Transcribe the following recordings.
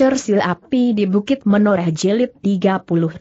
Cersil api di Bukit Menoreh Jelit 38.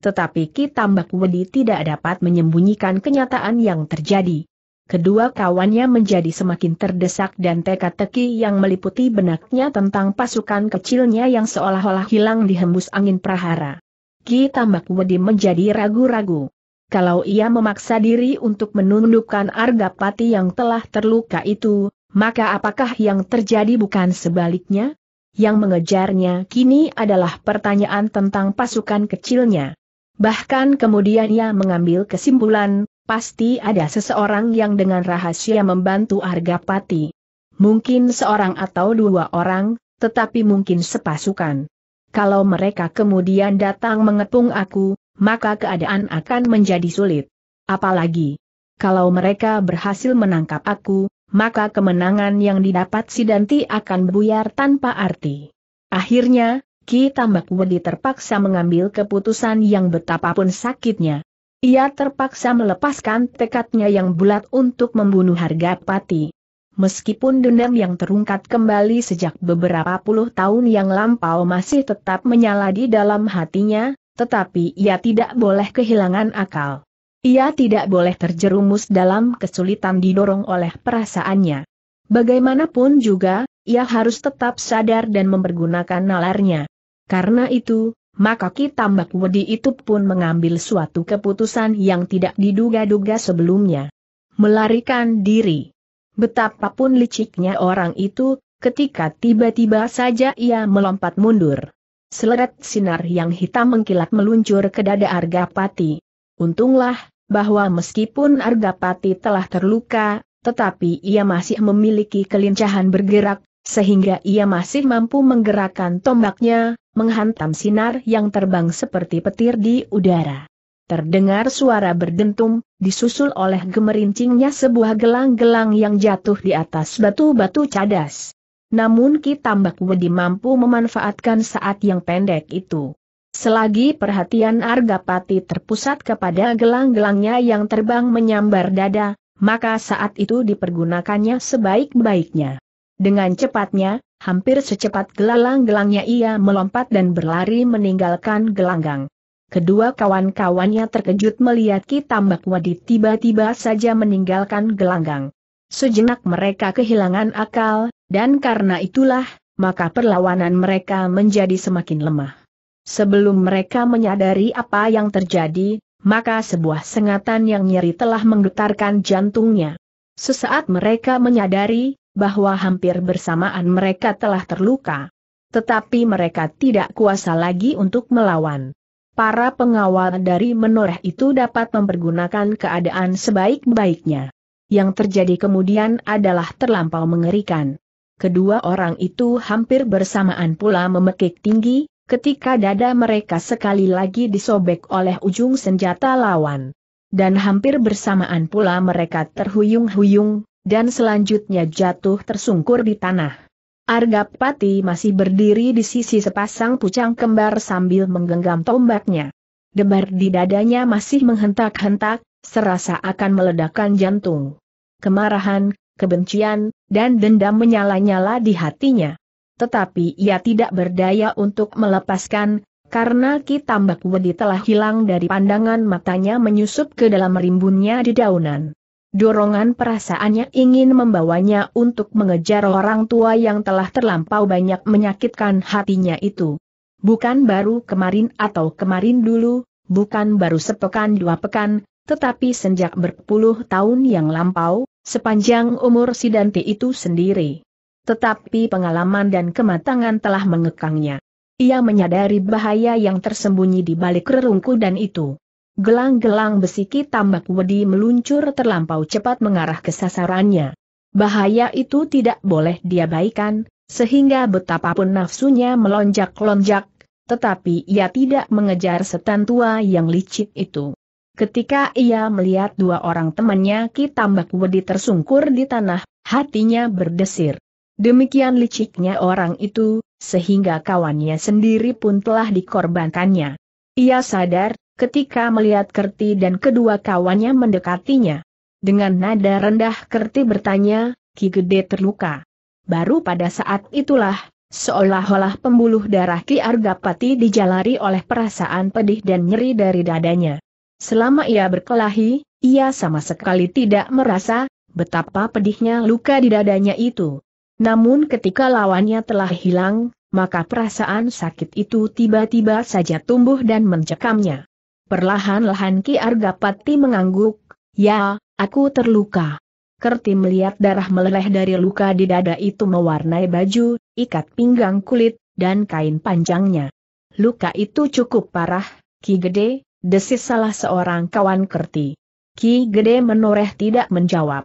Tetapi Kitambak Wedi tidak dapat menyembunyikan kenyataan yang terjadi. Kedua kawannya menjadi semakin terdesak dan teka-teki yang meliputi benaknya tentang pasukan kecilnya yang seolah-olah hilang dihembus angin prahara. Kitambak Wedi menjadi ragu-ragu. Kalau ia memaksa diri untuk menundukkan Argapati yang telah terluka itu, maka apakah yang terjadi bukan sebaliknya? yang mengejarnya kini adalah pertanyaan tentang pasukan kecilnya. Bahkan kemudian ia mengambil kesimpulan, pasti ada seseorang yang dengan rahasia membantu Argapati. Mungkin seorang atau dua orang, tetapi mungkin sepasukan. Kalau mereka kemudian datang mengepung aku, maka keadaan akan menjadi sulit. Apalagi, kalau mereka berhasil menangkap aku, maka kemenangan yang didapat Sidanti akan buyar tanpa arti. Akhirnya, Ki Tambak Wedi terpaksa mengambil keputusan yang betapapun sakitnya. Ia terpaksa melepaskan tekadnya yang bulat untuk membunuh harga pati. Meskipun dendam yang terungkat kembali sejak beberapa puluh tahun yang lampau masih tetap menyala di dalam hatinya, tetapi ia tidak boleh kehilangan akal. Ia tidak boleh terjerumus dalam kesulitan didorong oleh perasaannya. Bagaimanapun juga, ia harus tetap sadar dan mempergunakan nalarnya. Karena itu, maka Kitambak Wedi itu pun mengambil suatu keputusan yang tidak diduga-duga sebelumnya. Melarikan diri. Betapapun liciknya orang itu, ketika tiba-tiba saja ia melompat mundur. Seleret sinar yang hitam mengkilat meluncur ke dada Argapati. Untunglah, bahwa meskipun Argapati telah terluka, tetapi ia masih memiliki kelincahan bergerak, sehingga ia masih mampu menggerakkan tombaknya, menghantam sinar yang terbang seperti petir di udara. Terdengar suara berdentum, disusul oleh gemerincingnya sebuah gelang-gelang yang jatuh di atas batu-batu cadas. Namun Ki Tambak Wedi mampu memanfaatkan saat yang pendek itu. Selagi perhatian Argapati terpusat kepada gelang-gelangnya yang terbang menyambar dada, maka saat itu dipergunakannya sebaik-baiknya. Dengan cepatnya, hampir secepat gelang gelangnya ia melompat dan berlari meninggalkan gelanggang. Kedua kawan-kawannya terkejut melihat Ki Tambak Wadi tiba-tiba saja meninggalkan gelanggang. Sejenak mereka kehilangan akal, dan karena itulah, maka perlawanan mereka menjadi semakin lemah. Sebelum mereka menyadari apa yang terjadi, maka sebuah sengatan yang nyeri telah menggetarkan jantungnya. Sesaat mereka menyadari bahwa hampir bersamaan mereka telah terluka. Tetapi mereka tidak kuasa lagi untuk melawan. Para pengawal dari menoreh itu dapat mempergunakan keadaan sebaik-baiknya. Yang terjadi kemudian adalah terlampau mengerikan. Kedua orang itu hampir bersamaan pula memekik tinggi, ketika dada mereka sekali lagi disobek oleh ujung senjata lawan. Dan hampir bersamaan pula mereka terhuyung-huyung, dan selanjutnya jatuh tersungkur di tanah. Argapati masih berdiri di sisi sepasang pucang kembar sambil menggenggam tombaknya. Debar di dadanya masih menghentak-hentak, serasa akan meledakkan jantung. Kemarahan, kebencian, dan dendam menyala-nyala di hatinya tetapi ia tidak berdaya untuk melepaskan, karena Ki Tambak Wedi telah hilang dari pandangan matanya menyusup ke dalam rimbunnya di daunan. Dorongan perasaannya ingin membawanya untuk mengejar orang tua yang telah terlampau banyak menyakitkan hatinya itu. Bukan baru kemarin atau kemarin dulu, bukan baru sepekan dua pekan, tetapi sejak berpuluh tahun yang lampau, sepanjang umur si Dante itu sendiri. Tetapi pengalaman dan kematangan telah mengekangnya. Ia menyadari bahaya yang tersembunyi di balik rerungku dan itu. Gelang-gelang besi Ki tambak wedi meluncur terlampau cepat mengarah ke sasarannya. Bahaya itu tidak boleh diabaikan, sehingga betapapun nafsunya melonjak-lonjak, tetapi ia tidak mengejar setan tua yang licik itu. Ketika ia melihat dua orang temannya Ki Tambak Wedi tersungkur di tanah, hatinya berdesir. Demikian liciknya orang itu, sehingga kawannya sendiri pun telah dikorbankannya. Ia sadar, ketika melihat Kerti dan kedua kawannya mendekatinya. Dengan nada rendah Kerti bertanya, Ki Gede terluka. Baru pada saat itulah, seolah-olah pembuluh darah Ki Argapati dijalari oleh perasaan pedih dan nyeri dari dadanya. Selama ia berkelahi, ia sama sekali tidak merasa betapa pedihnya luka di dadanya itu. Namun ketika lawannya telah hilang, maka perasaan sakit itu tiba-tiba saja tumbuh dan mencekamnya. Perlahan-lahan Ki Argapati mengangguk, ya, aku terluka. Kerti melihat darah meleleh dari luka di dada itu mewarnai baju, ikat pinggang kulit, dan kain panjangnya. Luka itu cukup parah, Ki Gede, desis salah seorang kawan Kerti. Ki Gede menoreh tidak menjawab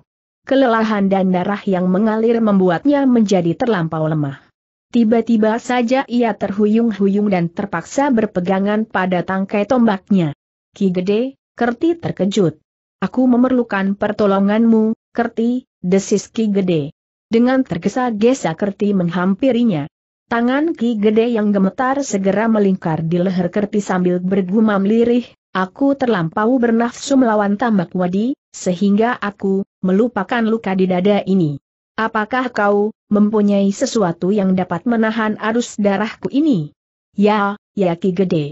kelelahan dan darah yang mengalir membuatnya menjadi terlampau lemah. Tiba-tiba saja ia terhuyung-huyung dan terpaksa berpegangan pada tangkai tombaknya. Ki Gede, Kerti terkejut. Aku memerlukan pertolonganmu, Kerti, desis Ki Gede. Dengan tergesa-gesa Kerti menghampirinya. Tangan Ki Gede yang gemetar segera melingkar di leher Kerti sambil bergumam lirih, aku terlampau bernafsu melawan tambak wadi, sehingga aku melupakan luka di dada ini. Apakah kau mempunyai sesuatu yang dapat menahan arus darahku ini? Ya, ya Ki Gede.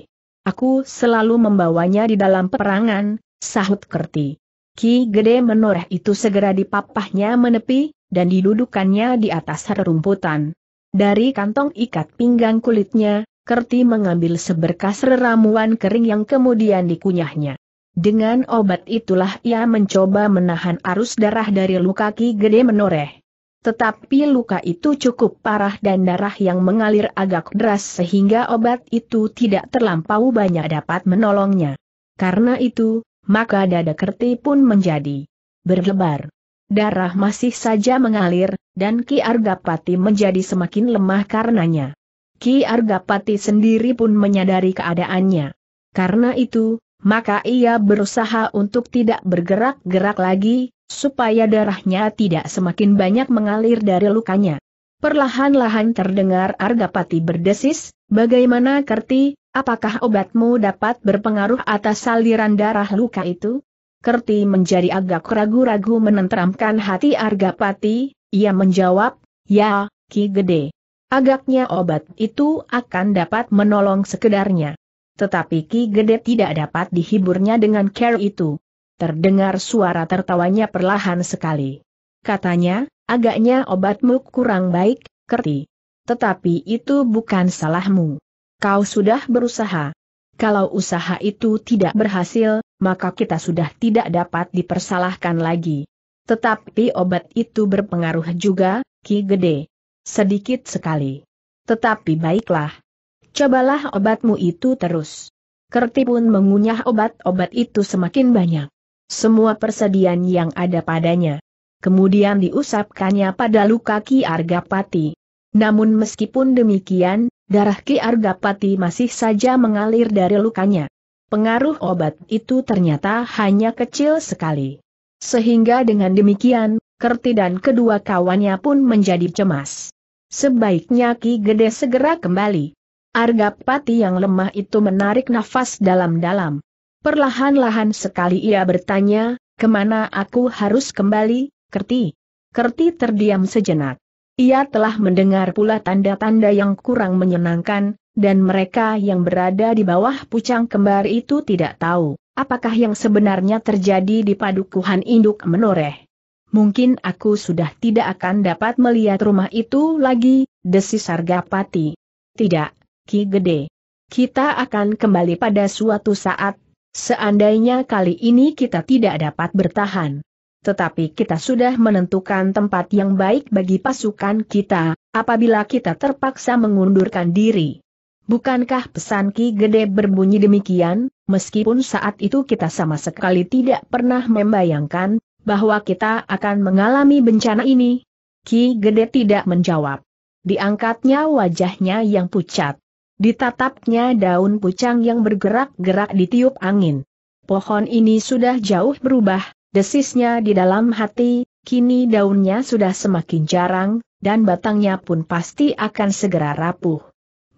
Aku selalu membawanya di dalam peperangan, sahut Kerti. Ki Gede menoreh itu segera dipapahnya menepi, dan didudukannya di atas rerumputan. Dari kantong ikat pinggang kulitnya, Kerti mengambil seberkas reramuan kering yang kemudian dikunyahnya. Dengan obat itulah ia mencoba menahan arus darah dari luka Ki Gede menoreh. Tetapi luka itu cukup parah dan darah yang mengalir agak deras sehingga obat itu tidak terlampau banyak dapat menolongnya. Karena itu, maka dada kerti pun menjadi berlebar. Darah masih saja mengalir, dan Ki Argapati menjadi semakin lemah karenanya. Ki Argapati sendiri pun menyadari keadaannya. Karena itu, maka ia berusaha untuk tidak bergerak-gerak lagi, supaya darahnya tidak semakin banyak mengalir dari lukanya. Perlahan-lahan terdengar Argapati berdesis, bagaimana Kerti, apakah obatmu dapat berpengaruh atas saliran darah luka itu? Kerti menjadi agak ragu-ragu menenteramkan hati Argapati, ia menjawab, ya, Ki Gede. Agaknya obat itu akan dapat menolong sekedarnya. Tetapi Ki Gede tidak dapat dihiburnya dengan care itu. Terdengar suara tertawanya perlahan sekali. Katanya, agaknya obatmu kurang baik, Kerti. Tetapi itu bukan salahmu. Kau sudah berusaha. Kalau usaha itu tidak berhasil, maka kita sudah tidak dapat dipersalahkan lagi. Tetapi obat itu berpengaruh juga, Ki Gede. Sedikit sekali. Tetapi baiklah, Cobalah obatmu itu terus. Kerti pun mengunyah obat-obat itu semakin banyak. Semua persediaan yang ada padanya. Kemudian diusapkannya pada luka Ki Argapati. Namun meskipun demikian, darah Ki Argapati masih saja mengalir dari lukanya. Pengaruh obat itu ternyata hanya kecil sekali. Sehingga dengan demikian, Kerti dan kedua kawannya pun menjadi cemas. Sebaiknya Ki Gede segera kembali. Argapati yang lemah itu menarik nafas dalam-dalam. Perlahan-lahan sekali ia bertanya, kemana aku harus kembali, Kerti? Kerti terdiam sejenak. Ia telah mendengar pula tanda-tanda yang kurang menyenangkan, dan mereka yang berada di bawah pucang kembar itu tidak tahu apakah yang sebenarnya terjadi di padukuhan induk menoreh. Mungkin aku sudah tidak akan dapat melihat rumah itu lagi, desis Sargapati. Tidak, Ki Gede. Kita akan kembali pada suatu saat, seandainya kali ini kita tidak dapat bertahan. Tetapi kita sudah menentukan tempat yang baik bagi pasukan kita, apabila kita terpaksa mengundurkan diri. Bukankah pesan Ki Gede berbunyi demikian, meskipun saat itu kita sama sekali tidak pernah membayangkan, bahwa kita akan mengalami bencana ini? Ki Gede tidak menjawab. Diangkatnya wajahnya yang pucat. Ditatapnya daun pucang yang bergerak-gerak ditiup angin. Pohon ini sudah jauh berubah, desisnya di dalam hati, kini daunnya sudah semakin jarang, dan batangnya pun pasti akan segera rapuh.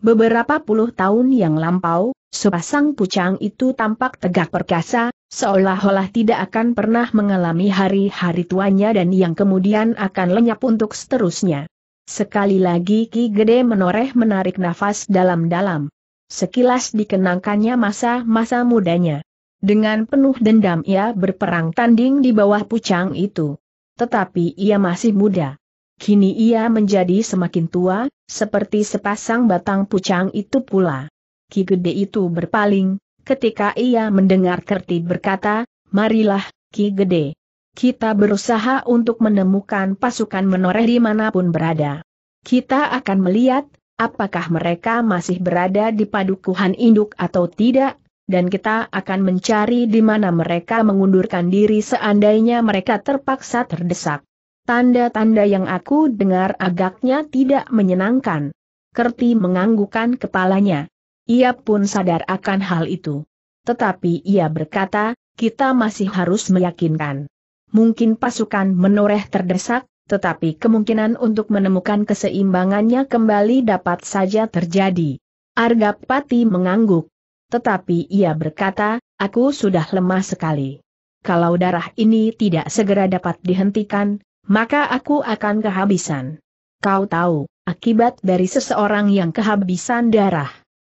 Beberapa puluh tahun yang lampau, sepasang pucang itu tampak tegak perkasa, seolah-olah tidak akan pernah mengalami hari-hari tuanya dan yang kemudian akan lenyap untuk seterusnya. Sekali lagi Ki Gede menoreh menarik nafas dalam-dalam. Sekilas dikenangkannya masa-masa mudanya. Dengan penuh dendam ia berperang tanding di bawah pucang itu. Tetapi ia masih muda. Kini ia menjadi semakin tua, seperti sepasang batang pucang itu pula. Ki Gede itu berpaling, ketika ia mendengar Kerti berkata, Marilah, Ki Gede. Kita berusaha untuk menemukan pasukan menoreh dimanapun berada. Kita akan melihat, apakah mereka masih berada di padukuhan induk atau tidak, dan kita akan mencari di mana mereka mengundurkan diri seandainya mereka terpaksa terdesak. Tanda-tanda yang aku dengar agaknya tidak menyenangkan. Kerti menganggukan kepalanya. Ia pun sadar akan hal itu. Tetapi ia berkata, kita masih harus meyakinkan mungkin pasukan menoreh terdesak, tetapi kemungkinan untuk menemukan keseimbangannya kembali dapat saja terjadi. Argapati mengangguk. Tetapi ia berkata, aku sudah lemah sekali. Kalau darah ini tidak segera dapat dihentikan, maka aku akan kehabisan. Kau tahu, akibat dari seseorang yang kehabisan darah.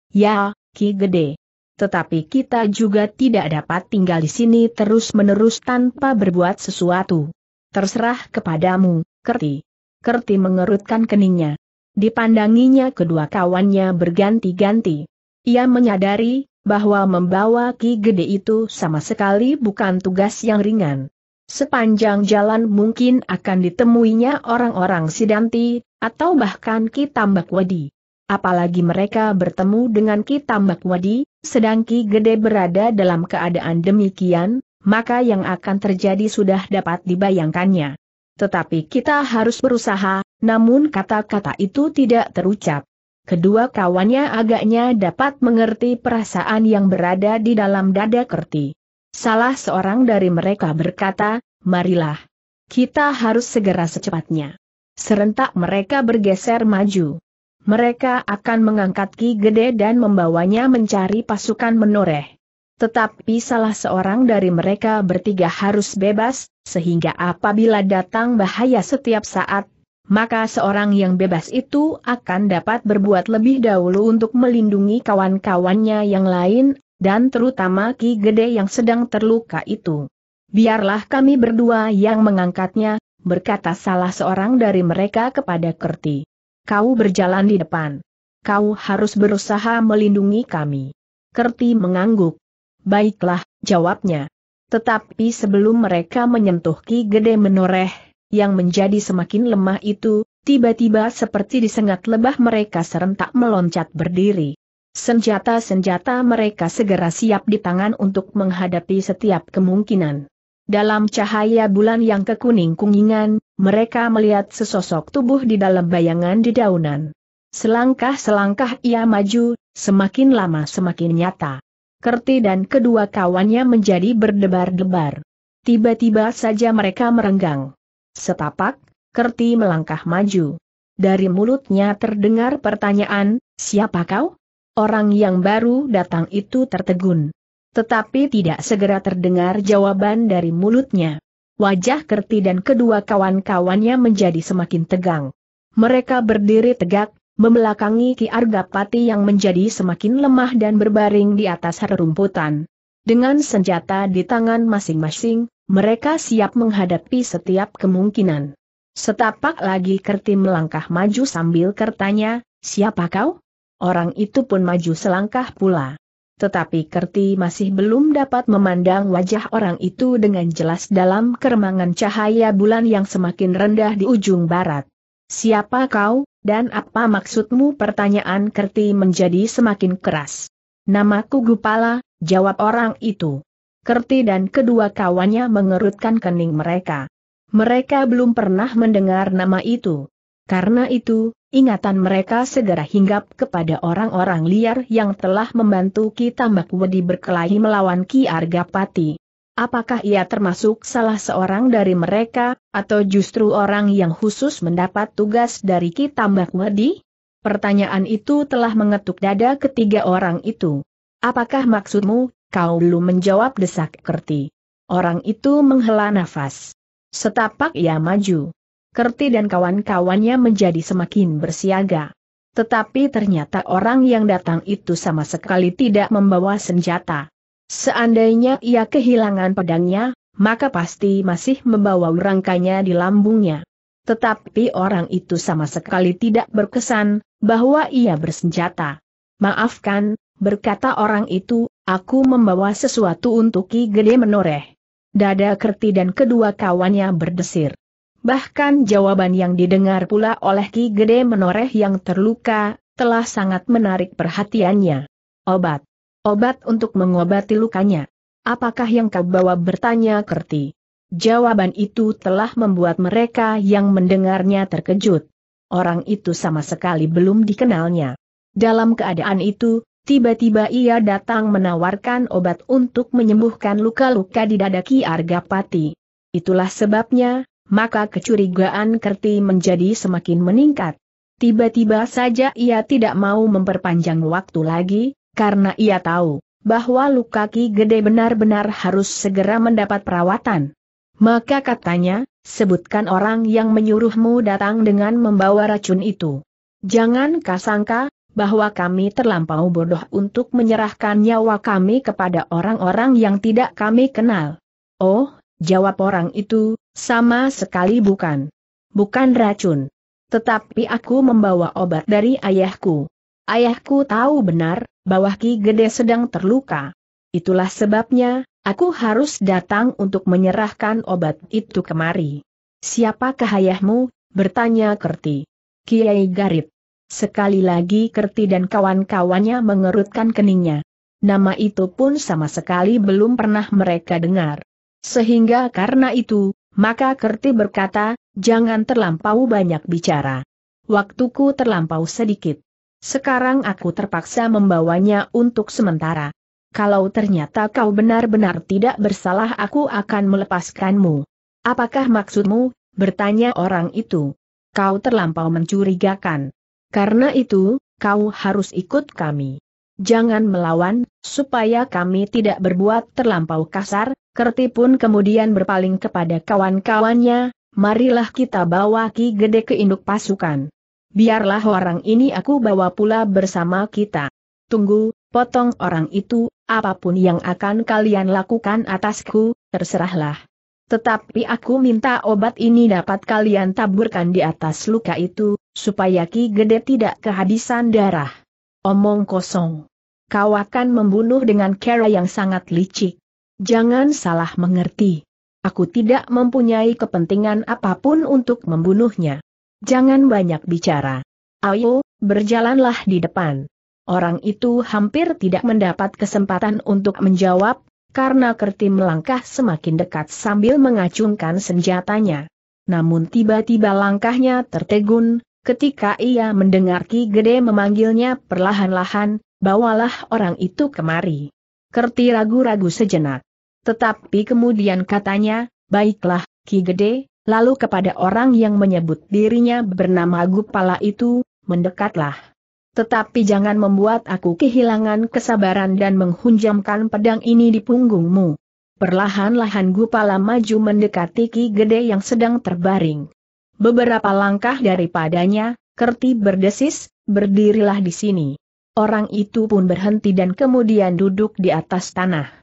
Ya, Ki Gede, tetapi kita juga tidak dapat tinggal di sini terus-menerus tanpa berbuat sesuatu. Terserah kepadamu, Kerti. Kerti mengerutkan keningnya. Dipandanginya kedua kawannya berganti-ganti. Ia menyadari bahwa membawa Ki Gede itu sama sekali bukan tugas yang ringan. Sepanjang jalan mungkin akan ditemuinya orang-orang Sidanti, atau bahkan Ki Tambak Wadi. Apalagi mereka bertemu dengan Ki Tambak Wadi, sedang Ki Gede berada dalam keadaan demikian, maka yang akan terjadi sudah dapat dibayangkannya. Tetapi kita harus berusaha, namun kata-kata itu tidak terucap. Kedua kawannya agaknya dapat mengerti perasaan yang berada di dalam dada Kerti. Salah seorang dari mereka berkata, marilah. Kita harus segera secepatnya. Serentak mereka bergeser maju mereka akan mengangkat Ki Gede dan membawanya mencari pasukan menoreh. Tetapi salah seorang dari mereka bertiga harus bebas, sehingga apabila datang bahaya setiap saat, maka seorang yang bebas itu akan dapat berbuat lebih dahulu untuk melindungi kawan-kawannya yang lain, dan terutama Ki Gede yang sedang terluka itu. Biarlah kami berdua yang mengangkatnya, berkata salah seorang dari mereka kepada Kerti. Kau berjalan di depan. Kau harus berusaha melindungi kami. Kerti mengangguk. Baiklah, jawabnya. Tetapi sebelum mereka menyentuh Ki Gede menoreh, yang menjadi semakin lemah itu, tiba-tiba seperti disengat lebah mereka serentak meloncat berdiri. Senjata-senjata mereka segera siap di tangan untuk menghadapi setiap kemungkinan. Dalam cahaya bulan yang kekuning-kuningan, mereka melihat sesosok tubuh di dalam bayangan di daunan. Selangkah-selangkah ia maju, semakin lama semakin nyata. Kerti dan kedua kawannya menjadi berdebar-debar. Tiba-tiba saja mereka merenggang. Setapak, Kerti melangkah maju. Dari mulutnya terdengar pertanyaan, siapa kau? Orang yang baru datang itu tertegun. Tetapi tidak segera terdengar jawaban dari mulutnya. Wajah Kerti dan kedua kawan-kawannya menjadi semakin tegang. Mereka berdiri tegak, membelakangi Ki Argapati yang menjadi semakin lemah dan berbaring di atas rerumputan. Dengan senjata di tangan masing-masing, mereka siap menghadapi setiap kemungkinan. Setapak lagi Kerti melangkah maju sambil kertanya, siapa kau? Orang itu pun maju selangkah pula tetapi Kerti masih belum dapat memandang wajah orang itu dengan jelas dalam keremangan cahaya bulan yang semakin rendah di ujung barat. Siapa kau, dan apa maksudmu pertanyaan Kerti menjadi semakin keras. Namaku Gupala, jawab orang itu. Kerti dan kedua kawannya mengerutkan kening mereka. Mereka belum pernah mendengar nama itu. Karena itu, Ingatan mereka segera hinggap kepada orang-orang liar yang telah membantu Ki Tambak Wedi berkelahi melawan Ki Argapati. Apakah ia termasuk salah seorang dari mereka, atau justru orang yang khusus mendapat tugas dari Ki Tambak Wedi? Pertanyaan itu telah mengetuk dada ketiga orang itu. Apakah maksudmu, kau belum menjawab desak kerti? Orang itu menghela nafas. Setapak ia maju. Kerti dan kawan-kawannya menjadi semakin bersiaga. Tetapi ternyata orang yang datang itu sama sekali tidak membawa senjata. Seandainya ia kehilangan pedangnya, maka pasti masih membawa rangkanya di lambungnya. Tetapi orang itu sama sekali tidak berkesan bahwa ia bersenjata. Maafkan, berkata orang itu, aku membawa sesuatu untuk Ki Gede menoreh. Dada Kerti dan kedua kawannya berdesir. Bahkan jawaban yang didengar pula oleh Ki Gede Menoreh yang terluka, telah sangat menarik perhatiannya. Obat. Obat untuk mengobati lukanya. Apakah yang kau bawa bertanya Kerti? Jawaban itu telah membuat mereka yang mendengarnya terkejut. Orang itu sama sekali belum dikenalnya. Dalam keadaan itu, tiba-tiba ia datang menawarkan obat untuk menyembuhkan luka-luka di dada Ki Argapati. Itulah sebabnya, maka kecurigaan Kerti menjadi semakin meningkat. Tiba-tiba saja ia tidak mau memperpanjang waktu lagi, karena ia tahu bahwa luka Ki Gede benar-benar harus segera mendapat perawatan. Maka katanya, sebutkan orang yang menyuruhmu datang dengan membawa racun itu. Jangan kasangka, bahwa kami terlampau bodoh untuk menyerahkan nyawa kami kepada orang-orang yang tidak kami kenal. Oh, jawab orang itu, sama sekali bukan. Bukan racun. Tetapi aku membawa obat dari ayahku. Ayahku tahu benar, bahwa Ki Gede sedang terluka. Itulah sebabnya, aku harus datang untuk menyerahkan obat itu kemari. Siapakah ayahmu? bertanya Kerti. Kiai Garit. Sekali lagi Kerti dan kawan-kawannya mengerutkan keningnya. Nama itu pun sama sekali belum pernah mereka dengar. Sehingga karena itu, maka Kerti berkata, jangan terlampau banyak bicara. Waktuku terlampau sedikit. Sekarang aku terpaksa membawanya untuk sementara. Kalau ternyata kau benar-benar tidak bersalah aku akan melepaskanmu. Apakah maksudmu, bertanya orang itu. Kau terlampau mencurigakan. Karena itu, kau harus ikut kami. Jangan melawan, supaya kami tidak berbuat terlampau kasar, Kerti pun kemudian berpaling kepada kawan-kawannya, marilah kita bawa Ki Gede ke induk pasukan. Biarlah orang ini aku bawa pula bersama kita. Tunggu, potong orang itu, apapun yang akan kalian lakukan atasku, terserahlah. Tetapi aku minta obat ini dapat kalian taburkan di atas luka itu, supaya Ki Gede tidak kehabisan darah. Omong kosong. Kau akan membunuh dengan cara yang sangat licik. Jangan salah mengerti. Aku tidak mempunyai kepentingan apapun untuk membunuhnya. Jangan banyak bicara. Ayo, berjalanlah di depan. Orang itu hampir tidak mendapat kesempatan untuk menjawab, karena Kerti melangkah semakin dekat sambil mengacungkan senjatanya. Namun tiba-tiba langkahnya tertegun, ketika ia mendengar Ki Gede memanggilnya perlahan-lahan, bawalah orang itu kemari. Kerti ragu-ragu sejenak. Tetapi kemudian katanya, baiklah, Ki Gede, lalu kepada orang yang menyebut dirinya bernama Gupala itu, mendekatlah. Tetapi jangan membuat aku kehilangan kesabaran dan menghunjamkan pedang ini di punggungmu. Perlahan-lahan Gupala maju mendekati Ki Gede yang sedang terbaring. Beberapa langkah daripadanya, Kerti berdesis, berdirilah di sini. Orang itu pun berhenti dan kemudian duduk di atas tanah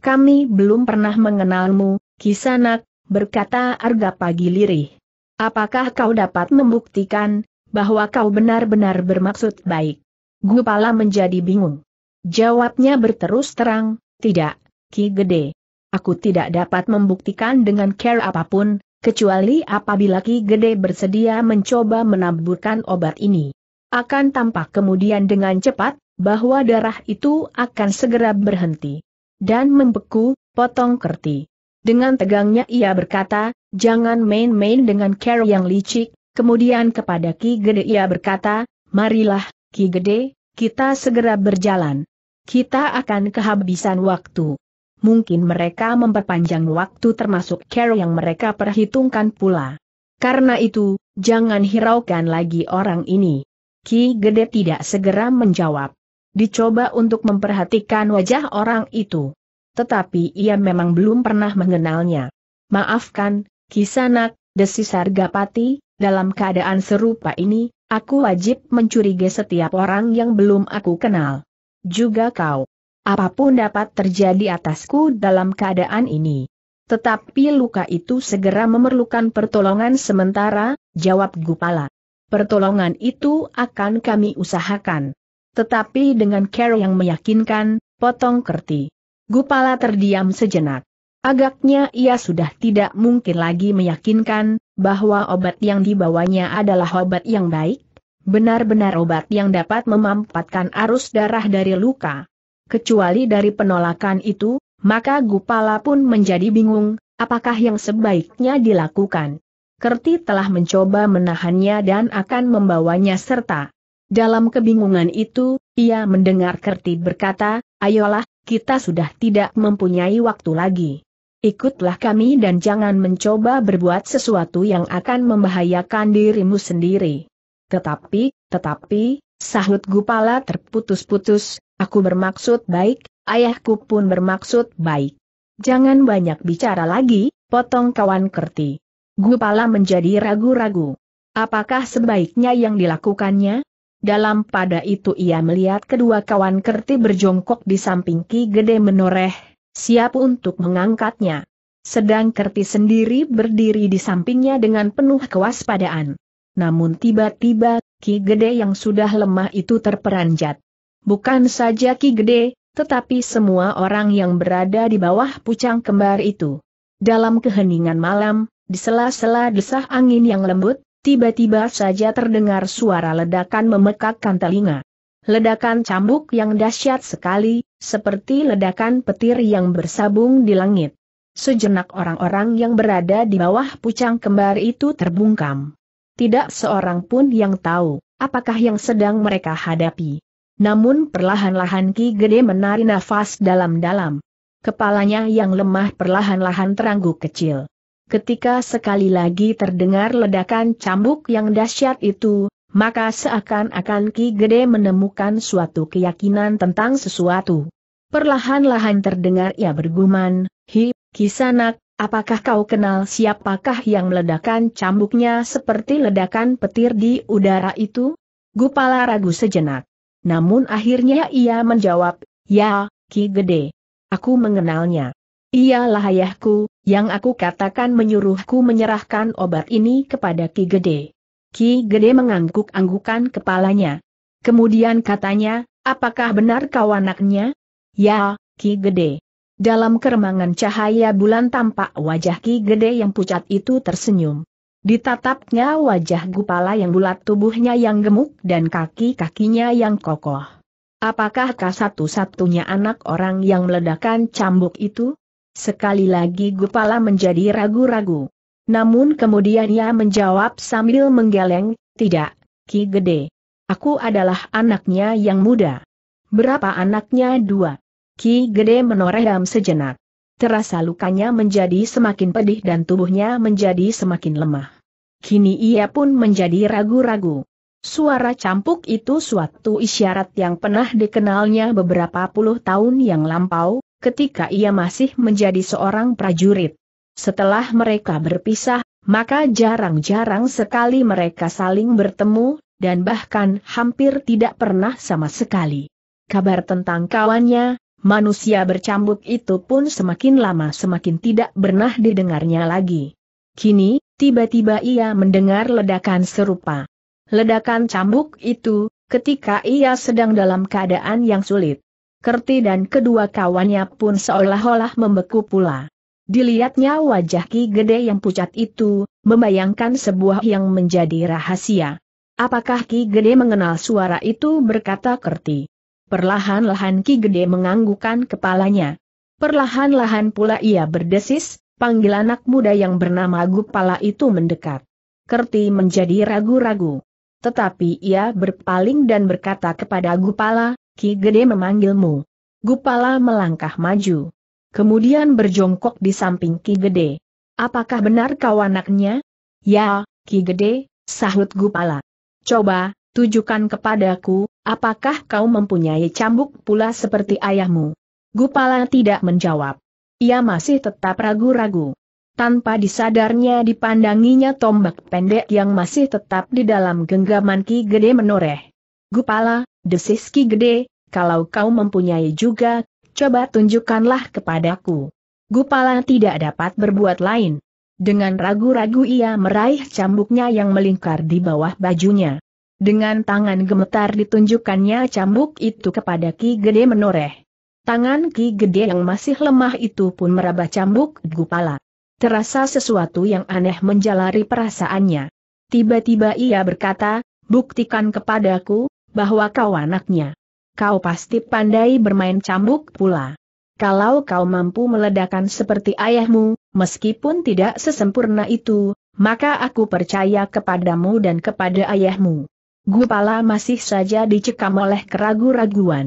kami belum pernah mengenalmu, kisanak, berkata Arga Pagi Lirih. Apakah kau dapat membuktikan, bahwa kau benar-benar bermaksud baik? Gupala menjadi bingung. Jawabnya berterus terang, tidak, Ki Gede. Aku tidak dapat membuktikan dengan care apapun, kecuali apabila Ki Gede bersedia mencoba menaburkan obat ini. Akan tampak kemudian dengan cepat, bahwa darah itu akan segera berhenti dan membeku, potong kerti. Dengan tegangnya ia berkata, jangan main-main dengan Carol yang licik, kemudian kepada Ki Gede ia berkata, marilah, Ki Gede, kita segera berjalan. Kita akan kehabisan waktu. Mungkin mereka memperpanjang waktu termasuk Carol yang mereka perhitungkan pula. Karena itu, jangan hiraukan lagi orang ini. Ki Gede tidak segera menjawab. Dicoba untuk memperhatikan wajah orang itu. Tetapi ia memang belum pernah mengenalnya. Maafkan, Kisanak, desis Sargapati, dalam keadaan serupa ini, aku wajib mencurigai setiap orang yang belum aku kenal. Juga kau. Apapun dapat terjadi atasku dalam keadaan ini. Tetapi luka itu segera memerlukan pertolongan sementara, jawab Gupala. Pertolongan itu akan kami usahakan. Tetapi dengan care yang meyakinkan, potong kerti. Gupala terdiam sejenak. Agaknya ia sudah tidak mungkin lagi meyakinkan bahwa obat yang dibawanya adalah obat yang baik, benar-benar obat yang dapat memampatkan arus darah dari luka. Kecuali dari penolakan itu, maka Gupala pun menjadi bingung, apakah yang sebaiknya dilakukan. Kerti telah mencoba menahannya dan akan membawanya serta dalam kebingungan itu, ia mendengar Kerti berkata, ayolah, kita sudah tidak mempunyai waktu lagi. Ikutlah kami dan jangan mencoba berbuat sesuatu yang akan membahayakan dirimu sendiri. Tetapi, tetapi, sahut Gupala terputus-putus, aku bermaksud baik, ayahku pun bermaksud baik. Jangan banyak bicara lagi, potong kawan Kerti. Gupala menjadi ragu-ragu. Apakah sebaiknya yang dilakukannya? Dalam pada itu ia melihat kedua kawan kerti berjongkok di samping Ki Gede menoreh, siap untuk mengangkatnya. Sedang kerti sendiri berdiri di sampingnya dengan penuh kewaspadaan. Namun tiba-tiba, Ki Gede yang sudah lemah itu terperanjat. Bukan saja Ki Gede, tetapi semua orang yang berada di bawah pucang kembar itu. Dalam keheningan malam, di sela-sela desah angin yang lembut, Tiba-tiba saja terdengar suara ledakan memekakkan telinga. Ledakan cambuk yang dahsyat sekali, seperti ledakan petir yang bersabung di langit. Sejenak orang-orang yang berada di bawah pucang kembar itu terbungkam. Tidak seorang pun yang tahu, apakah yang sedang mereka hadapi. Namun perlahan-lahan Ki Gede menarik nafas dalam-dalam. Kepalanya yang lemah perlahan-lahan terangguk kecil ketika sekali lagi terdengar ledakan cambuk yang dahsyat itu, maka seakan-akan Ki Gede menemukan suatu keyakinan tentang sesuatu. Perlahan-lahan terdengar ia bergumam, Hi, Kisanak, apakah kau kenal siapakah yang meledakan cambuknya seperti ledakan petir di udara itu? Gupala ragu sejenak. Namun akhirnya ia menjawab, ya, Ki Gede. Aku mengenalnya. Ialah ayahku, yang aku katakan menyuruhku menyerahkan obat ini kepada Ki Gede. Ki Gede mengangguk-anggukan kepalanya. Kemudian katanya, apakah benar kau anaknya? Ya, Ki Gede. Dalam keremangan cahaya bulan tampak wajah Ki Gede yang pucat itu tersenyum. Ditatapnya wajah Gupala yang bulat tubuhnya yang gemuk dan kaki-kakinya yang kokoh. Apakah kau satu-satunya anak orang yang meledakan cambuk itu? Sekali lagi Gupala menjadi ragu-ragu. Namun kemudian ia menjawab sambil menggeleng, tidak, Ki Gede. Aku adalah anaknya yang muda. Berapa anaknya dua? Ki Gede menoreh dalam sejenak. Terasa lukanya menjadi semakin pedih dan tubuhnya menjadi semakin lemah. Kini ia pun menjadi ragu-ragu. Suara campuk itu suatu isyarat yang pernah dikenalnya beberapa puluh tahun yang lampau, ketika ia masih menjadi seorang prajurit. Setelah mereka berpisah, maka jarang-jarang sekali mereka saling bertemu, dan bahkan hampir tidak pernah sama sekali. Kabar tentang kawannya, manusia bercambuk itu pun semakin lama semakin tidak pernah didengarnya lagi. Kini, tiba-tiba ia mendengar ledakan serupa. Ledakan cambuk itu, ketika ia sedang dalam keadaan yang sulit. Kerti dan kedua kawannya pun seolah-olah membeku pula. Dilihatnya wajah Ki Gede yang pucat itu, membayangkan sebuah yang menjadi rahasia. Apakah Ki Gede mengenal suara itu berkata Kerti. Perlahan-lahan Ki Gede menganggukkan kepalanya. Perlahan-lahan pula ia berdesis, panggil anak muda yang bernama Gupala itu mendekat. Kerti menjadi ragu-ragu. Tetapi ia berpaling dan berkata kepada Gupala, Ki Gede memanggilmu. Gupala melangkah maju. Kemudian berjongkok di samping Ki Gede. Apakah benar kau anaknya? Ya, Ki Gede, sahut Gupala. Coba, tujukan kepadaku, apakah kau mempunyai cambuk pula seperti ayahmu? Gupala tidak menjawab. Ia masih tetap ragu-ragu. Tanpa disadarnya dipandanginya tombak pendek yang masih tetap di dalam genggaman Ki Gede menoreh. Gupala, Desis Ki Gede, kalau kau mempunyai juga, coba tunjukkanlah kepadaku. Gupala tidak dapat berbuat lain. Dengan ragu-ragu ia meraih cambuknya yang melingkar di bawah bajunya. Dengan tangan gemetar ditunjukkannya cambuk itu kepada Ki Gede menoreh. Tangan Ki Gede yang masih lemah itu pun meraba cambuk Gupala. Terasa sesuatu yang aneh menjalari perasaannya. Tiba-tiba ia berkata, buktikan kepadaku, bahwa kau anaknya. Kau pasti pandai bermain cambuk pula. Kalau kau mampu meledakan seperti ayahmu, meskipun tidak sesempurna itu, maka aku percaya kepadamu dan kepada ayahmu. Gupala masih saja dicekam oleh keraguan. raguan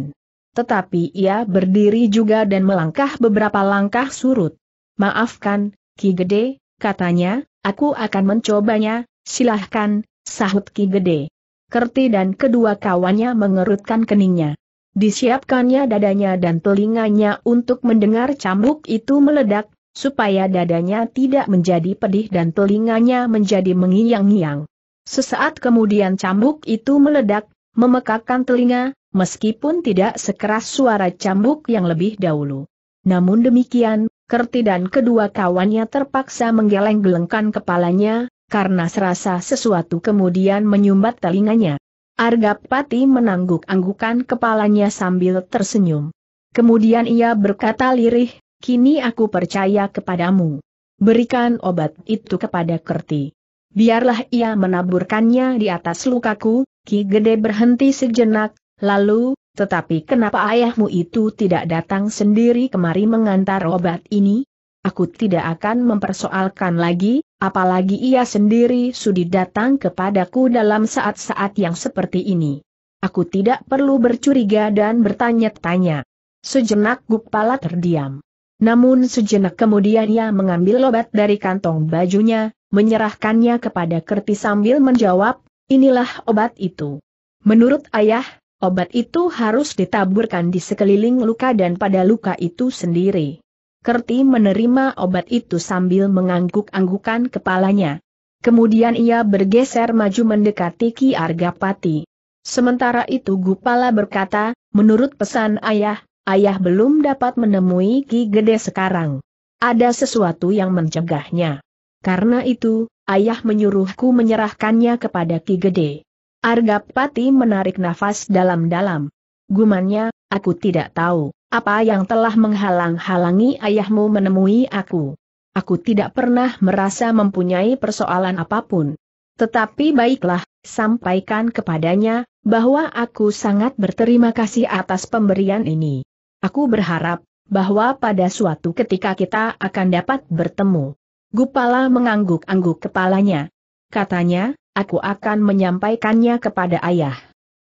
Tetapi ia berdiri juga dan melangkah beberapa langkah surut. Maafkan, Ki Gede, katanya, aku akan mencobanya, silahkan, sahut Ki Gede. Kerti dan kedua kawannya mengerutkan keningnya. Disiapkannya dadanya dan telinganya untuk mendengar cambuk itu meledak, supaya dadanya tidak menjadi pedih dan telinganya menjadi mengiang-ngiang. Sesaat kemudian cambuk itu meledak, memekakkan telinga, meskipun tidak sekeras suara cambuk yang lebih dahulu. Namun demikian, Kerti dan kedua kawannya terpaksa menggeleng-gelengkan kepalanya, karena serasa sesuatu kemudian menyumbat telinganya. Argapati menangguk-anggukan kepalanya sambil tersenyum. Kemudian ia berkata lirih, kini aku percaya kepadamu. Berikan obat itu kepada Kerti. Biarlah ia menaburkannya di atas lukaku, Ki Gede berhenti sejenak, lalu, tetapi kenapa ayahmu itu tidak datang sendiri kemari mengantar obat ini? Aku tidak akan mempersoalkan lagi, apalagi ia sendiri sudi datang kepadaku dalam saat-saat yang seperti ini. Aku tidak perlu bercuriga dan bertanya-tanya. Sejenak Gupala terdiam. Namun sejenak kemudian ia mengambil lobat dari kantong bajunya, menyerahkannya kepada Kerti sambil menjawab, inilah obat itu. Menurut ayah, obat itu harus ditaburkan di sekeliling luka dan pada luka itu sendiri. Kerti menerima obat itu sambil mengangguk-anggukan kepalanya. Kemudian ia bergeser maju mendekati Ki Argapati. Sementara itu Gupala berkata, menurut pesan ayah, ayah belum dapat menemui Ki Gede sekarang. Ada sesuatu yang mencegahnya. Karena itu, ayah menyuruhku menyerahkannya kepada Ki Gede. Argapati menarik nafas dalam-dalam. Gumannya, aku tidak tahu. Apa yang telah menghalang-halangi ayahmu menemui aku? Aku tidak pernah merasa mempunyai persoalan apapun. Tetapi baiklah, sampaikan kepadanya, bahwa aku sangat berterima kasih atas pemberian ini. Aku berharap, bahwa pada suatu ketika kita akan dapat bertemu. Gupala mengangguk-angguk kepalanya. Katanya, aku akan menyampaikannya kepada ayah.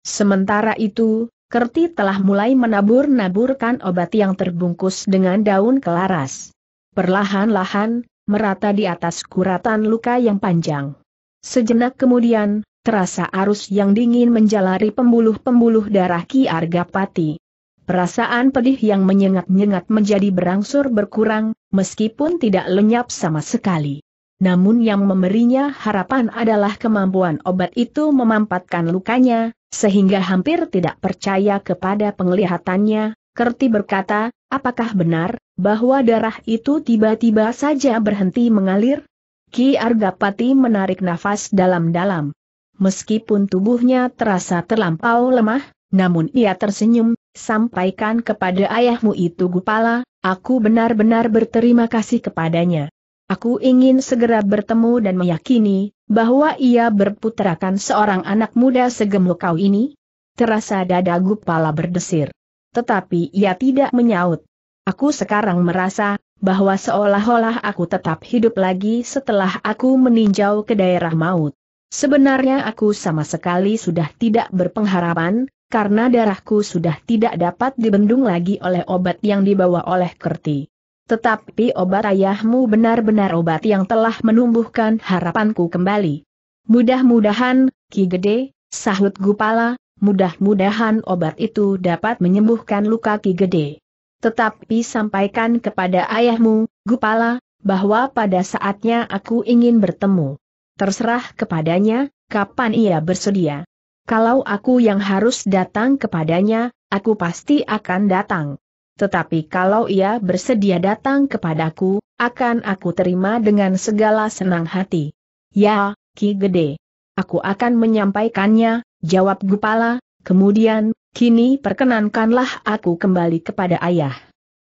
Sementara itu, Kerti telah mulai menabur-naburkan obat yang terbungkus dengan daun kelaras. Perlahan-lahan, merata di atas kuratan luka yang panjang. Sejenak kemudian, terasa arus yang dingin menjalari pembuluh-pembuluh darah Ki Argapati. Perasaan pedih yang menyengat-nyengat menjadi berangsur berkurang, meskipun tidak lenyap sama sekali. Namun yang memberinya harapan adalah kemampuan obat itu memampatkan lukanya, sehingga hampir tidak percaya kepada penglihatannya, Kerti berkata, apakah benar, bahwa darah itu tiba-tiba saja berhenti mengalir? Ki Argapati menarik nafas dalam-dalam. Meskipun tubuhnya terasa terlampau lemah, namun ia tersenyum, sampaikan kepada ayahmu itu Gupala, aku benar-benar berterima kasih kepadanya. Aku ingin segera bertemu dan meyakini, bahwa ia berputerakan seorang anak muda segemuk kau ini? Terasa dada Gupala berdesir. Tetapi ia tidak menyaut. Aku sekarang merasa, bahwa seolah-olah aku tetap hidup lagi setelah aku meninjau ke daerah maut. Sebenarnya aku sama sekali sudah tidak berpengharapan, karena darahku sudah tidak dapat dibendung lagi oleh obat yang dibawa oleh Kerti. Tetapi obat ayahmu benar-benar obat yang telah menumbuhkan harapanku kembali. Mudah-mudahan, Ki Gede, sahut Gupala, mudah-mudahan obat itu dapat menyembuhkan luka Ki Gede. Tetapi sampaikan kepada ayahmu, Gupala, bahwa pada saatnya aku ingin bertemu. Terserah kepadanya, kapan ia bersedia. Kalau aku yang harus datang kepadanya, aku pasti akan datang tetapi kalau ia bersedia datang kepadaku, akan aku terima dengan segala senang hati. Ya, Ki Gede. Aku akan menyampaikannya, jawab Gupala, kemudian, kini perkenankanlah aku kembali kepada ayah.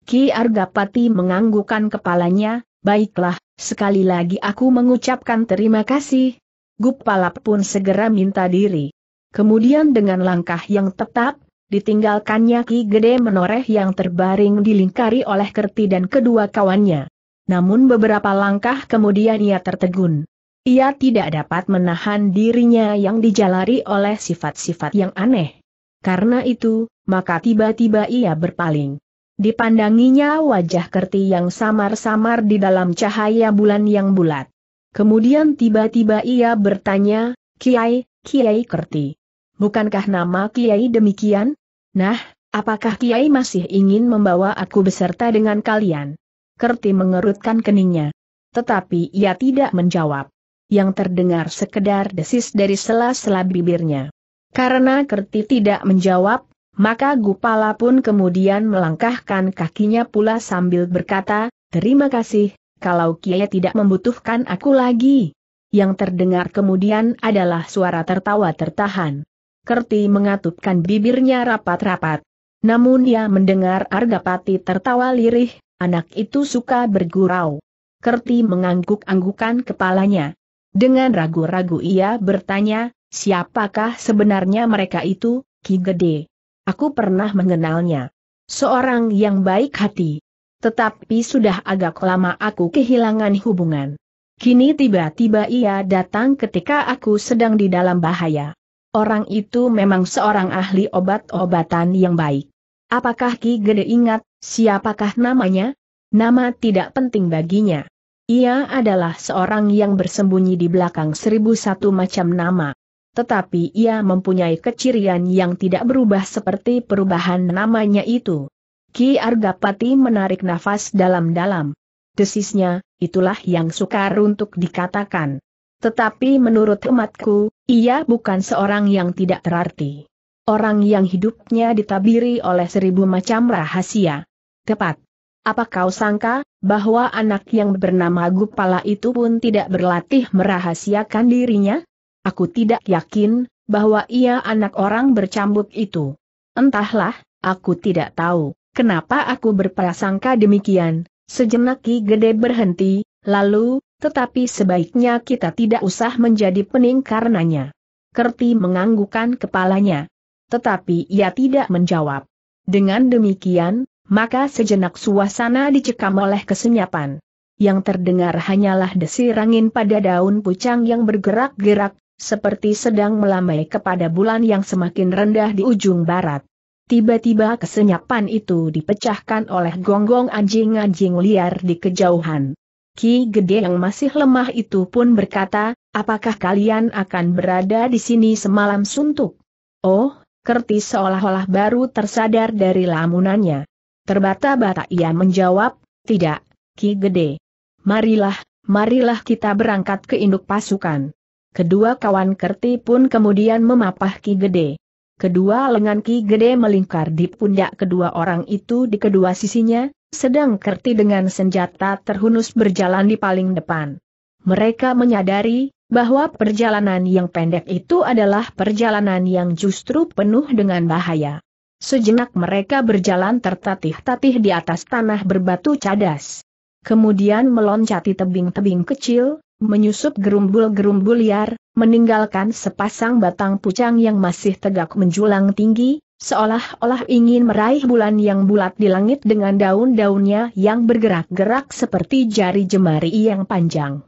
Ki Argapati menganggukkan kepalanya, baiklah, sekali lagi aku mengucapkan terima kasih. Gupala pun segera minta diri. Kemudian dengan langkah yang tetap, ditinggalkannya Ki Gede menoreh yang terbaring dilingkari oleh Kerti dan kedua kawannya. Namun beberapa langkah kemudian ia tertegun. Ia tidak dapat menahan dirinya yang dijalari oleh sifat-sifat yang aneh. Karena itu, maka tiba-tiba ia berpaling. Dipandanginya wajah Kerti yang samar-samar di dalam cahaya bulan yang bulat. Kemudian tiba-tiba ia bertanya, Kiai, Kiai Kerti bukankah nama Kiai demikian? Nah, apakah Kiai masih ingin membawa aku beserta dengan kalian? Kerti mengerutkan keningnya. Tetapi ia tidak menjawab. Yang terdengar sekedar desis dari sela-sela bibirnya. Karena Kerti tidak menjawab, maka Gupala pun kemudian melangkahkan kakinya pula sambil berkata, Terima kasih, kalau Kiai tidak membutuhkan aku lagi. Yang terdengar kemudian adalah suara tertawa tertahan. Kerti mengatupkan bibirnya rapat-rapat. Namun ia mendengar Argapati tertawa lirih, anak itu suka bergurau. Kerti mengangguk-anggukan kepalanya. Dengan ragu-ragu ia bertanya, siapakah sebenarnya mereka itu, Ki Gede? Aku pernah mengenalnya. Seorang yang baik hati. Tetapi sudah agak lama aku kehilangan hubungan. Kini tiba-tiba ia datang ketika aku sedang di dalam bahaya. Orang itu memang seorang ahli obat-obatan yang baik. Apakah Ki Gede ingat, siapakah namanya? Nama tidak penting baginya. Ia adalah seorang yang bersembunyi di belakang seribu satu macam nama. Tetapi ia mempunyai kecirian yang tidak berubah seperti perubahan namanya itu. Ki Argapati menarik nafas dalam-dalam. Desisnya, itulah yang sukar untuk dikatakan. Tetapi menurut umatku, ia bukan seorang yang tidak terarti. Orang yang hidupnya ditabiri oleh seribu macam rahasia. Tepat. Apa kau sangka, bahwa anak yang bernama Gupala itu pun tidak berlatih merahasiakan dirinya? Aku tidak yakin, bahwa ia anak orang bercambuk itu. Entahlah, aku tidak tahu, kenapa aku berprasangka demikian. Sejenak Ki Gede berhenti, lalu, tetapi sebaiknya kita tidak usah menjadi pening karenanya. Kerti menganggukkan kepalanya. Tetapi ia tidak menjawab. Dengan demikian, maka sejenak suasana dicekam oleh kesenyapan. Yang terdengar hanyalah desir angin pada daun pucang yang bergerak-gerak, seperti sedang melamai kepada bulan yang semakin rendah di ujung barat. Tiba-tiba kesenyapan itu dipecahkan oleh gonggong anjing-anjing liar di kejauhan. Ki Gede yang masih lemah itu pun berkata, apakah kalian akan berada di sini semalam suntuk? Oh, Kerti seolah-olah baru tersadar dari lamunannya. Terbata-bata ia menjawab, tidak, Ki Gede. Marilah, marilah kita berangkat ke induk pasukan. Kedua kawan Kerti pun kemudian memapah Ki Gede. Kedua lengan Ki Gede melingkar di pundak kedua orang itu di kedua sisinya, sedang Kerti dengan senjata terhunus berjalan di paling depan. Mereka menyadari bahwa perjalanan yang pendek itu adalah perjalanan yang justru penuh dengan bahaya. Sejenak mereka berjalan tertatih-tatih di atas tanah berbatu cadas. Kemudian meloncati tebing-tebing kecil, menyusup gerumbul-gerumbul liar, meninggalkan sepasang batang pucang yang masih tegak menjulang tinggi, seolah-olah ingin meraih bulan yang bulat di langit dengan daun-daunnya yang bergerak-gerak seperti jari jemari yang panjang.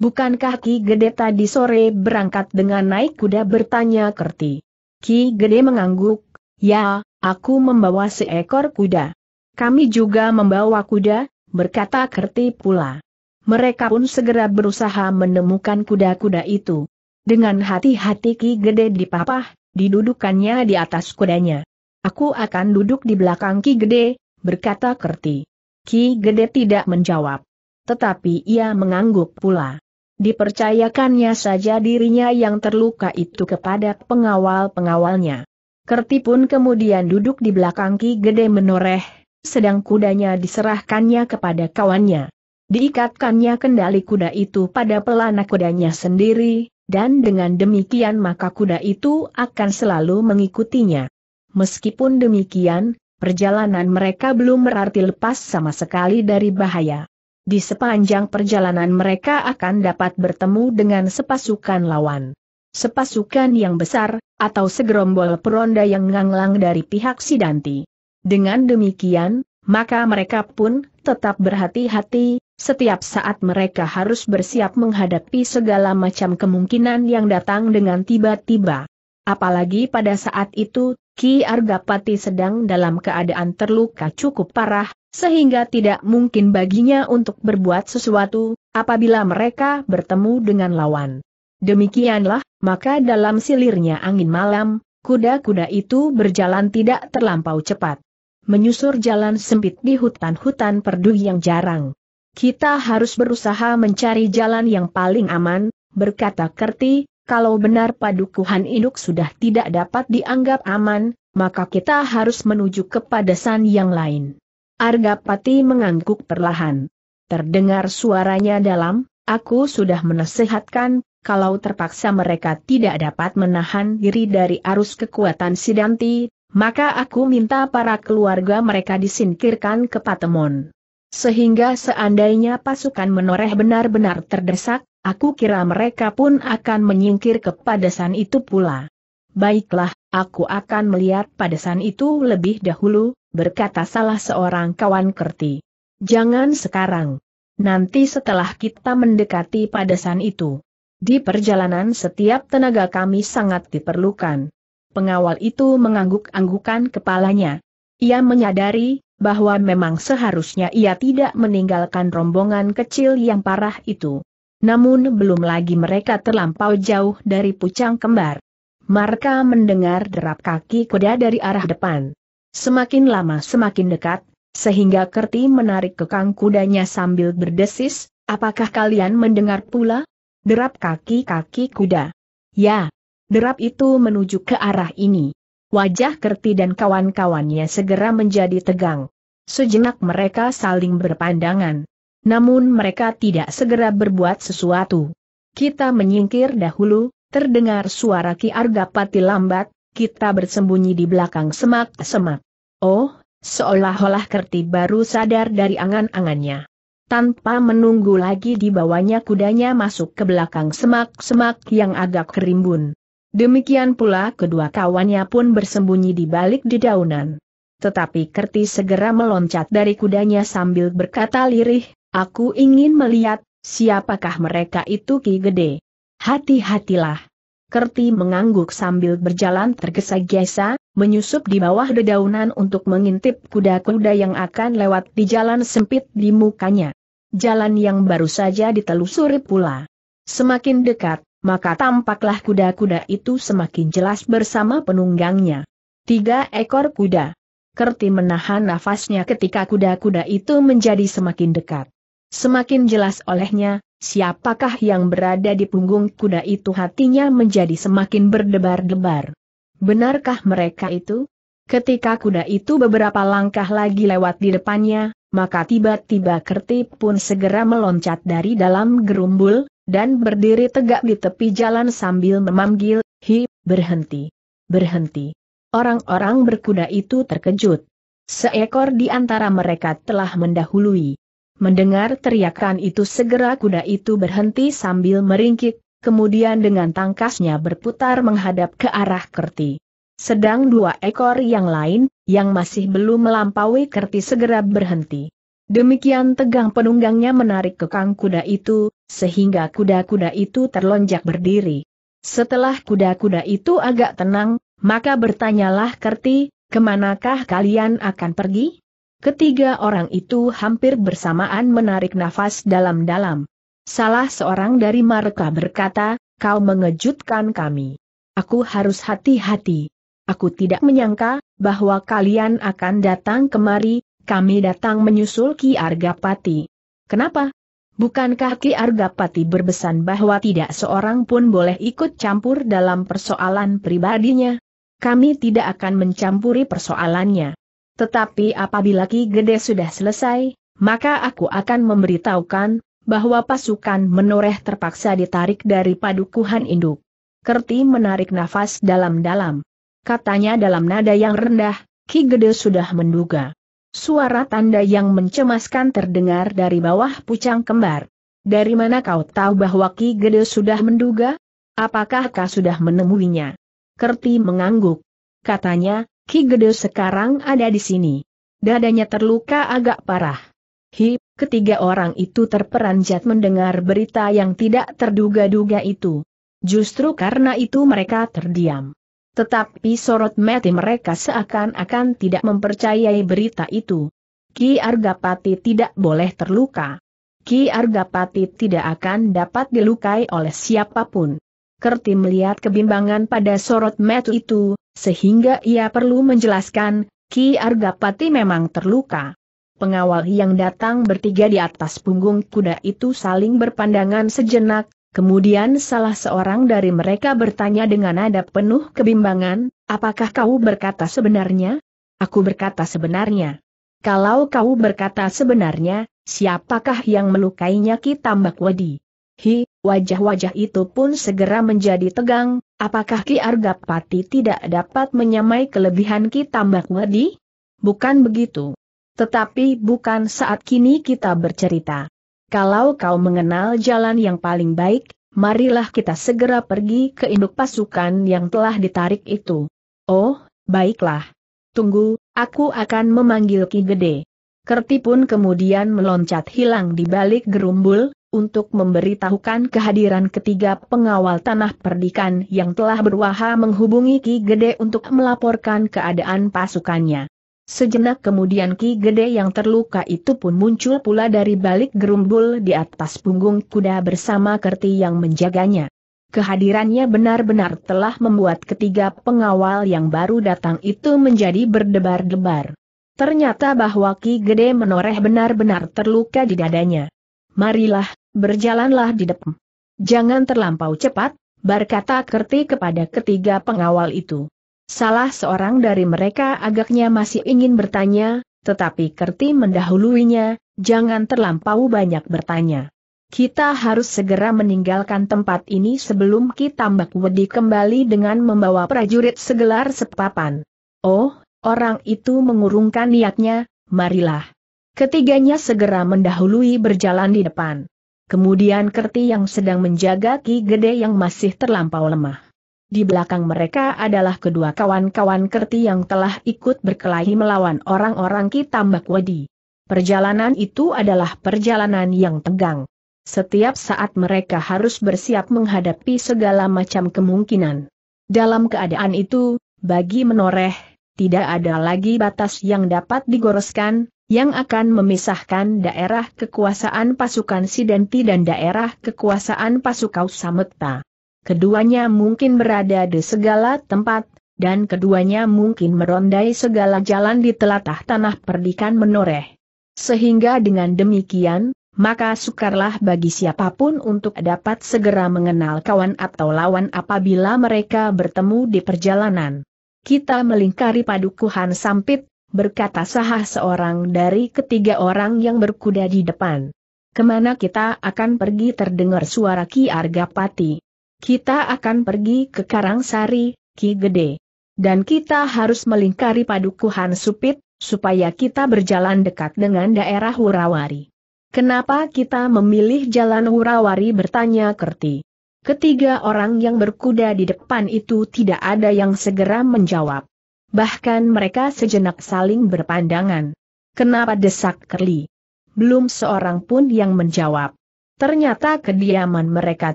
Bukankah Ki Gede tadi sore berangkat dengan naik kuda bertanya Kerti? Ki Gede mengangguk, ya, aku membawa seekor kuda. Kami juga membawa kuda, berkata Kerti pula. Mereka pun segera berusaha menemukan kuda-kuda itu. Dengan hati-hati Ki Gede dipapah, didudukannya di atas kudanya. Aku akan duduk di belakang Ki Gede, berkata Kerti. Ki Gede tidak menjawab. Tetapi ia mengangguk pula. Dipercayakannya saja dirinya yang terluka itu kepada pengawal-pengawalnya. Kerti pun kemudian duduk di belakang Ki Gede menoreh, sedang kudanya diserahkannya kepada kawannya. Diikatkannya kendali kuda itu pada pelana kudanya sendiri, dan dengan demikian maka kuda itu akan selalu mengikutinya. Meskipun demikian, perjalanan mereka belum berarti lepas sama sekali dari bahaya. Di sepanjang perjalanan mereka akan dapat bertemu dengan sepasukan lawan. Sepasukan yang besar, atau segerombol peronda yang nganglang dari pihak Sidanti. Dengan demikian, maka mereka pun tetap berhati-hati, setiap saat mereka harus bersiap menghadapi segala macam kemungkinan yang datang dengan tiba-tiba. Apalagi pada saat itu, Ki Argapati sedang dalam keadaan terluka cukup parah, sehingga tidak mungkin baginya untuk berbuat sesuatu, apabila mereka bertemu dengan lawan. Demikianlah, maka dalam silirnya angin malam, kuda-kuda itu berjalan tidak terlampau cepat menyusur jalan sempit di hutan-hutan perdu yang jarang. Kita harus berusaha mencari jalan yang paling aman, berkata Kerti, kalau benar padukuhan induk sudah tidak dapat dianggap aman, maka kita harus menuju ke padasan yang lain. Argapati mengangguk perlahan. Terdengar suaranya dalam, aku sudah menasehatkan kalau terpaksa mereka tidak dapat menahan diri dari arus kekuatan Sidanti, maka aku minta para keluarga mereka disingkirkan ke Patemon. Sehingga seandainya pasukan menoreh benar-benar terdesak, aku kira mereka pun akan menyingkir ke padesan itu pula. Baiklah, aku akan melihat padesan itu lebih dahulu, berkata salah seorang kawan kerti. Jangan sekarang. Nanti setelah kita mendekati padesan itu. Di perjalanan setiap tenaga kami sangat diperlukan pengawal itu mengangguk-anggukan kepalanya. Ia menyadari bahwa memang seharusnya ia tidak meninggalkan rombongan kecil yang parah itu. Namun belum lagi mereka terlampau jauh dari pucang kembar. Marka mendengar derap kaki kuda dari arah depan. Semakin lama semakin dekat, sehingga Kerti menarik kekang kudanya sambil berdesis, apakah kalian mendengar pula? Derap kaki-kaki kuda. Ya, derap itu menuju ke arah ini. Wajah Kerti dan kawan-kawannya segera menjadi tegang. Sejenak mereka saling berpandangan. Namun mereka tidak segera berbuat sesuatu. Kita menyingkir dahulu, terdengar suara Ki Argapati lambat, kita bersembunyi di belakang semak-semak. Oh, seolah-olah Kerti baru sadar dari angan-angannya. Tanpa menunggu lagi dibawanya kudanya masuk ke belakang semak-semak yang agak kerimbun. Demikian pula kedua kawannya pun bersembunyi di balik dedaunan. Tetapi Kerti segera meloncat dari kudanya sambil berkata lirih, aku ingin melihat, siapakah mereka itu Ki Gede. Hati-hatilah. Kerti mengangguk sambil berjalan tergesa-gesa, menyusup di bawah dedaunan untuk mengintip kuda-kuda yang akan lewat di jalan sempit di mukanya. Jalan yang baru saja ditelusuri pula. Semakin dekat, maka tampaklah kuda-kuda itu semakin jelas bersama penunggangnya. Tiga ekor kuda. Kerti menahan nafasnya ketika kuda-kuda itu menjadi semakin dekat. Semakin jelas olehnya, siapakah yang berada di punggung kuda itu hatinya menjadi semakin berdebar-debar. Benarkah mereka itu? Ketika kuda itu beberapa langkah lagi lewat di depannya, maka tiba-tiba Kerti pun segera meloncat dari dalam gerumbul, dan berdiri tegak di tepi jalan sambil memanggil, Hi, berhenti, berhenti. Orang-orang berkuda itu terkejut. Seekor di antara mereka telah mendahului. Mendengar teriakan itu segera kuda itu berhenti sambil meringkik, kemudian dengan tangkasnya berputar menghadap ke arah kerti. Sedang dua ekor yang lain, yang masih belum melampaui kerti segera berhenti. Demikian tegang penunggangnya menarik kekang kuda itu, sehingga kuda-kuda itu terlonjak berdiri. Setelah kuda-kuda itu agak tenang, maka bertanyalah Kerti, kemanakah kalian akan pergi? Ketiga orang itu hampir bersamaan menarik nafas dalam-dalam. Salah seorang dari mereka berkata, kau mengejutkan kami. Aku harus hati-hati. Aku tidak menyangka, bahwa kalian akan datang kemari, kami datang menyusul Ki Argapati. Kenapa? Bukankah Ki Argapati berpesan bahwa tidak seorang pun boleh ikut campur dalam persoalan pribadinya? Kami tidak akan mencampuri persoalannya. Tetapi apabila Ki Gede sudah selesai, maka aku akan memberitahukan bahwa pasukan menoreh terpaksa ditarik dari padukuhan induk. Kerti menarik nafas dalam-dalam. Katanya dalam nada yang rendah, Ki Gede sudah menduga suara tanda yang mencemaskan terdengar dari bawah pucang kembar. Dari mana kau tahu bahwa Ki Gede sudah menduga? Apakah kau sudah menemuinya? Kerti mengangguk. Katanya, Ki Gede sekarang ada di sini. Dadanya terluka agak parah. Hi, ketiga orang itu terperanjat mendengar berita yang tidak terduga-duga itu. Justru karena itu mereka terdiam. Tetapi sorot mati mereka seakan-akan tidak mempercayai berita itu. Ki Argapati tidak boleh terluka. Ki Argapati tidak akan dapat dilukai oleh siapapun. Kerti melihat kebimbangan pada sorot mata itu, sehingga ia perlu menjelaskan, Ki Argapati memang terluka. Pengawal yang datang bertiga di atas punggung kuda itu saling berpandangan sejenak, Kemudian salah seorang dari mereka bertanya dengan nada penuh kebimbangan, apakah kau berkata sebenarnya? Aku berkata sebenarnya. Kalau kau berkata sebenarnya, siapakah yang melukainya ki tambak wadi? Hi, wajah-wajah itu pun segera menjadi tegang, apakah ki Argapati tidak dapat menyamai kelebihan ki tambak wadi? Bukan begitu. Tetapi bukan saat kini kita bercerita kalau kau mengenal jalan yang paling baik, marilah kita segera pergi ke induk pasukan yang telah ditarik itu. Oh, baiklah. Tunggu, aku akan memanggil Ki Gede. Kerti pun kemudian meloncat hilang di balik gerumbul, untuk memberitahukan kehadiran ketiga pengawal tanah perdikan yang telah berwaha menghubungi Ki Gede untuk melaporkan keadaan pasukannya. Sejenak kemudian Ki Gede yang terluka itu pun muncul pula dari balik gerumbul di atas punggung kuda bersama Kerti yang menjaganya. Kehadirannya benar-benar telah membuat ketiga pengawal yang baru datang itu menjadi berdebar-debar. Ternyata bahwa Ki Gede menoreh benar-benar terluka di dadanya. Marilah, berjalanlah di depan. Jangan terlampau cepat, berkata Kerti kepada ketiga pengawal itu. Salah seorang dari mereka agaknya masih ingin bertanya, tetapi Kerti mendahuluinya, jangan terlampau banyak bertanya. Kita harus segera meninggalkan tempat ini sebelum kita Mbak Wedi kembali dengan membawa prajurit segelar sepapan. Oh, orang itu mengurungkan niatnya, marilah. Ketiganya segera mendahului berjalan di depan. Kemudian Kerti yang sedang menjaga Ki Gede yang masih terlampau lemah. Di belakang mereka adalah kedua kawan-kawan kerti yang telah ikut berkelahi melawan orang-orang Kitambak Wedi. Perjalanan itu adalah perjalanan yang tegang. Setiap saat mereka harus bersiap menghadapi segala macam kemungkinan. Dalam keadaan itu, bagi menoreh, tidak ada lagi batas yang dapat digoreskan, yang akan memisahkan daerah kekuasaan pasukan Sidenti dan daerah kekuasaan pasukan Sametta. Keduanya mungkin berada di segala tempat, dan keduanya mungkin merondai segala jalan di telatah tanah perdikan menoreh. Sehingga dengan demikian, maka sukarlah bagi siapapun untuk dapat segera mengenal kawan atau lawan apabila mereka bertemu di perjalanan. Kita melingkari padukuhan sampit, berkata sahah seorang dari ketiga orang yang berkuda di depan. Kemana kita akan pergi terdengar suara Ki Argapati. Kita akan pergi ke Karangsari, Ki Gede. Dan kita harus melingkari padukuhan Supit, supaya kita berjalan dekat dengan daerah Hurawari. Kenapa kita memilih jalan Hurawari bertanya Kerti. Ketiga orang yang berkuda di depan itu tidak ada yang segera menjawab. Bahkan mereka sejenak saling berpandangan. Kenapa desak Kerli? Belum seorang pun yang menjawab. Ternyata kediaman mereka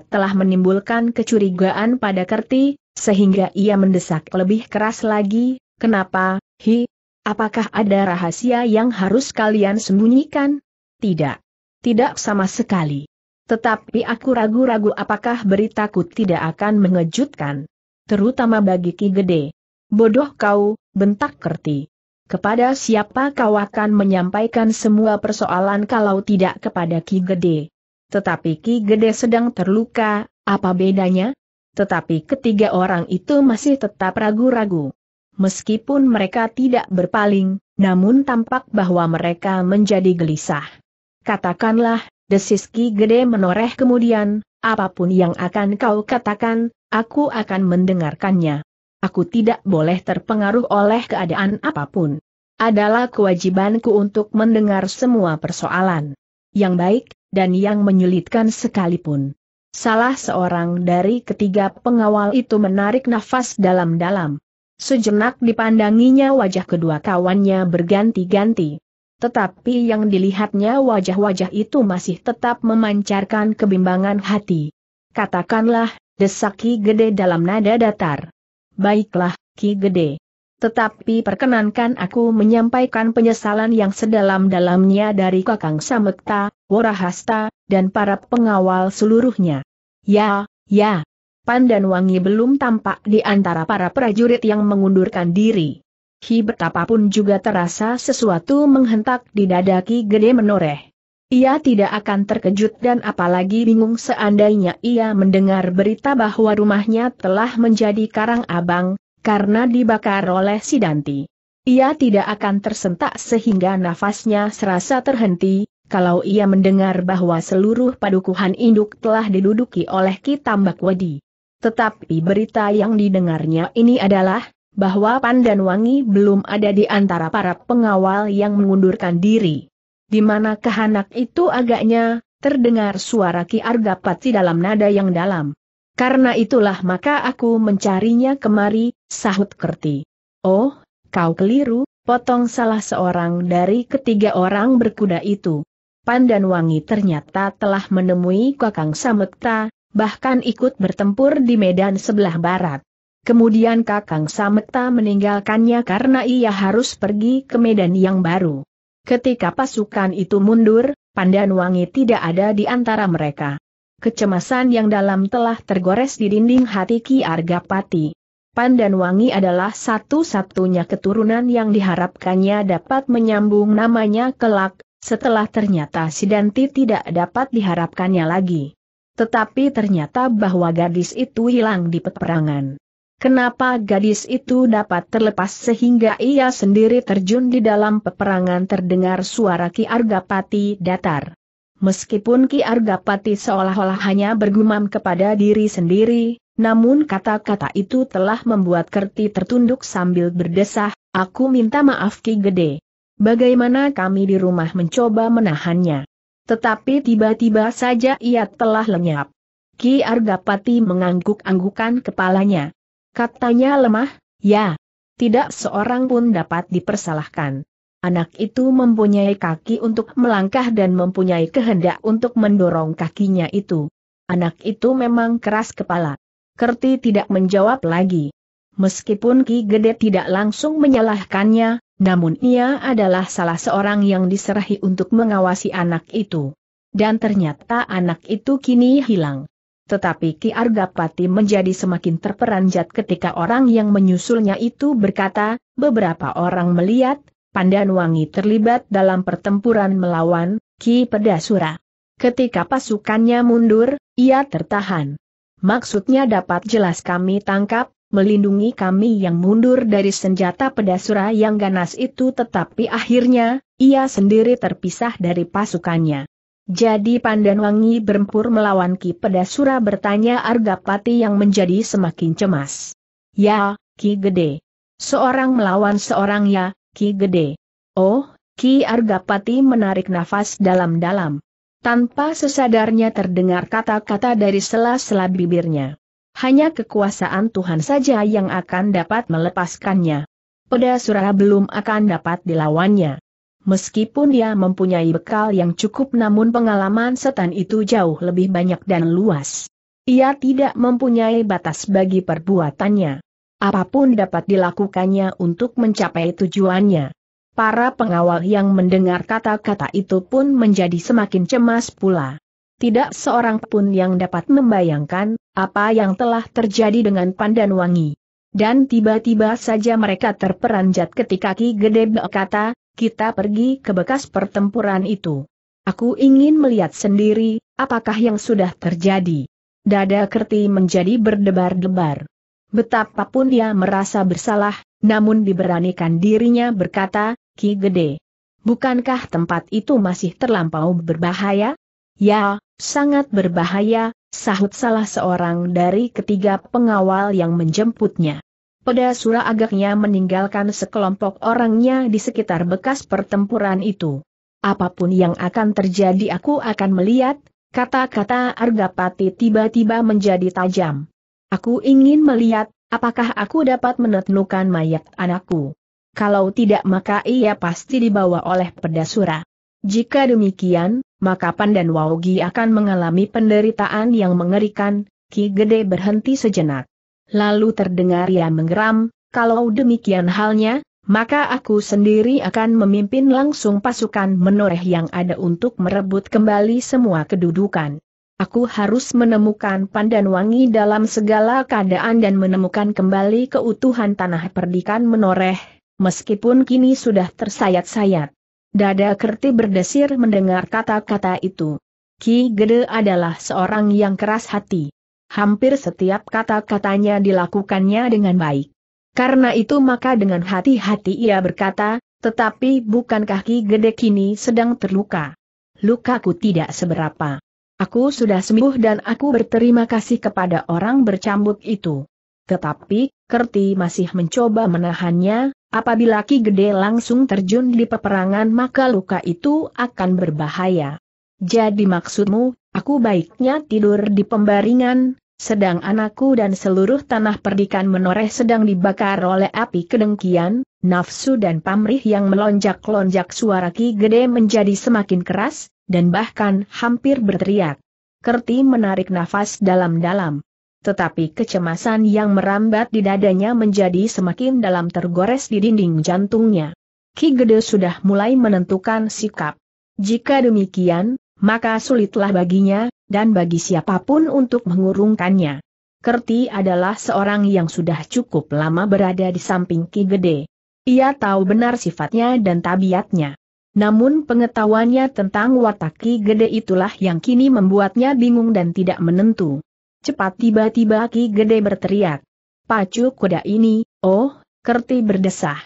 telah menimbulkan kecurigaan pada Kerti, sehingga ia mendesak lebih keras lagi, kenapa, hi, apakah ada rahasia yang harus kalian sembunyikan? Tidak. Tidak sama sekali. Tetapi aku ragu-ragu apakah beritaku tidak akan mengejutkan. Terutama bagi Ki Gede. Bodoh kau, bentak Kerti. Kepada siapa kau akan menyampaikan semua persoalan kalau tidak kepada Ki Gede? Tetapi Ki Gede sedang terluka, apa bedanya? Tetapi ketiga orang itu masih tetap ragu-ragu. Meskipun mereka tidak berpaling, namun tampak bahwa mereka menjadi gelisah. Katakanlah, desis Ki Gede menoreh kemudian, apapun yang akan kau katakan, aku akan mendengarkannya. Aku tidak boleh terpengaruh oleh keadaan apapun. Adalah kewajibanku untuk mendengar semua persoalan yang baik, dan yang menyulitkan sekalipun. Salah seorang dari ketiga pengawal itu menarik nafas dalam-dalam. Sejenak dipandanginya wajah kedua kawannya berganti-ganti. Tetapi yang dilihatnya wajah-wajah itu masih tetap memancarkan kebimbangan hati. Katakanlah, desak Ki Gede dalam nada datar. Baiklah, Ki Gede. Tetapi perkenankan aku menyampaikan penyesalan yang sedalam-dalamnya dari Kakang Samekta, Warahasta, dan para pengawal seluruhnya. Ya, ya. Pandan Wangi belum tampak di antara para prajurit yang mengundurkan diri. Hi betapapun juga terasa sesuatu menghentak di dada Ki Gede menoreh. Ia tidak akan terkejut dan apalagi bingung seandainya ia mendengar berita bahwa rumahnya telah menjadi karang abang, karena dibakar oleh Sidanti. Ia tidak akan tersentak sehingga nafasnya serasa terhenti, kalau ia mendengar bahwa seluruh padukuhan induk telah diduduki oleh Kitambak Wedi. Tetapi berita yang didengarnya ini adalah, bahwa Pandan Wangi belum ada di antara para pengawal yang mengundurkan diri. Di mana kehanak itu agaknya, terdengar suara Ki Argapati dalam nada yang dalam. Karena itulah maka aku mencarinya kemari, sahut Kerti. Oh, kau keliru, potong salah seorang dari ketiga orang berkuda itu. Pandan Wangi ternyata telah menemui Kakang Samekta, bahkan ikut bertempur di medan sebelah barat. Kemudian Kakang Samekta meninggalkannya karena ia harus pergi ke medan yang baru. Ketika pasukan itu mundur, Pandan Wangi tidak ada di antara mereka. Kecemasan yang dalam telah tergores di dinding hati Ki Argapati. Pan dan Wangi adalah satu-satunya keturunan yang diharapkannya dapat menyambung namanya kelak, setelah ternyata Sidanti tidak dapat diharapkannya lagi. Tetapi ternyata bahwa gadis itu hilang di peperangan. Kenapa gadis itu dapat terlepas sehingga ia sendiri terjun di dalam peperangan terdengar suara Ki Argapati datar. Meskipun Ki Argapati seolah-olah hanya bergumam kepada diri sendiri, namun kata-kata itu telah membuat Kerti tertunduk sambil berdesah, aku minta maaf Ki Gede. Bagaimana kami di rumah mencoba menahannya. Tetapi tiba-tiba saja ia telah lenyap. Ki Argapati mengangguk-anggukan kepalanya. Katanya lemah, ya. Tidak seorang pun dapat dipersalahkan. Anak itu mempunyai kaki untuk melangkah dan mempunyai kehendak untuk mendorong kakinya itu. Anak itu memang keras kepala. Kerti tidak menjawab lagi. Meskipun Ki Gede tidak langsung menyalahkannya, namun ia adalah salah seorang yang diserahi untuk mengawasi anak itu. Dan ternyata anak itu kini hilang. Tetapi Ki Argapati menjadi semakin terperanjat ketika orang yang menyusulnya itu berkata, beberapa orang melihat, Wangi terlibat dalam pertempuran melawan, Ki Pedasura. Ketika pasukannya mundur, ia tertahan maksudnya dapat jelas kami tangkap, melindungi kami yang mundur dari senjata pedasura yang ganas itu tetapi akhirnya, ia sendiri terpisah dari pasukannya. Jadi Pandanwangi berempur melawan Ki Pedasura bertanya Argapati yang menjadi semakin cemas. Ya, Ki Gede. Seorang melawan seorang ya, Ki Gede. Oh, Ki Argapati menarik nafas dalam-dalam. Tanpa sesadarnya terdengar kata-kata dari sela-sela bibirnya. Hanya kekuasaan Tuhan saja yang akan dapat melepaskannya. Peda surah belum akan dapat dilawannya. Meskipun dia mempunyai bekal yang cukup namun pengalaman setan itu jauh lebih banyak dan luas. Ia tidak mempunyai batas bagi perbuatannya. Apapun dapat dilakukannya untuk mencapai tujuannya. Para pengawal yang mendengar kata-kata itu pun menjadi semakin cemas pula. Tidak seorang pun yang dapat membayangkan apa yang telah terjadi dengan Pandan Wangi. Dan tiba-tiba saja mereka terperanjat ketika Ki Gede berkata, kita pergi ke bekas pertempuran itu. Aku ingin melihat sendiri, apakah yang sudah terjadi. Dada Kerti menjadi berdebar-debar. Betapapun dia merasa bersalah, namun diberanikan dirinya berkata, Ki Gede. Bukankah tempat itu masih terlampau berbahaya? Ya, sangat berbahaya, sahut salah seorang dari ketiga pengawal yang menjemputnya. Pedasura agaknya meninggalkan sekelompok orangnya di sekitar bekas pertempuran itu. Apapun yang akan terjadi aku akan melihat, kata-kata Argapati tiba-tiba menjadi tajam. Aku ingin melihat, apakah aku dapat menetnukan mayat anakku kalau tidak maka ia pasti dibawa oleh pedasura. Jika demikian, maka Pandan Waugi akan mengalami penderitaan yang mengerikan, Ki Gede berhenti sejenak. Lalu terdengar ia menggeram, kalau demikian halnya, maka aku sendiri akan memimpin langsung pasukan menoreh yang ada untuk merebut kembali semua kedudukan. Aku harus menemukan Pandan Wangi dalam segala keadaan dan menemukan kembali keutuhan tanah perdikan menoreh, meskipun kini sudah tersayat-sayat. Dada Kerti berdesir mendengar kata-kata itu. Ki Gede adalah seorang yang keras hati. Hampir setiap kata-katanya dilakukannya dengan baik. Karena itu maka dengan hati-hati ia berkata, tetapi bukankah Ki Gede kini sedang terluka? Lukaku tidak seberapa. Aku sudah sembuh dan aku berterima kasih kepada orang bercambuk itu. Tetapi, Kerti masih mencoba menahannya, Apabila Ki Gede langsung terjun di peperangan maka luka itu akan berbahaya. Jadi maksudmu, aku baiknya tidur di pembaringan, sedang anakku dan seluruh tanah perdikan menoreh sedang dibakar oleh api kedengkian, nafsu dan pamrih yang melonjak-lonjak suara Ki Gede menjadi semakin keras, dan bahkan hampir berteriak. Kerti menarik nafas dalam-dalam tetapi kecemasan yang merambat di dadanya menjadi semakin dalam tergores di dinding jantungnya. Ki Gede sudah mulai menentukan sikap. Jika demikian, maka sulitlah baginya, dan bagi siapapun untuk mengurungkannya. Kerti adalah seorang yang sudah cukup lama berada di samping Ki Gede. Ia tahu benar sifatnya dan tabiatnya. Namun pengetahuannya tentang watak Ki Gede itulah yang kini membuatnya bingung dan tidak menentu. Cepat tiba-tiba Ki Gede berteriak. Pacu kuda ini, oh, Kerti berdesah.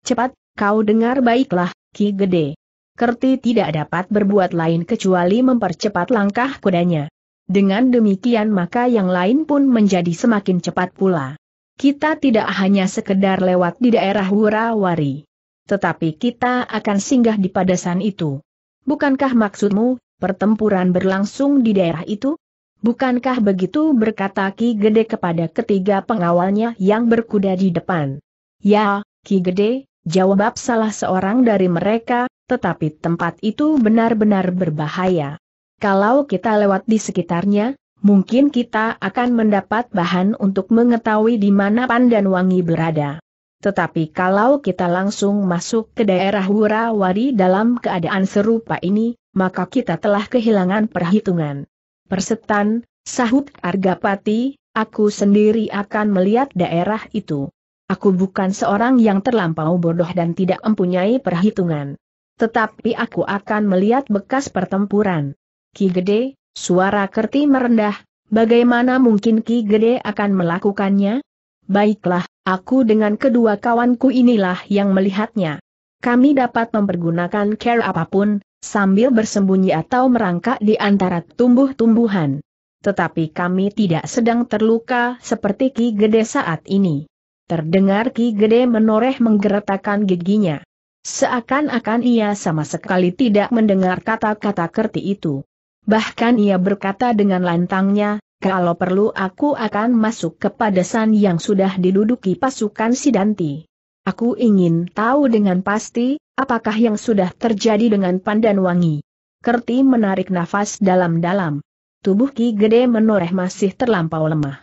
Cepat, kau dengar baiklah, Ki Gede. Kerti tidak dapat berbuat lain kecuali mempercepat langkah kudanya. Dengan demikian maka yang lain pun menjadi semakin cepat pula. Kita tidak hanya sekedar lewat di daerah Wurawari. Tetapi kita akan singgah di padasan itu. Bukankah maksudmu, pertempuran berlangsung di daerah itu? Bukankah begitu berkata Ki Gede kepada ketiga pengawalnya yang berkuda di depan? Ya, Ki Gede, jawab salah seorang dari mereka, tetapi tempat itu benar-benar berbahaya. Kalau kita lewat di sekitarnya, mungkin kita akan mendapat bahan untuk mengetahui di mana pandan Wangi berada. Tetapi kalau kita langsung masuk ke daerah Wurawari dalam keadaan serupa ini, maka kita telah kehilangan perhitungan. Persetan, sahut Argapati, aku sendiri akan melihat daerah itu. Aku bukan seorang yang terlampau bodoh dan tidak mempunyai perhitungan. Tetapi aku akan melihat bekas pertempuran. Ki Gede, suara Kerti merendah, bagaimana mungkin Ki Gede akan melakukannya? Baiklah, aku dengan kedua kawanku inilah yang melihatnya. Kami dapat mempergunakan care apapun, sambil bersembunyi atau merangkak di antara tumbuh-tumbuhan. Tetapi kami tidak sedang terluka seperti Ki Gede saat ini. Terdengar Ki Gede menoreh menggeretakan giginya. Seakan-akan ia sama sekali tidak mendengar kata-kata kerti itu. Bahkan ia berkata dengan lantangnya, kalau perlu aku akan masuk ke padesan yang sudah diduduki pasukan Sidanti. Aku ingin tahu dengan pasti, apakah yang sudah terjadi dengan Pandan Wangi. Kerti menarik nafas dalam-dalam. Tubuh Ki Gede menoreh masih terlampau lemah.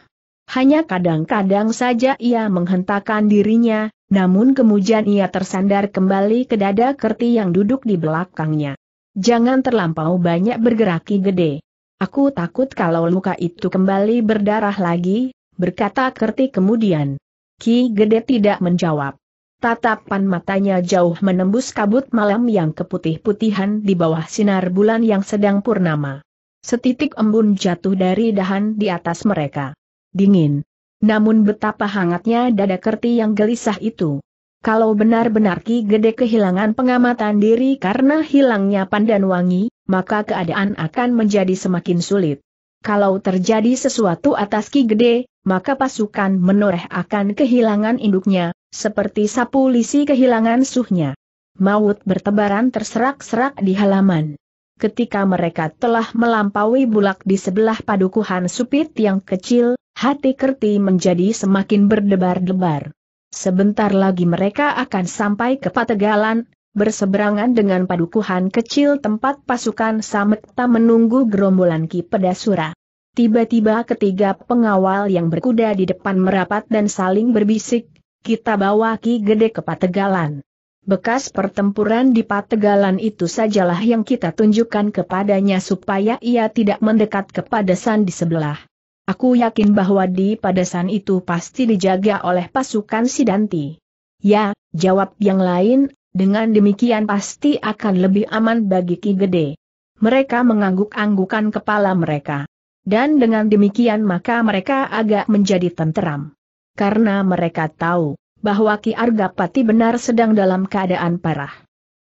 Hanya kadang-kadang saja ia menghentakkan dirinya, namun kemudian ia tersandar kembali ke dada Kerti yang duduk di belakangnya. Jangan terlampau banyak bergerak Ki Gede. Aku takut kalau luka itu kembali berdarah lagi, berkata Kerti kemudian. Ki Gede tidak menjawab. Tatapan matanya jauh menembus kabut malam yang keputih-putihan di bawah sinar bulan yang sedang purnama. Setitik embun jatuh dari dahan di atas mereka. Dingin. Namun betapa hangatnya dada kerti yang gelisah itu. Kalau benar-benar Ki Gede kehilangan pengamatan diri karena hilangnya pandan wangi, maka keadaan akan menjadi semakin sulit. Kalau terjadi sesuatu atas Ki Gede, maka pasukan menoreh akan kehilangan induknya, seperti sapu lisi kehilangan suhnya. Maut bertebaran terserak-serak di halaman. Ketika mereka telah melampaui bulak di sebelah padukuhan supit yang kecil, hati Kerti menjadi semakin berdebar-debar. Sebentar lagi mereka akan sampai ke Pategalan, berseberangan dengan padukuhan kecil tempat pasukan Sametta menunggu gerombolan Ki Pedasura. Tiba-tiba ketiga pengawal yang berkuda di depan merapat dan saling berbisik, kita bawa Ki Gede ke Pategalan. Bekas pertempuran di Pategalan itu sajalah yang kita tunjukkan kepadanya supaya ia tidak mendekat kepada Padesan di sebelah. Aku yakin bahwa di padasan itu pasti dijaga oleh pasukan Sidanti. Ya, jawab yang lain, dengan demikian pasti akan lebih aman bagi Ki Gede. Mereka mengangguk-anggukan kepala mereka. Dan dengan demikian maka mereka agak menjadi tenteram karena mereka tahu bahwa Ki Argapati benar sedang dalam keadaan parah.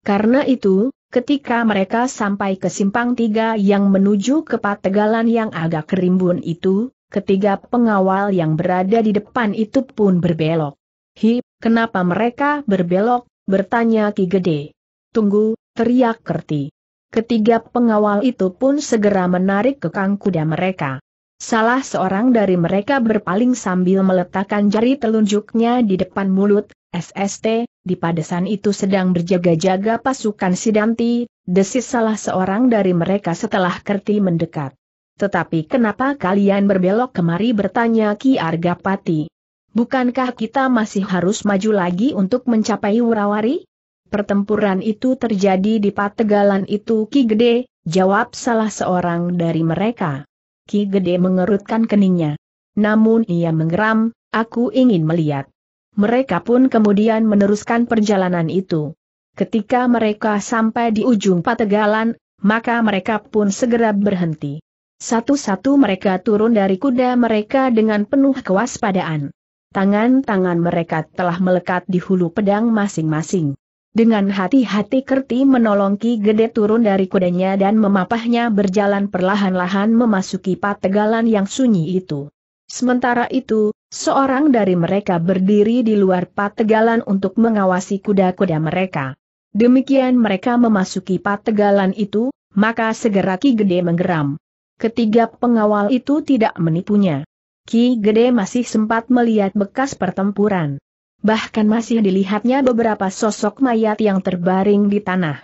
Karena itu, ketika mereka sampai ke simpang tiga yang menuju ke pategalan yang agak kerimbun itu, ketiga pengawal yang berada di depan itu pun berbelok. Hi, kenapa mereka berbelok? bertanya Ki Gede. Tunggu, teriak Kerti. Ketiga pengawal itu pun segera menarik kekang kuda mereka. Salah seorang dari mereka berpaling sambil meletakkan jari telunjuknya di depan mulut, SST, di padesan itu sedang berjaga-jaga pasukan Sidanti, desis salah seorang dari mereka setelah Kerti mendekat. Tetapi kenapa kalian berbelok kemari bertanya Ki Argapati? Bukankah kita masih harus maju lagi untuk mencapai Wurawari? Pertempuran itu terjadi di Pategalan itu Ki Gede, jawab salah seorang dari mereka. Ki Gede mengerutkan keningnya. Namun ia menggeram, aku ingin melihat. Mereka pun kemudian meneruskan perjalanan itu. Ketika mereka sampai di ujung pategalan, maka mereka pun segera berhenti. Satu-satu mereka turun dari kuda mereka dengan penuh kewaspadaan. Tangan-tangan mereka telah melekat di hulu pedang masing-masing. Dengan hati-hati Kerti menolong Ki Gede turun dari kudanya dan memapahnya berjalan perlahan-lahan memasuki pategalan yang sunyi itu. Sementara itu, seorang dari mereka berdiri di luar pategalan untuk mengawasi kuda-kuda mereka. Demikian mereka memasuki pategalan itu, maka segera Ki Gede menggeram. Ketiga pengawal itu tidak menipunya. Ki Gede masih sempat melihat bekas pertempuran. Bahkan masih dilihatnya beberapa sosok mayat yang terbaring di tanah.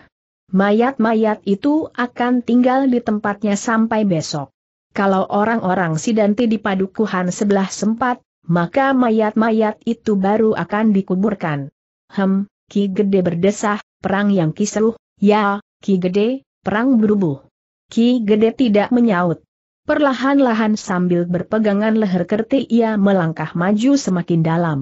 Mayat-mayat itu akan tinggal di tempatnya sampai besok. Kalau orang-orang sidanti di padukuhan sebelah sempat, maka mayat-mayat itu baru akan dikuburkan. Hem, Ki Gede berdesah, perang yang kisruh, ya, Ki Gede, perang berubuh. Ki Gede tidak menyaut. Perlahan-lahan sambil berpegangan leher kerti ia melangkah maju semakin dalam.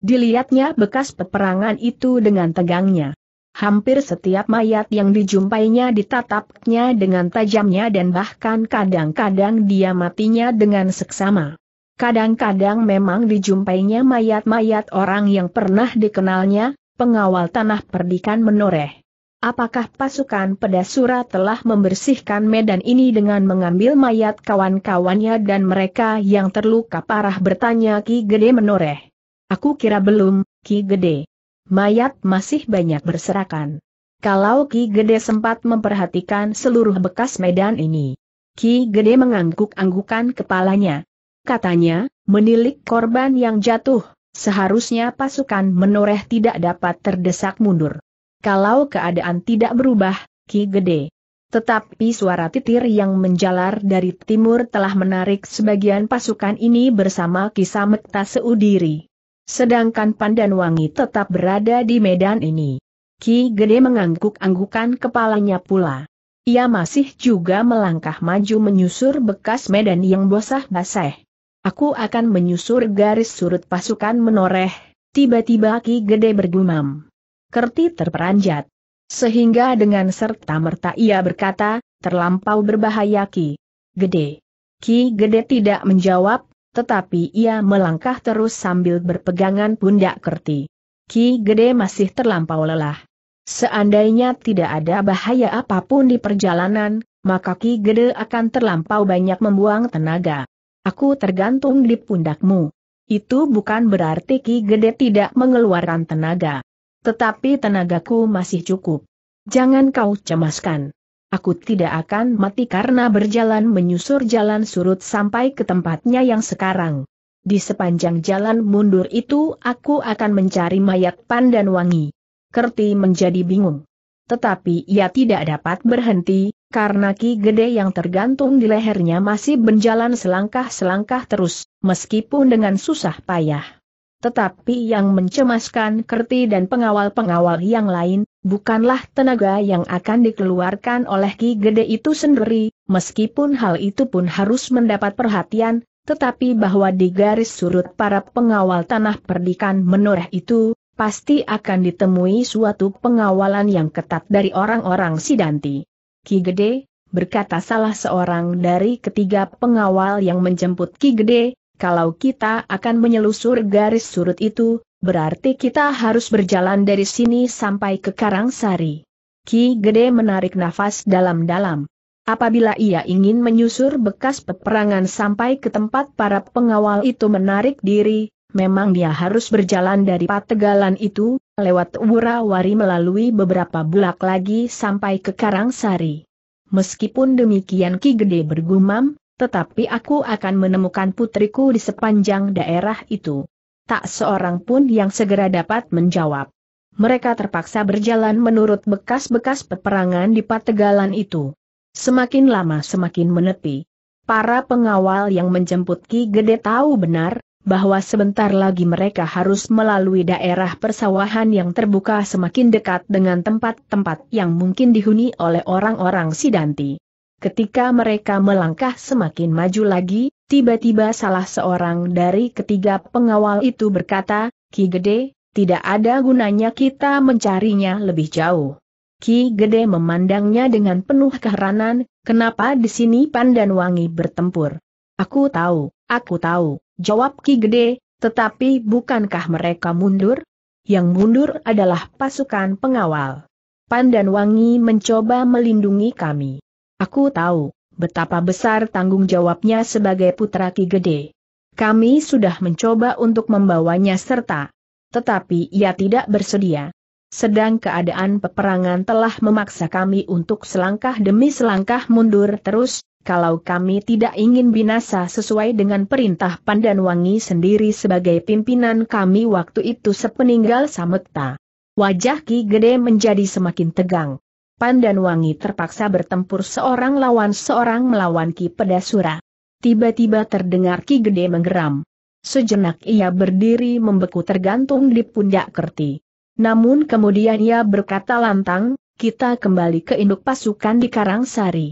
Dilihatnya bekas peperangan itu dengan tegangnya. Hampir setiap mayat yang dijumpainya ditatapnya dengan tajamnya dan bahkan kadang-kadang dia matinya dengan seksama. Kadang-kadang memang dijumpainya mayat-mayat orang yang pernah dikenalnya, pengawal tanah perdikan menoreh. Apakah pasukan pedasura telah membersihkan medan ini dengan mengambil mayat kawan-kawannya dan mereka yang terluka parah bertanya Ki Gede menoreh. Aku kira belum, Ki Gede. Mayat masih banyak berserakan. Kalau Ki Gede sempat memperhatikan seluruh bekas medan ini. Ki Gede mengangguk-anggukan kepalanya. Katanya, menilik korban yang jatuh, seharusnya pasukan menoreh tidak dapat terdesak mundur. Kalau keadaan tidak berubah, Ki Gede. Tetapi suara titir yang menjalar dari timur telah menarik sebagian pasukan ini bersama Ki Samekta Seudiri. Sedangkan Pandan Wangi tetap berada di medan ini. Ki Gede mengangguk-anggukan kepalanya pula. Ia masih juga melangkah maju menyusur bekas medan yang bosah basah. Aku akan menyusur garis surut pasukan menoreh, tiba-tiba Ki Gede bergumam. Kerti terperanjat. Sehingga dengan serta-merta ia berkata, terlampau berbahaya Ki. Gede. Ki Gede tidak menjawab, tetapi ia melangkah terus sambil berpegangan pundak kerti. Ki Gede masih terlampau lelah. Seandainya tidak ada bahaya apapun di perjalanan, maka Ki Gede akan terlampau banyak membuang tenaga. Aku tergantung di pundakmu. Itu bukan berarti Ki Gede tidak mengeluarkan tenaga. Tetapi tenagaku masih cukup. Jangan kau cemaskan. Aku tidak akan mati karena berjalan menyusur jalan surut sampai ke tempatnya yang sekarang. Di sepanjang jalan mundur itu aku akan mencari mayat pandan wangi. Kerti menjadi bingung. Tetapi ia tidak dapat berhenti, karena ki gede yang tergantung di lehernya masih berjalan selangkah-selangkah terus, meskipun dengan susah payah. Tetapi yang mencemaskan Kerti dan pengawal-pengawal yang lain, Bukanlah tenaga yang akan dikeluarkan oleh Ki Gede itu sendiri, meskipun hal itu pun harus mendapat perhatian, tetapi bahwa di garis surut para pengawal tanah perdikan menoreh itu, pasti akan ditemui suatu pengawalan yang ketat dari orang-orang Sidanti. Ki Gede, berkata salah seorang dari ketiga pengawal yang menjemput Ki Gede, kalau kita akan menyelusur garis surut itu, berarti kita harus berjalan dari sini sampai ke Karangsari. Ki Gede menarik nafas dalam-dalam. Apabila ia ingin menyusur bekas peperangan sampai ke tempat para pengawal itu menarik diri, memang dia harus berjalan dari pategalan itu, lewat Wurawari melalui beberapa bulak lagi sampai ke Karangsari. Meskipun demikian Ki Gede bergumam, tetapi aku akan menemukan putriku di sepanjang daerah itu. Tak seorang pun yang segera dapat menjawab. Mereka terpaksa berjalan menurut bekas-bekas peperangan di Pategalan itu. Semakin lama semakin menepi. Para pengawal yang menjemput Ki Gede tahu benar, bahwa sebentar lagi mereka harus melalui daerah persawahan yang terbuka semakin dekat dengan tempat-tempat yang mungkin dihuni oleh orang-orang Sidanti. Ketika mereka melangkah semakin maju lagi, tiba-tiba salah seorang dari ketiga pengawal itu berkata, Ki Gede, tidak ada gunanya kita mencarinya lebih jauh. Ki Gede memandangnya dengan penuh keheranan, kenapa di sini Pandan Wangi bertempur? Aku tahu, aku tahu, jawab Ki Gede, tetapi bukankah mereka mundur? Yang mundur adalah pasukan pengawal. Pandan Wangi mencoba melindungi kami. Aku tahu, betapa besar tanggung jawabnya sebagai putra Ki Gede. Kami sudah mencoba untuk membawanya serta. Tetapi ia tidak bersedia. Sedang keadaan peperangan telah memaksa kami untuk selangkah demi selangkah mundur terus, kalau kami tidak ingin binasa sesuai dengan perintah Pandan Wangi sendiri sebagai pimpinan kami waktu itu sepeninggal Samekta. Wajah Ki Gede menjadi semakin tegang. Pandan Wangi terpaksa bertempur seorang lawan seorang melawan Ki Pedasura. Tiba-tiba terdengar Ki Gede menggeram. Sejenak ia berdiri membeku tergantung di pundak Kerti. Namun kemudian ia berkata lantang, kita kembali ke induk pasukan di Karangsari.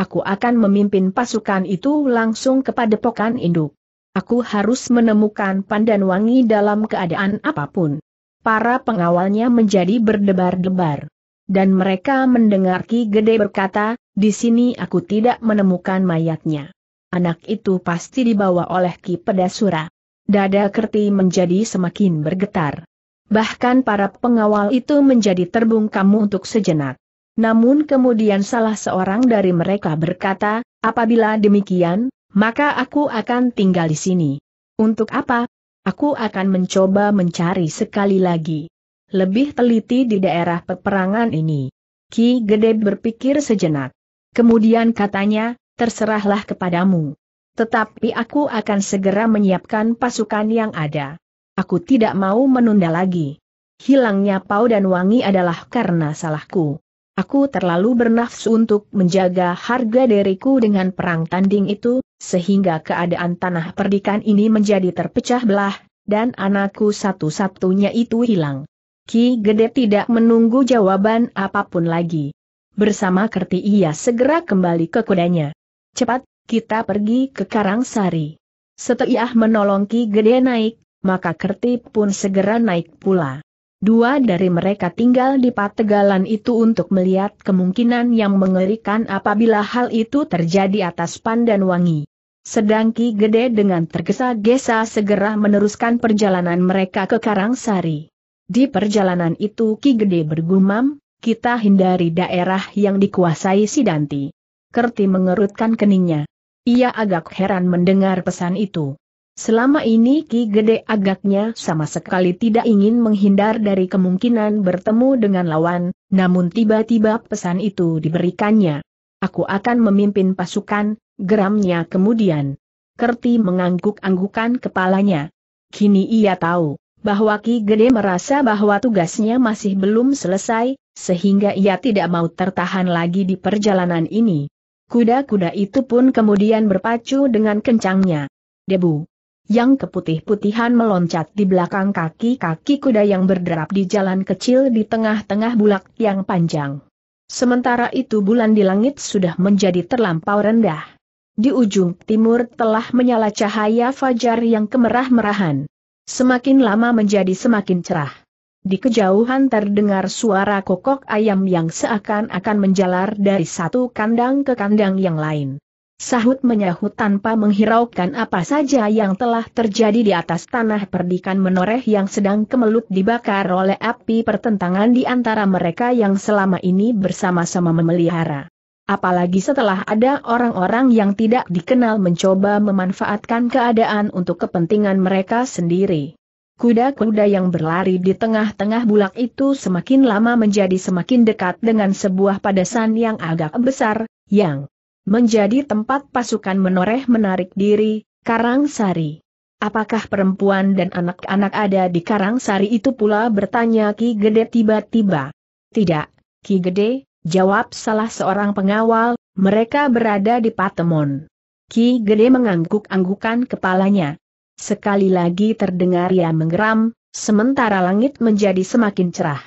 Aku akan memimpin pasukan itu langsung kepada pokan induk. Aku harus menemukan Pandan Wangi dalam keadaan apapun. Para pengawalnya menjadi berdebar-debar dan mereka mendengar Ki Gede berkata, di sini aku tidak menemukan mayatnya. Anak itu pasti dibawa oleh Ki Pedasura. Dada Kerti menjadi semakin bergetar. Bahkan para pengawal itu menjadi terbungkam untuk sejenak. Namun kemudian salah seorang dari mereka berkata, apabila demikian, maka aku akan tinggal di sini. Untuk apa? Aku akan mencoba mencari sekali lagi lebih teliti di daerah peperangan ini. Ki Gede berpikir sejenak. Kemudian katanya, terserahlah kepadamu. Tetapi aku akan segera menyiapkan pasukan yang ada. Aku tidak mau menunda lagi. Hilangnya Pau dan Wangi adalah karena salahku. Aku terlalu bernafsu untuk menjaga harga diriku dengan perang tanding itu, sehingga keadaan tanah perdikan ini menjadi terpecah belah, dan anakku satu-satunya itu hilang. Ki Gede tidak menunggu jawaban apapun lagi. Bersama Kerti ia segera kembali ke kudanya. Cepat, kita pergi ke Karangsari. Setelah menolong Ki Gede naik, maka Kerti pun segera naik pula. Dua dari mereka tinggal di pategalan itu untuk melihat kemungkinan yang mengerikan apabila hal itu terjadi atas pandan Wangi. Sedang Ki Gede dengan tergesa-gesa segera meneruskan perjalanan mereka ke Karangsari. Di perjalanan itu Ki Gede bergumam, kita hindari daerah yang dikuasai si Danti. Kerti mengerutkan keningnya. Ia agak heran mendengar pesan itu. Selama ini Ki Gede agaknya sama sekali tidak ingin menghindar dari kemungkinan bertemu dengan lawan, namun tiba-tiba pesan itu diberikannya. Aku akan memimpin pasukan, geramnya kemudian. Kerti mengangguk-anggukan kepalanya. Kini ia tahu, bahwa Ki Gede merasa bahwa tugasnya masih belum selesai, sehingga ia tidak mau tertahan lagi di perjalanan ini. Kuda-kuda itu pun kemudian berpacu dengan kencangnya. Debu yang keputih-putihan meloncat di belakang kaki-kaki kuda yang berderap di jalan kecil di tengah-tengah bulak yang panjang. Sementara itu bulan di langit sudah menjadi terlampau rendah. Di ujung timur telah menyala cahaya fajar yang kemerah-merahan. Semakin lama menjadi semakin cerah. Di kejauhan terdengar suara kokok ayam yang seakan-akan menjalar dari satu kandang ke kandang yang lain. Sahut menyahut tanpa menghiraukan apa saja yang telah terjadi di atas tanah perdikan menoreh yang sedang kemelut dibakar oleh api pertentangan di antara mereka yang selama ini bersama-sama memelihara Apalagi setelah ada orang-orang yang tidak dikenal mencoba memanfaatkan keadaan untuk kepentingan mereka sendiri. Kuda-kuda yang berlari di tengah-tengah bulak itu semakin lama menjadi semakin dekat dengan sebuah padasan yang agak besar, yang menjadi tempat pasukan menoreh menarik diri, Karangsari. Apakah perempuan dan anak-anak ada di Karangsari itu pula bertanya Ki Gede tiba-tiba? Tidak, Ki Gede, Jawab salah seorang pengawal, mereka berada di Patemon. Ki Gede mengangguk-anggukan kepalanya. Sekali lagi terdengar ia menggeram, sementara langit menjadi semakin cerah.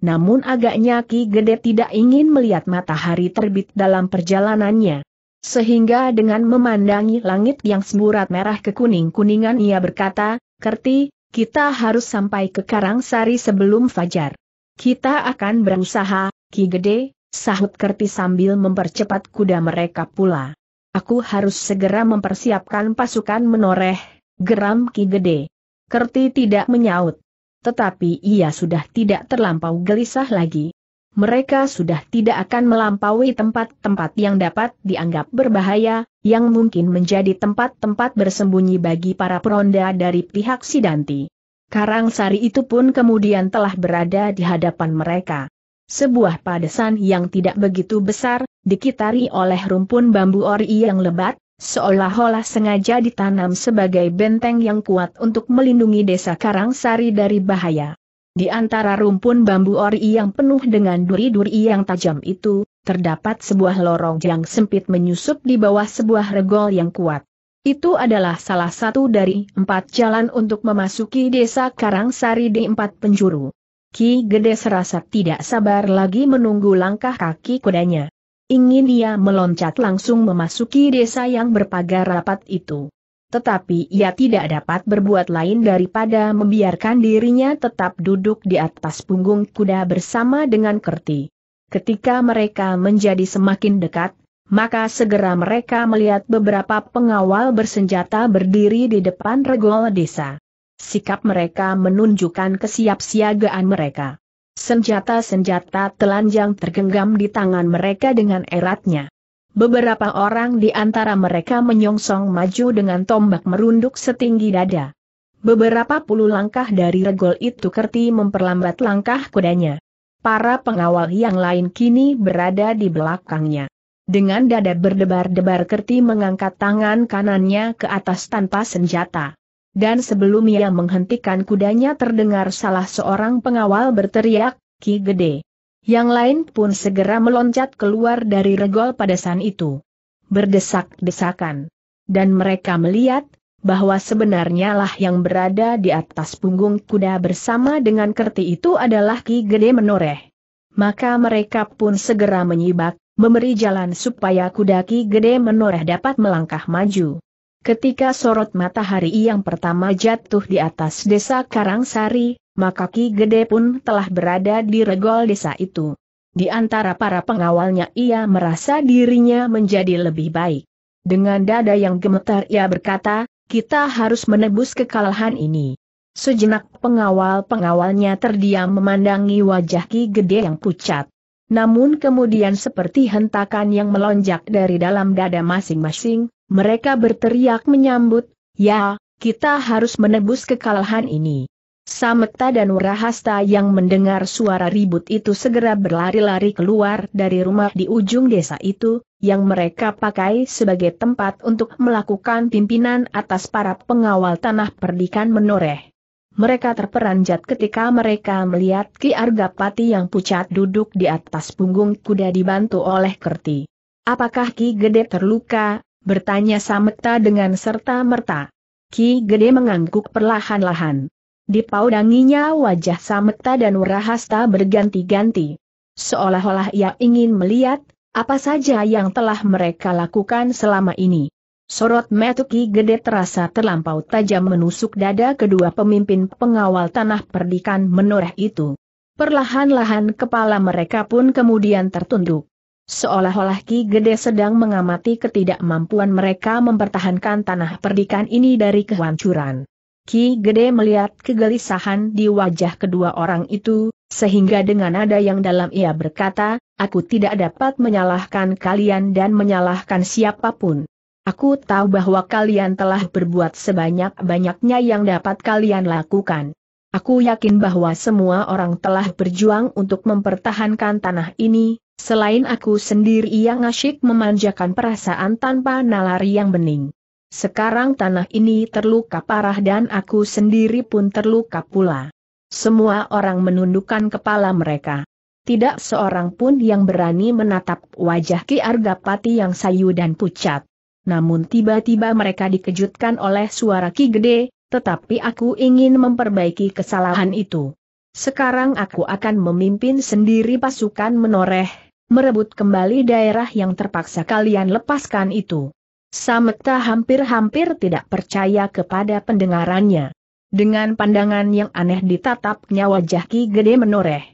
Namun agaknya Ki Gede tidak ingin melihat matahari terbit dalam perjalanannya. Sehingga dengan memandangi langit yang semburat merah ke kuning-kuningan ia berkata, Kerti, kita harus sampai ke Karangsari sebelum fajar. Kita akan berusaha, Ki Gede, sahut Kerti sambil mempercepat kuda mereka pula. Aku harus segera mempersiapkan pasukan menoreh, geram Ki Gede. Kerti tidak menyaut. Tetapi ia sudah tidak terlampau gelisah lagi. Mereka sudah tidak akan melampaui tempat-tempat yang dapat dianggap berbahaya, yang mungkin menjadi tempat-tempat bersembunyi bagi para peronda dari pihak Sidanti. Karang Sari itu pun kemudian telah berada di hadapan mereka. Sebuah padesan yang tidak begitu besar, dikitari oleh rumpun bambu ori yang lebat, seolah-olah sengaja ditanam sebagai benteng yang kuat untuk melindungi desa Karangsari dari bahaya. Di antara rumpun bambu ori yang penuh dengan duri-duri yang tajam itu, terdapat sebuah lorong yang sempit menyusup di bawah sebuah regol yang kuat. Itu adalah salah satu dari empat jalan untuk memasuki desa Karangsari di empat penjuru. Ki Gede serasa tidak sabar lagi menunggu langkah kaki kudanya. Ingin ia meloncat langsung memasuki desa yang berpagar rapat itu. Tetapi ia tidak dapat berbuat lain daripada membiarkan dirinya tetap duduk di atas punggung kuda bersama dengan Kerti. Ketika mereka menjadi semakin dekat, maka segera mereka melihat beberapa pengawal bersenjata berdiri di depan regol desa. Sikap mereka menunjukkan kesiapsiagaan mereka. Senjata-senjata telanjang tergenggam di tangan mereka dengan eratnya. Beberapa orang di antara mereka menyongsong maju dengan tombak merunduk setinggi dada. Beberapa puluh langkah dari regol itu kerti memperlambat langkah kudanya. Para pengawal yang lain kini berada di belakangnya. Dengan dada berdebar-debar kerti mengangkat tangan kanannya ke atas tanpa senjata dan sebelum ia menghentikan kudanya terdengar salah seorang pengawal berteriak, Ki Gede. Yang lain pun segera meloncat keluar dari regol pada padasan itu. Berdesak-desakan. Dan mereka melihat, bahwa sebenarnya lah yang berada di atas punggung kuda bersama dengan kerti itu adalah Ki Gede menoreh. Maka mereka pun segera menyibak, memberi jalan supaya kuda Ki Gede menoreh dapat melangkah maju. Ketika sorot matahari yang pertama jatuh di atas desa Karangsari, maka Ki Gede pun telah berada di regol desa itu. Di antara para pengawalnya ia merasa dirinya menjadi lebih baik. Dengan dada yang gemetar ia berkata, kita harus menebus kekalahan ini. Sejenak pengawal-pengawalnya terdiam memandangi wajah Ki Gede yang pucat. Namun kemudian seperti hentakan yang melonjak dari dalam dada masing-masing, mereka berteriak menyambut, ya, kita harus menebus kekalahan ini. Sameta dan Wrahasta yang mendengar suara ribut itu segera berlari-lari keluar dari rumah di ujung desa itu, yang mereka pakai sebagai tempat untuk melakukan pimpinan atas para pengawal tanah perdikan menoreh. Mereka terperanjat ketika mereka melihat Ki Argapati yang pucat duduk di atas punggung kuda dibantu oleh Kerti. Apakah Ki Gede terluka, Bertanya Sameta dengan serta-merta. Ki Gede mengangguk perlahan-lahan. Dipaudanginya wajah Sameta dan Wrahasta berganti-ganti. Seolah-olah ia ingin melihat, apa saja yang telah mereka lakukan selama ini. Sorot Ki Gede terasa terlampau tajam menusuk dada kedua pemimpin pengawal tanah perdikan menoreh itu. Perlahan-lahan kepala mereka pun kemudian tertunduk. Seolah-olah Ki Gede sedang mengamati ketidakmampuan mereka mempertahankan tanah perdikan ini dari kehancuran. Ki Gede melihat kegelisahan di wajah kedua orang itu, sehingga dengan nada yang dalam ia berkata, aku tidak dapat menyalahkan kalian dan menyalahkan siapapun. Aku tahu bahwa kalian telah berbuat sebanyak-banyaknya yang dapat kalian lakukan. Aku yakin bahwa semua orang telah berjuang untuk mempertahankan tanah ini, Selain aku sendiri yang asyik memanjakan perasaan tanpa nalar yang bening. Sekarang tanah ini terluka parah dan aku sendiri pun terluka pula. Semua orang menundukkan kepala mereka. Tidak seorang pun yang berani menatap wajah Ki Argapati yang sayu dan pucat. Namun tiba-tiba mereka dikejutkan oleh suara Ki Gede, tetapi aku ingin memperbaiki kesalahan itu. Sekarang aku akan memimpin sendiri pasukan menoreh, merebut kembali daerah yang terpaksa kalian lepaskan itu. Sameta hampir-hampir tidak percaya kepada pendengarannya. Dengan pandangan yang aneh ditatapnya wajah Ki Gede menoreh.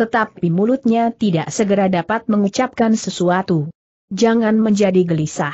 Tetapi mulutnya tidak segera dapat mengucapkan sesuatu. Jangan menjadi gelisah.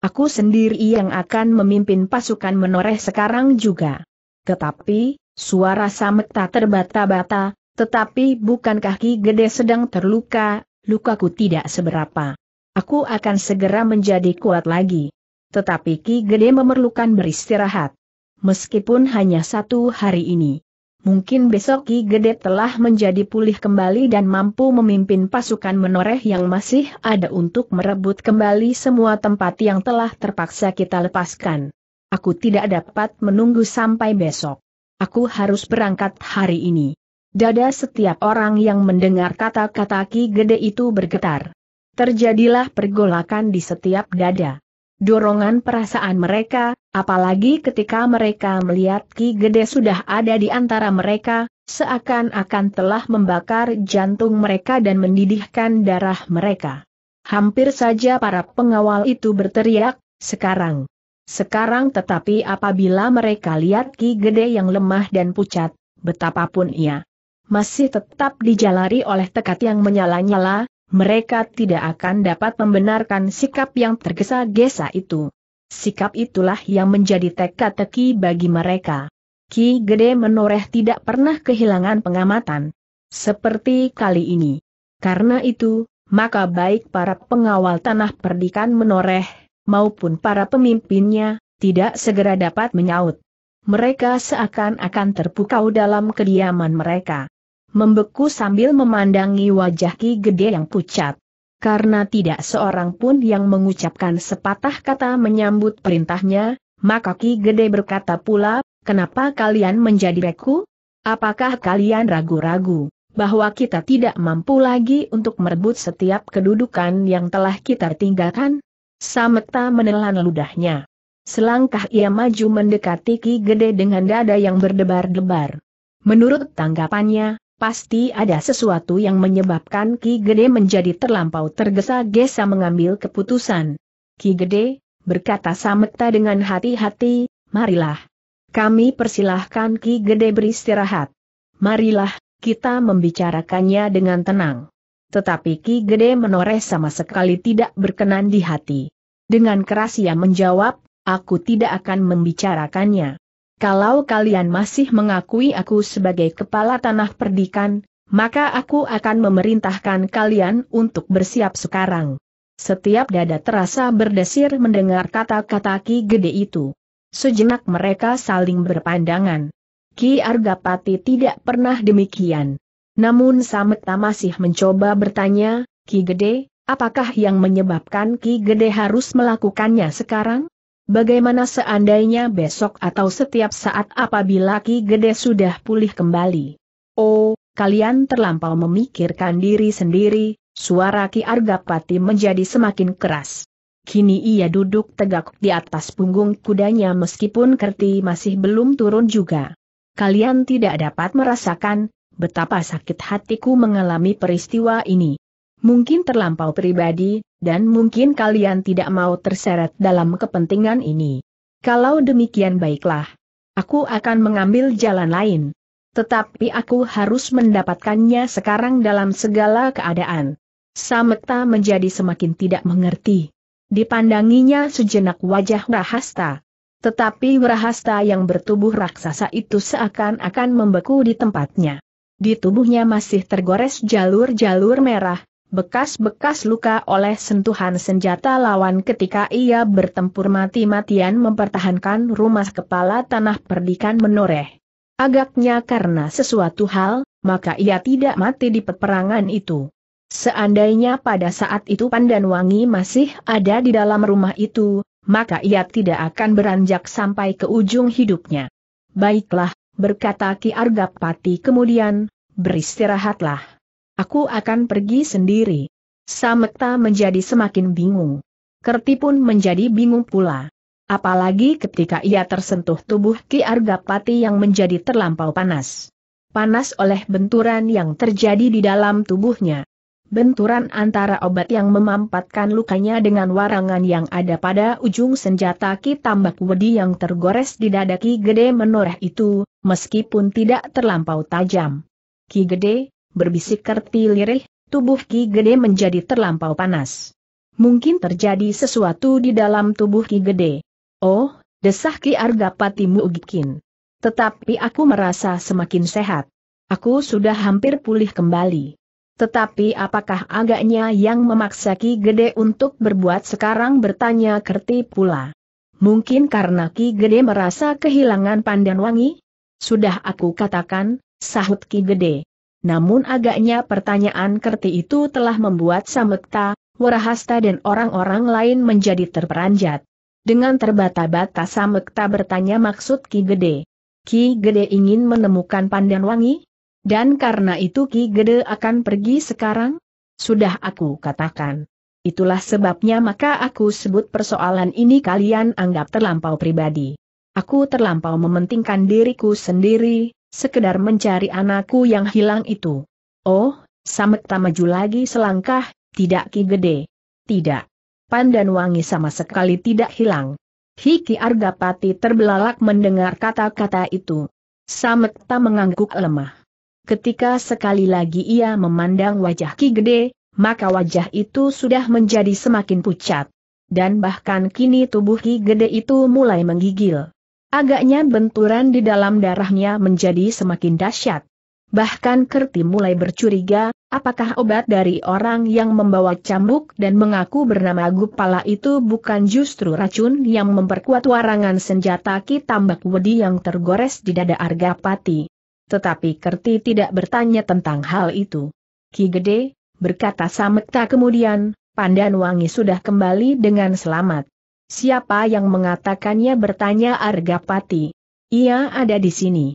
Aku sendiri yang akan memimpin pasukan menoreh sekarang juga. Tetapi, suara Sameta terbata-bata, tetapi bukankah Ki Gede sedang terluka, lukaku tidak seberapa. Aku akan segera menjadi kuat lagi. Tetapi Ki Gede memerlukan beristirahat. Meskipun hanya satu hari ini. Mungkin besok Ki Gede telah menjadi pulih kembali dan mampu memimpin pasukan menoreh yang masih ada untuk merebut kembali semua tempat yang telah terpaksa kita lepaskan. Aku tidak dapat menunggu sampai besok. Aku harus berangkat hari ini. Dada setiap orang yang mendengar kata-kata Ki Gede itu bergetar. Terjadilah pergolakan di setiap dada. Dorongan perasaan mereka, apalagi ketika mereka melihat Ki Gede sudah ada di antara mereka, seakan-akan telah membakar jantung mereka dan mendidihkan darah mereka. Hampir saja para pengawal itu berteriak, sekarang. Sekarang tetapi apabila mereka lihat Ki Gede yang lemah dan pucat, betapapun ia masih tetap dijalari oleh tekad yang menyala-nyala, mereka tidak akan dapat membenarkan sikap yang tergesa-gesa itu. Sikap itulah yang menjadi teka-teki bagi mereka. Ki Gede Menoreh tidak pernah kehilangan pengamatan. Seperti kali ini. Karena itu, maka baik para pengawal tanah perdikan Menoreh, maupun para pemimpinnya, tidak segera dapat menyaut mereka seakan-akan terpukau dalam kediaman mereka membeku sambil memandangi wajah Ki Gede yang pucat. Karena tidak seorang pun yang mengucapkan sepatah kata menyambut perintahnya, maka Ki Gede berkata pula, kenapa kalian menjadi beku? Apakah kalian ragu-ragu bahwa kita tidak mampu lagi untuk merebut setiap kedudukan yang telah kita tinggalkan? Sameta menelan ludahnya. Selangkah ia maju mendekati Ki Gede dengan dada yang berdebar-debar. Menurut tanggapannya, pasti ada sesuatu yang menyebabkan Ki Gede menjadi terlampau tergesa-gesa mengambil keputusan. Ki Gede, berkata Samekta dengan hati-hati, marilah. Kami persilahkan Ki Gede beristirahat. Marilah, kita membicarakannya dengan tenang. Tetapi Ki Gede menoreh sama sekali tidak berkenan di hati. Dengan keras ia menjawab, aku tidak akan membicarakannya. Kalau kalian masih mengakui aku sebagai kepala tanah perdikan, maka aku akan memerintahkan kalian untuk bersiap sekarang. Setiap dada terasa berdesir mendengar kata-kata Ki Gede itu. Sejenak mereka saling berpandangan. Ki Argapati tidak pernah demikian. Namun Sametta masih mencoba bertanya, Ki Gede, apakah yang menyebabkan Ki Gede harus melakukannya sekarang? Bagaimana seandainya besok atau setiap saat apabila Ki Gede sudah pulih kembali? Oh, kalian terlampau memikirkan diri sendiri, suara Ki Argapati menjadi semakin keras. Kini ia duduk tegak di atas punggung kudanya meskipun Kerti masih belum turun juga. Kalian tidak dapat merasakan betapa sakit hatiku mengalami peristiwa ini. Mungkin terlampau pribadi, dan mungkin kalian tidak mau terseret dalam kepentingan ini. Kalau demikian baiklah. Aku akan mengambil jalan lain. Tetapi aku harus mendapatkannya sekarang dalam segala keadaan. Sametta menjadi semakin tidak mengerti. Dipandanginya sejenak wajah Rahasta. Tetapi Rahasta yang bertubuh raksasa itu seakan-akan membeku di tempatnya. Di tubuhnya masih tergores jalur-jalur merah, bekas-bekas luka oleh sentuhan senjata lawan ketika ia bertempur mati-matian mempertahankan rumah kepala tanah perdikan menoreh. Agaknya karena sesuatu hal, maka ia tidak mati di peperangan itu. Seandainya pada saat itu pandan wangi masih ada di dalam rumah itu, maka ia tidak akan beranjak sampai ke ujung hidupnya. Baiklah, berkata Ki Argapati kemudian, beristirahatlah. Aku akan pergi sendiri. Sameta menjadi semakin bingung. Kerti pun menjadi bingung pula. Apalagi ketika ia tersentuh tubuh Ki Argapati yang menjadi terlampau panas. Panas oleh benturan yang terjadi di dalam tubuhnya. Benturan antara obat yang memampatkan lukanya dengan warangan yang ada pada ujung senjata Ki Tambak Wedi yang tergores di dada Ki Gede menoreh itu, meskipun tidak terlampau tajam. Ki Gede, Berbisik kerti lirih, tubuh Ki Gede menjadi terlampau panas. Mungkin terjadi sesuatu di dalam tubuh Ki Gede. Oh, desah Ki Argapati Mugikin. Tetapi aku merasa semakin sehat. Aku sudah hampir pulih kembali. Tetapi apakah agaknya yang memaksa Ki Gede untuk berbuat sekarang bertanya Kerti pula. Mungkin karena Ki Gede merasa kehilangan pandan wangi? Sudah aku katakan, sahut Ki Gede. Namun agaknya pertanyaan kerti itu telah membuat Samekta, Warahasta dan orang-orang lain menjadi terperanjat. Dengan terbata-bata Samekta bertanya maksud Ki Gede. Ki Gede ingin menemukan Pandan Wangi? Dan karena itu Ki Gede akan pergi sekarang? Sudah aku katakan. Itulah sebabnya maka aku sebut persoalan ini kalian anggap terlampau pribadi. Aku terlampau mementingkan diriku sendiri, sekedar mencari anakku yang hilang itu. Oh, tak maju lagi selangkah, tidak ki gede. Tidak. Pandan wangi sama sekali tidak hilang. Hiki Argapati terbelalak mendengar kata-kata itu. tak mengangguk lemah. Ketika sekali lagi ia memandang wajah Ki Gede, maka wajah itu sudah menjadi semakin pucat. Dan bahkan kini tubuh Ki Gede itu mulai menggigil. Agaknya benturan di dalam darahnya menjadi semakin dahsyat. Bahkan Kerti mulai bercuriga, apakah obat dari orang yang membawa cambuk dan mengaku bernama Gupala itu bukan justru racun yang memperkuat warangan senjata Ki Tambak Wedi yang tergores di dada Argapati. Tetapi Kerti tidak bertanya tentang hal itu. Ki Gede, berkata Samekta kemudian, Pandan Wangi sudah kembali dengan selamat. Siapa yang mengatakannya bertanya Argapati. Ia ada di sini.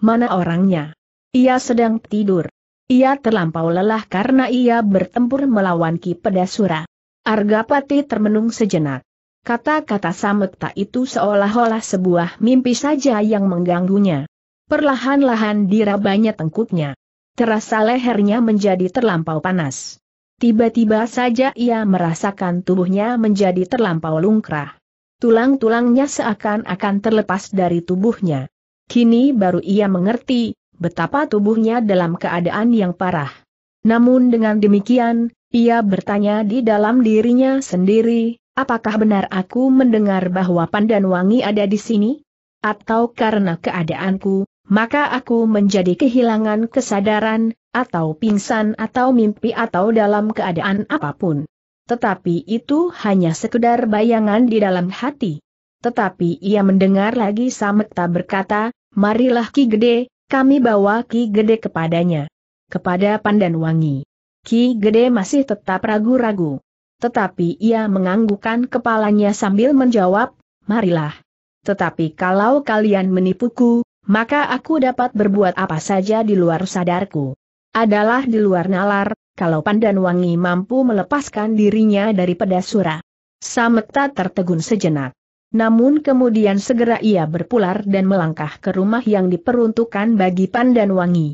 Mana orangnya? Ia sedang tidur. Ia terlampau lelah karena ia bertempur melawan Ki Pedasura. Argapati termenung sejenak. Kata-kata Samekta itu seolah-olah sebuah mimpi saja yang mengganggunya. Perlahan-lahan dirabanya tengkuknya. Terasa lehernya menjadi terlampau panas. Tiba-tiba saja ia merasakan tubuhnya menjadi terlampau lungkrah. Tulang-tulangnya seakan-akan terlepas dari tubuhnya. Kini baru ia mengerti, betapa tubuhnya dalam keadaan yang parah. Namun dengan demikian, ia bertanya di dalam dirinya sendiri, apakah benar aku mendengar bahwa Pandan Wangi ada di sini? Atau karena keadaanku, maka aku menjadi kehilangan kesadaran, atau pingsan atau mimpi atau dalam keadaan apapun. Tetapi itu hanya sekedar bayangan di dalam hati. Tetapi ia mendengar lagi Samekta berkata, marilah Ki Gede, kami bawa Ki Gede kepadanya. Kepada Pandan Wangi. Ki Gede masih tetap ragu-ragu. Tetapi ia menganggukkan kepalanya sambil menjawab, marilah. Tetapi kalau kalian menipuku, maka aku dapat berbuat apa saja di luar sadarku adalah di luar nalar, kalau Pandan Wangi mampu melepaskan dirinya dari pedasura. Sameta tertegun sejenak. Namun kemudian segera ia berpular dan melangkah ke rumah yang diperuntukkan bagi Pandan Wangi.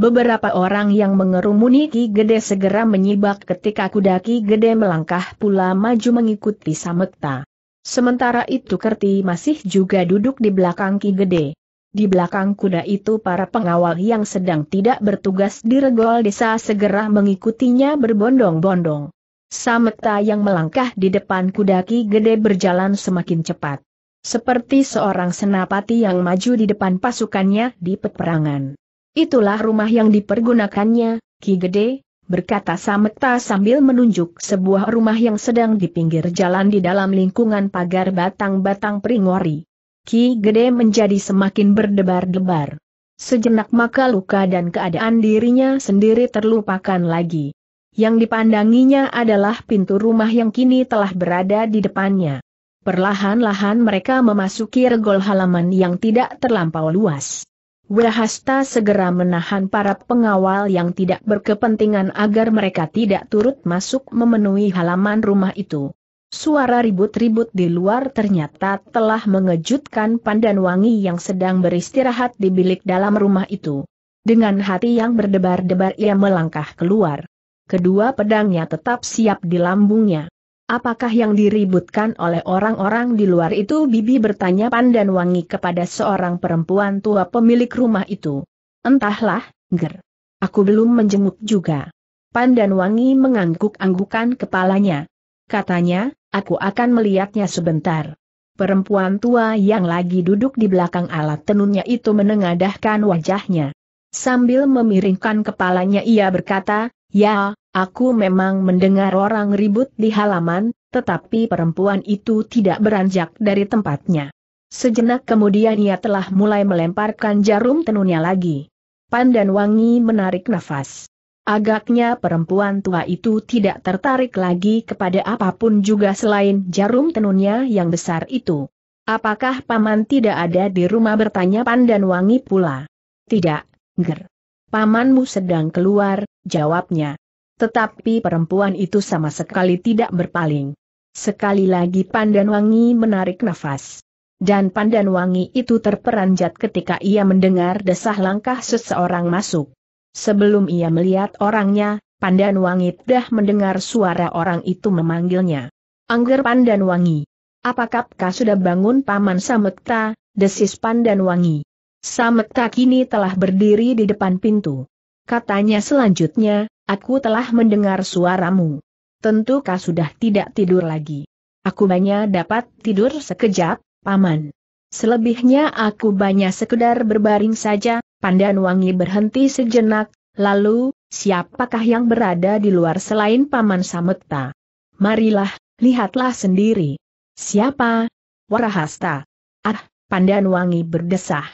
Beberapa orang yang mengerumuni Ki Gede segera menyibak ketika kuda Ki Gede melangkah pula maju mengikuti Sametta. Sementara itu Kerti masih juga duduk di belakang Ki Gede. Di belakang kuda itu para pengawal yang sedang tidak bertugas di regol desa segera mengikutinya berbondong-bondong. Sameta yang melangkah di depan kuda Ki Gede berjalan semakin cepat. Seperti seorang senapati yang maju di depan pasukannya di peperangan. Itulah rumah yang dipergunakannya, Ki Gede, berkata Sameta sambil menunjuk sebuah rumah yang sedang di pinggir jalan di dalam lingkungan pagar batang-batang peringori. Ki Gede menjadi semakin berdebar-debar. Sejenak maka luka dan keadaan dirinya sendiri terlupakan lagi. Yang dipandanginya adalah pintu rumah yang kini telah berada di depannya. Perlahan-lahan mereka memasuki regol halaman yang tidak terlampau luas. Wahasta segera menahan para pengawal yang tidak berkepentingan agar mereka tidak turut masuk memenuhi halaman rumah itu. Suara ribut-ribut di luar ternyata telah mengejutkan Pandan Wangi yang sedang beristirahat di bilik dalam rumah itu. Dengan hati yang berdebar-debar ia melangkah keluar. Kedua pedangnya tetap siap di lambungnya. Apakah yang diributkan oleh orang-orang di luar itu Bibi bertanya Pandan Wangi kepada seorang perempuan tua pemilik rumah itu. Entahlah, Ger. Aku belum menjenguk juga. Pandan Wangi mengangguk-anggukan kepalanya. Katanya, Aku akan melihatnya sebentar. Perempuan tua yang lagi duduk di belakang alat tenunnya itu menengadahkan wajahnya. Sambil memiringkan kepalanya ia berkata, Ya, aku memang mendengar orang ribut di halaman, tetapi perempuan itu tidak beranjak dari tempatnya. Sejenak kemudian ia telah mulai melemparkan jarum tenunnya lagi. Pandan Wangi menarik nafas. Agaknya perempuan tua itu tidak tertarik lagi kepada apapun juga selain jarum tenunnya yang besar itu. Apakah paman tidak ada di rumah bertanya Pandan Wangi pula? Tidak, ger. Pamanmu sedang keluar, jawabnya. Tetapi perempuan itu sama sekali tidak berpaling. Sekali lagi Pandan Wangi menarik nafas. Dan Pandan Wangi itu terperanjat ketika ia mendengar desah langkah seseorang masuk. Sebelum ia melihat orangnya, Pandan Wangi dah mendengar suara orang itu memanggilnya. Angger Pandan Wangi. Apakah kau sudah bangun Paman Samekta, desis Pandan Wangi. Samekta kini telah berdiri di depan pintu. Katanya selanjutnya, aku telah mendengar suaramu. Tentu kau sudah tidak tidur lagi. Aku banyak dapat tidur sekejap, Paman. Selebihnya aku banyak sekedar berbaring saja, Pandan Wangi berhenti sejenak, lalu, siapakah yang berada di luar selain Paman Sametta? Marilah, lihatlah sendiri. Siapa? Warahasta. Ah, Pandan Wangi berdesah.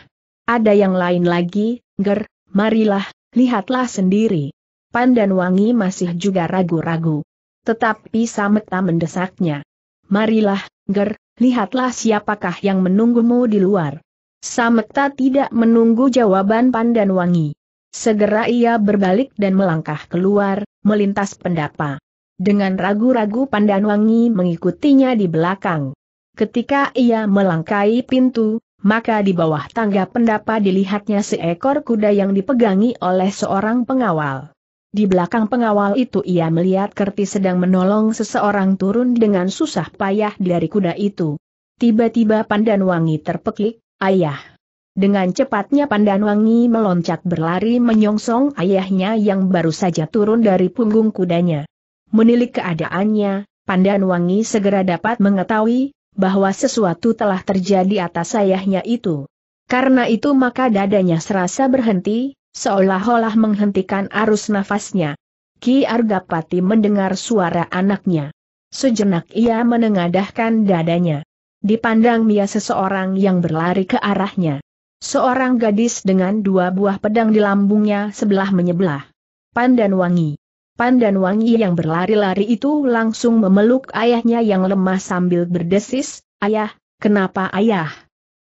Ada yang lain lagi, ger, marilah, lihatlah sendiri. Pandan Wangi masih juga ragu-ragu. Tetapi Sametta mendesaknya. Marilah, ger, lihatlah siapakah yang menunggumu di luar. Sameta tidak menunggu jawaban Pandan Wangi. Segera ia berbalik dan melangkah keluar, melintas pendapa. Dengan ragu-ragu Pandan Wangi mengikutinya di belakang. Ketika ia melangkai pintu, maka di bawah tangga pendapa dilihatnya seekor kuda yang dipegangi oleh seorang pengawal. Di belakang pengawal itu ia melihat Kerti sedang menolong seseorang turun dengan susah payah dari kuda itu. Tiba-tiba Pandan Wangi terpekik, Ayah. Dengan cepatnya Pandan Wangi meloncat berlari menyongsong ayahnya yang baru saja turun dari punggung kudanya. Menilik keadaannya, Pandan Wangi segera dapat mengetahui bahwa sesuatu telah terjadi atas ayahnya itu. Karena itu maka dadanya serasa berhenti, seolah-olah menghentikan arus nafasnya. Ki Argapati mendengar suara anaknya. Sejenak ia menengadahkan dadanya. Dipandang Mia seseorang yang berlari ke arahnya. Seorang gadis dengan dua buah pedang di lambungnya sebelah menyebelah. Pandan Wangi. Pandan Wangi yang berlari-lari itu langsung memeluk ayahnya yang lemah sambil berdesis, Ayah, kenapa ayah?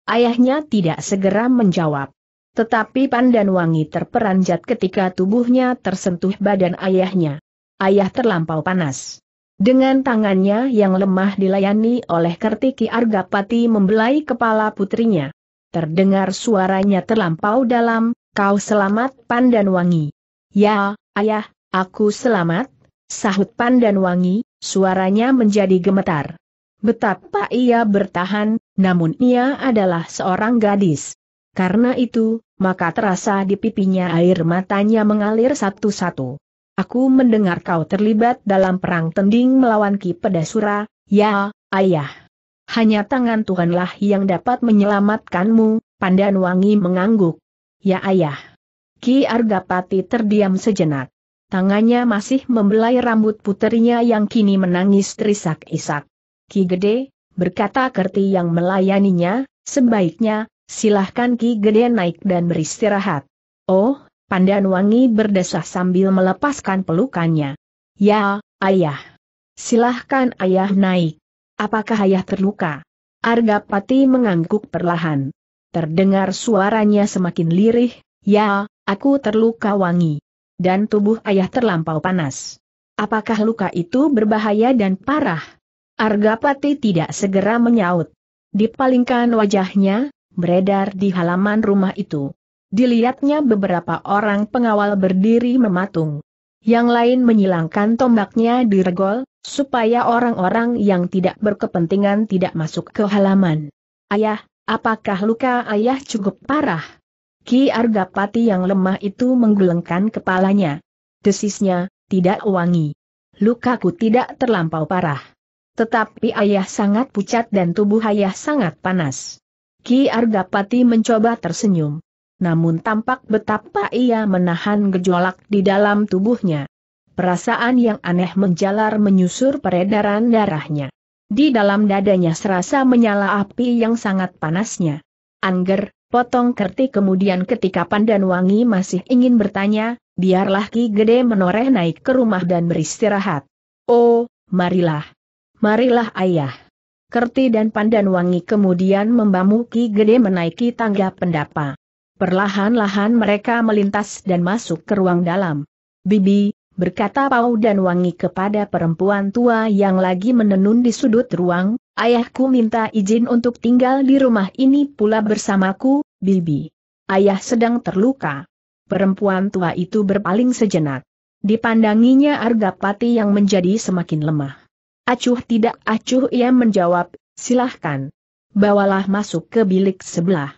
Ayahnya tidak segera menjawab. Tetapi Pandan Wangi terperanjat ketika tubuhnya tersentuh badan ayahnya. Ayah terlampau panas. Dengan tangannya yang lemah dilayani oleh Kertiki Argapati membelai kepala putrinya. Terdengar suaranya terlampau dalam, kau selamat pandan wangi. Ya, ayah, aku selamat, sahut pandan wangi, suaranya menjadi gemetar. Betapa ia bertahan, namun ia adalah seorang gadis. Karena itu, maka terasa di pipinya air matanya mengalir satu-satu. Aku mendengar kau terlibat dalam perang tending melawan Ki Pedasura, ya, ayah. Hanya tangan Tuhanlah yang dapat menyelamatkanmu, Pandan Wangi mengangguk. Ya ayah. Ki Argapati terdiam sejenak. Tangannya masih membelai rambut puterinya yang kini menangis terisak-isak. Ki Gede, berkata Kerti yang melayaninya, sebaiknya, silahkan Ki Gede naik dan beristirahat. Oh, Pandan Wangi berdesah sambil melepaskan pelukannya. Ya, ayah. Silahkan ayah naik. Apakah ayah terluka? Argapati mengangguk perlahan. Terdengar suaranya semakin lirih, ya, aku terluka wangi. Dan tubuh ayah terlampau panas. Apakah luka itu berbahaya dan parah? Argapati tidak segera menyaut. Dipalingkan wajahnya, beredar di halaman rumah itu dilihatnya beberapa orang pengawal berdiri mematung. Yang lain menyilangkan tombaknya di regol, supaya orang-orang yang tidak berkepentingan tidak masuk ke halaman. Ayah, apakah luka ayah cukup parah? Ki Argapati yang lemah itu menggelengkan kepalanya. Desisnya, tidak wangi. Lukaku tidak terlampau parah. Tetapi ayah sangat pucat dan tubuh ayah sangat panas. Ki Argapati mencoba tersenyum namun tampak betapa ia menahan gejolak di dalam tubuhnya. Perasaan yang aneh menjalar menyusur peredaran darahnya. Di dalam dadanya serasa menyala api yang sangat panasnya. Angger, potong kerti kemudian ketika Pandan Wangi masih ingin bertanya, biarlah Ki Gede menoreh naik ke rumah dan beristirahat. Oh, marilah. Marilah ayah. Kerti dan Pandan Wangi kemudian membamu Ki Gede menaiki tangga pendapa. Perlahan-lahan mereka melintas dan masuk ke ruang dalam. Bibi, berkata Pau dan Wangi kepada perempuan tua yang lagi menenun di sudut ruang, ayahku minta izin untuk tinggal di rumah ini pula bersamaku, Bibi. Ayah sedang terluka. Perempuan tua itu berpaling sejenak. Dipandanginya Argapati yang menjadi semakin lemah. Acuh tidak acuh ia menjawab, silahkan. Bawalah masuk ke bilik sebelah.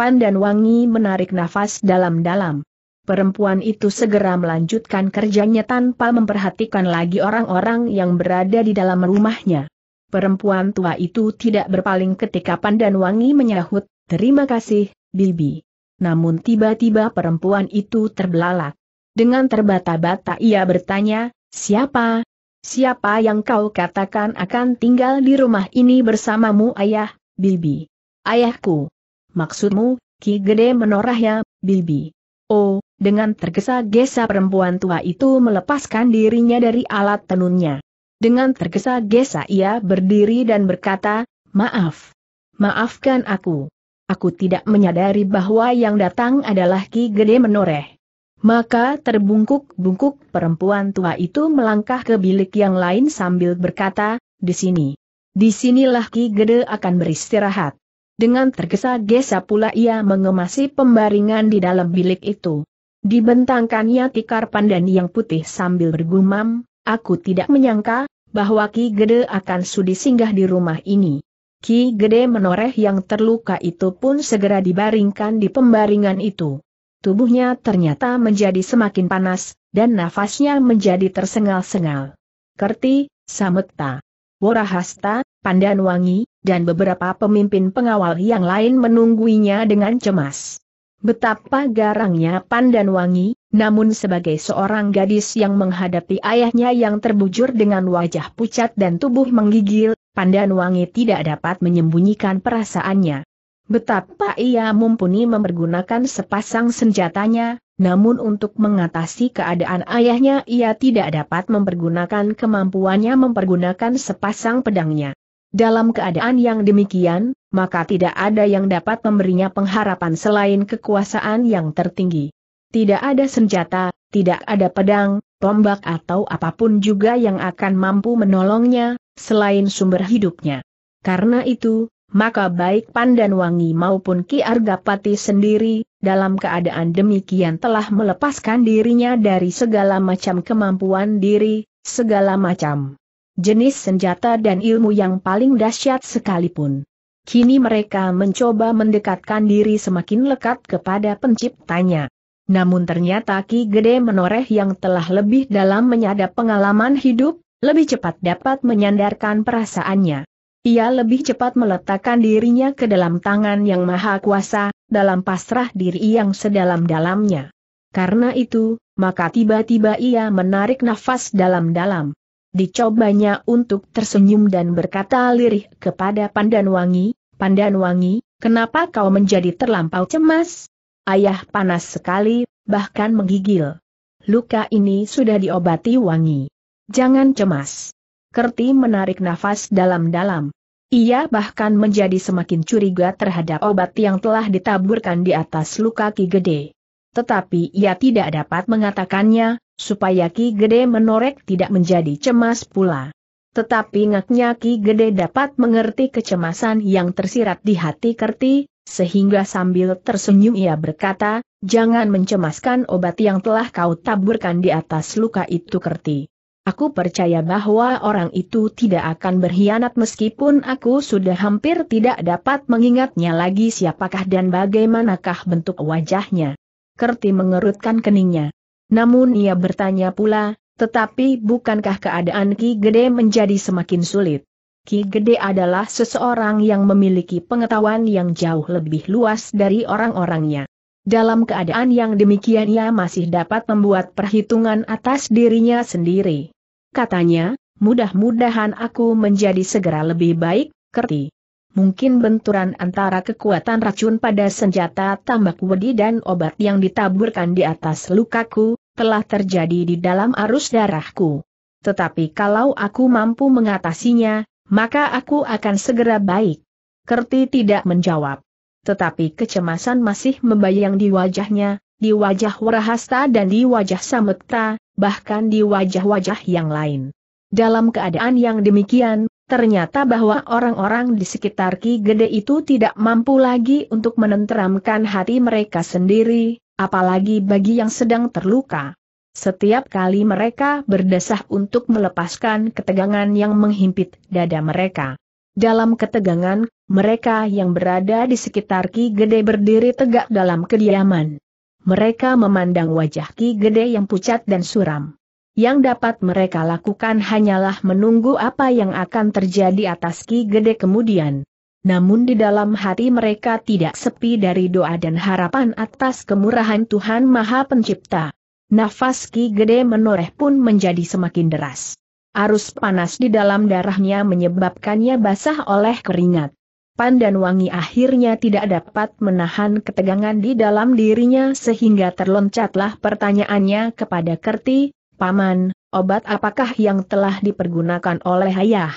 Pandan Wangi menarik nafas dalam-dalam. Perempuan itu segera melanjutkan kerjanya tanpa memperhatikan lagi orang-orang yang berada di dalam rumahnya. Perempuan tua itu tidak berpaling ketika Pandan Wangi menyahut, Terima kasih, Bibi. Namun tiba-tiba perempuan itu terbelalak. Dengan terbata-bata ia bertanya, Siapa? Siapa yang kau katakan akan tinggal di rumah ini bersamamu ayah, Bibi? Ayahku. Maksudmu, Ki Gede ya, Bibi. Oh, dengan tergesa-gesa perempuan tua itu melepaskan dirinya dari alat tenunnya. Dengan tergesa-gesa ia berdiri dan berkata, Maaf. Maafkan aku. Aku tidak menyadari bahwa yang datang adalah Ki Gede menoreh. Maka terbungkuk-bungkuk perempuan tua itu melangkah ke bilik yang lain sambil berkata, di sini. Disinilah Ki Gede akan beristirahat. Dengan tergesa-gesa pula ia mengemasi pembaringan di dalam bilik itu. Dibentangkannya tikar pandan yang putih sambil bergumam, aku tidak menyangka, bahwa Ki Gede akan sudi singgah di rumah ini. Ki Gede menoreh yang terluka itu pun segera dibaringkan di pembaringan itu. Tubuhnya ternyata menjadi semakin panas, dan nafasnya menjadi tersengal-sengal. Kerti, Samekta, Warahasta, Pandan Wangi, dan beberapa pemimpin pengawal yang lain menungguinya dengan cemas. Betapa garangnya Pandan Wangi, namun sebagai seorang gadis yang menghadapi ayahnya yang terbujur dengan wajah pucat dan tubuh menggigil, Pandan Wangi tidak dapat menyembunyikan perasaannya. Betapa ia mumpuni mempergunakan sepasang senjatanya, namun untuk mengatasi keadaan ayahnya ia tidak dapat mempergunakan kemampuannya mempergunakan sepasang pedangnya. Dalam keadaan yang demikian, maka tidak ada yang dapat memberinya pengharapan selain kekuasaan yang tertinggi. Tidak ada senjata, tidak ada pedang, tombak atau apapun juga yang akan mampu menolongnya, selain sumber hidupnya. Karena itu, maka baik Pandan Wangi maupun Ki Argapati sendiri, dalam keadaan demikian telah melepaskan dirinya dari segala macam kemampuan diri, segala macam jenis senjata dan ilmu yang paling dahsyat sekalipun. Kini mereka mencoba mendekatkan diri semakin lekat kepada penciptanya. Namun ternyata Ki Gede Menoreh yang telah lebih dalam menyadap pengalaman hidup, lebih cepat dapat menyandarkan perasaannya. Ia lebih cepat meletakkan dirinya ke dalam tangan yang maha kuasa, dalam pasrah diri yang sedalam-dalamnya. Karena itu, maka tiba-tiba ia menarik nafas dalam-dalam. Dicobanya untuk tersenyum dan berkata lirih kepada Pandan Wangi, Pandanwangi, Wangi, kenapa kau menjadi terlampau cemas? Ayah panas sekali, bahkan menggigil. Luka ini sudah diobati wangi. Jangan cemas. Kerti menarik nafas dalam-dalam. Ia bahkan menjadi semakin curiga terhadap obat yang telah ditaburkan di atas luka Ki Gede. Tetapi ia tidak dapat mengatakannya, supaya Ki Gede menorek tidak menjadi cemas pula. Tetapi ngaknya Ki Gede dapat mengerti kecemasan yang tersirat di hati Kerti, sehingga sambil tersenyum ia berkata, jangan mencemaskan obat yang telah kau taburkan di atas luka itu Kerti. Aku percaya bahwa orang itu tidak akan berkhianat meskipun aku sudah hampir tidak dapat mengingatnya lagi siapakah dan bagaimanakah bentuk wajahnya. Kerti mengerutkan keningnya. Namun ia bertanya pula, tetapi bukankah keadaan Ki Gede menjadi semakin sulit? Ki Gede adalah seseorang yang memiliki pengetahuan yang jauh lebih luas dari orang-orangnya. Dalam keadaan yang demikian ia masih dapat membuat perhitungan atas dirinya sendiri. Katanya, mudah-mudahan aku menjadi segera lebih baik, kerti. Mungkin benturan antara kekuatan racun pada senjata tambak wedi dan obat yang ditaburkan di atas lukaku, telah terjadi di dalam arus darahku. Tetapi kalau aku mampu mengatasinya, maka aku akan segera baik. Kerti tidak menjawab. Tetapi kecemasan masih membayang di wajahnya, di wajah Warahasta dan di wajah Samekta, bahkan di wajah-wajah yang lain. Dalam keadaan yang demikian, Ternyata bahwa orang-orang di sekitar Ki Gede itu tidak mampu lagi untuk menenteramkan hati mereka sendiri, apalagi bagi yang sedang terluka. Setiap kali mereka berdesah untuk melepaskan ketegangan yang menghimpit dada mereka. Dalam ketegangan, mereka yang berada di sekitar Ki Gede berdiri tegak dalam kediaman. Mereka memandang wajah Ki Gede yang pucat dan suram. Yang dapat mereka lakukan hanyalah menunggu apa yang akan terjadi atas Ki Gede kemudian namun di dalam hati mereka tidak sepi dari doa dan harapan atas kemurahan Tuhan Maha Pencipta. Nafas Ki Gede menoreh pun menjadi semakin deras. Arus panas di dalam darahnya menyebabkannya basah oleh keringat. Pan dan wangi akhirnya tidak dapat menahan ketegangan di dalam dirinya sehingga terloncatlah pertanyaannya kepada Kerti, Paman, obat apakah yang telah dipergunakan oleh ayah?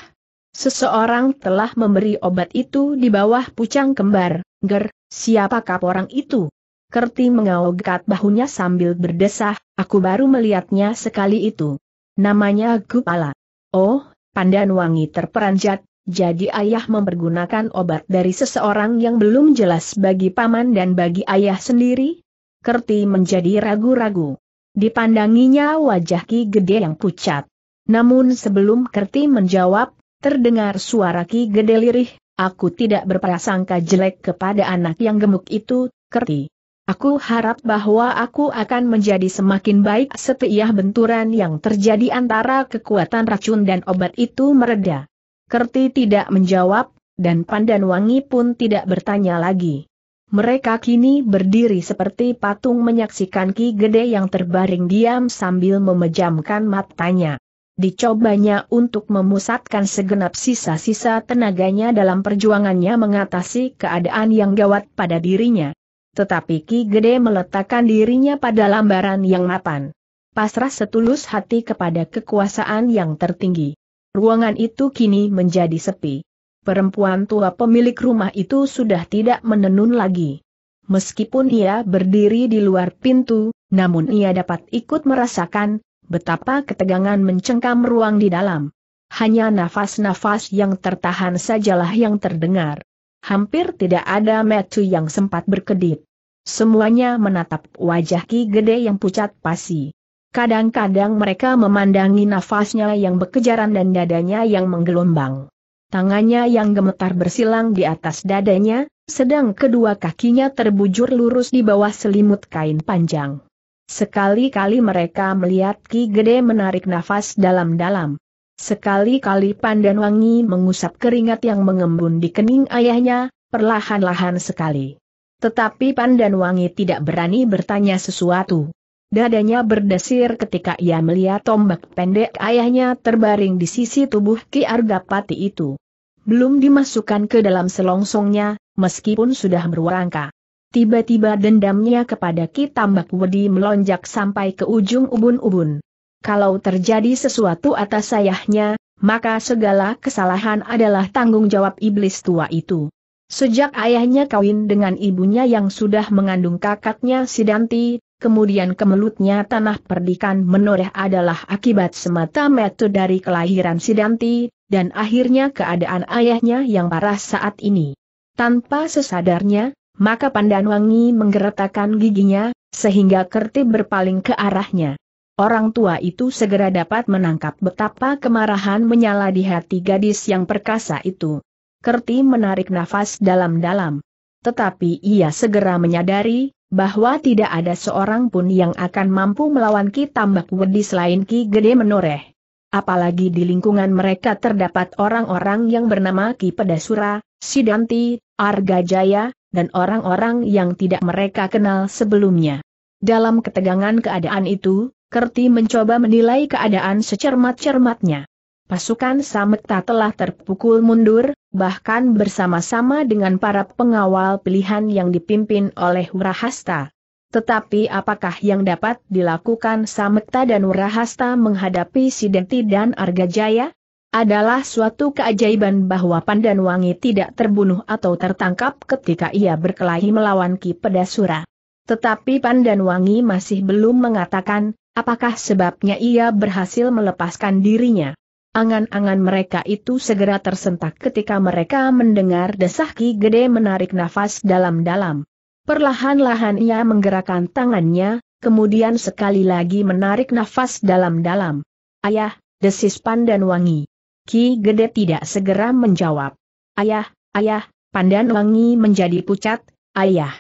Seseorang telah memberi obat itu di bawah pucang kembar, ger, siapakah orang itu? Kerti mengaogat bahunya sambil berdesah, aku baru melihatnya sekali itu. Namanya Gupala. Oh, pandan wangi terperanjat, jadi ayah mempergunakan obat dari seseorang yang belum jelas bagi paman dan bagi ayah sendiri? Kerti menjadi ragu-ragu. Dipandanginya wajah Ki Gede yang pucat. Namun sebelum Kerti menjawab, Terdengar suara Ki Gede Lirih, aku tidak berprasangka jelek kepada anak yang gemuk itu, kerti. Aku harap bahwa aku akan menjadi semakin baik setiap benturan yang terjadi antara kekuatan racun dan obat itu mereda. Kerti tidak menjawab, dan Pandan Wangi pun tidak bertanya lagi. Mereka kini berdiri seperti patung menyaksikan Ki Gede yang terbaring diam sambil memejamkan matanya. Dicobanya untuk memusatkan segenap sisa-sisa tenaganya dalam perjuangannya mengatasi keadaan yang gawat pada dirinya. Tetapi Ki Gede meletakkan dirinya pada lambaran yang mapan. Pasrah setulus hati kepada kekuasaan yang tertinggi. Ruangan itu kini menjadi sepi. Perempuan tua pemilik rumah itu sudah tidak menenun lagi. Meskipun ia berdiri di luar pintu, namun ia dapat ikut merasakan betapa ketegangan mencengkam ruang di dalam. Hanya nafas-nafas yang tertahan sajalah yang terdengar. Hampir tidak ada metu yang sempat berkedip. Semuanya menatap wajah Ki Gede yang pucat pasi. Kadang-kadang mereka memandangi nafasnya yang berkejaran dan dadanya yang menggelombang. Tangannya yang gemetar bersilang di atas dadanya, sedang kedua kakinya terbujur lurus di bawah selimut kain panjang. Sekali-kali mereka melihat Ki Gede menarik nafas dalam-dalam. Sekali-kali Pandan Wangi mengusap keringat yang mengembun di kening ayahnya, perlahan-lahan sekali. Tetapi Pandan Wangi tidak berani bertanya sesuatu. Dadanya berdesir ketika ia melihat tombak pendek ayahnya terbaring di sisi tubuh Ki Pati itu. Belum dimasukkan ke dalam selongsongnya, meskipun sudah berwarangka. Tiba-tiba dendamnya kepada Tambak Wedi melonjak sampai ke ujung ubun-ubun. Kalau terjadi sesuatu atas ayahnya, maka segala kesalahan adalah tanggung jawab iblis tua itu. Sejak ayahnya kawin dengan ibunya yang sudah mengandung kakaknya Sidanti, kemudian kemelutnya tanah perdikan menoreh adalah akibat semata metu dari kelahiran Sidanti, dan akhirnya keadaan ayahnya yang parah saat ini. Tanpa sesadarnya, maka Pandan Wangi menggeretakkan giginya, sehingga Kerti berpaling ke arahnya. Orang tua itu segera dapat menangkap betapa kemarahan menyala di hati gadis yang perkasa itu. Kerti menarik nafas dalam-dalam. Tetapi ia segera menyadari, bahwa tidak ada seorang pun yang akan mampu melawan Ki Tambak Wedi selain Ki Gede Menoreh. Apalagi di lingkungan mereka terdapat orang-orang yang bernama Ki Pedasura, Sidanti, Argajaya, dan orang-orang yang tidak mereka kenal sebelumnya. Dalam ketegangan keadaan itu, Kerti mencoba menilai keadaan secermat-cermatnya. Pasukan Sametta telah terpukul mundur, bahkan bersama-sama dengan para pengawal pilihan yang dipimpin oleh Wrahasta. Tetapi apakah yang dapat dilakukan Sametta dan Wrahasta menghadapi Sidenti dan Argajaya? Adalah suatu keajaiban bahwa Pandan Wangi tidak terbunuh atau tertangkap ketika ia berkelahi melawan Ki Pedasura. Tetapi Pandan Wangi masih belum mengatakan, apakah sebabnya ia berhasil melepaskan dirinya. Angan-angan mereka itu segera tersentak ketika mereka mendengar desah Ki Gede menarik nafas dalam-dalam. Perlahan-lahan ia menggerakkan tangannya, kemudian sekali lagi menarik nafas dalam-dalam. Ayah, desis Pandan Wangi. Ki Gede tidak segera menjawab. Ayah, ayah, pandan wangi menjadi pucat, ayah.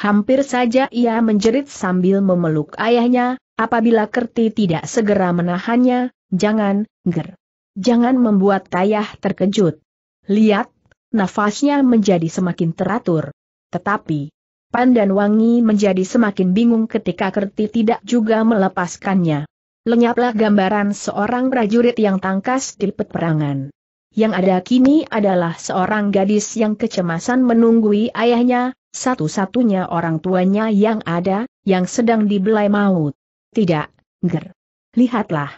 Hampir saja ia menjerit sambil memeluk ayahnya, apabila Kerti tidak segera menahannya, jangan, ger. Jangan membuat ayah terkejut. Lihat, nafasnya menjadi semakin teratur. Tetapi, Pandan Wangi menjadi semakin bingung ketika Kerti tidak juga melepaskannya lenyaplah gambaran seorang prajurit yang tangkas di peperangan. Yang ada kini adalah seorang gadis yang kecemasan menunggui ayahnya, satu-satunya orang tuanya yang ada, yang sedang dibelai maut. Tidak, ger. Lihatlah.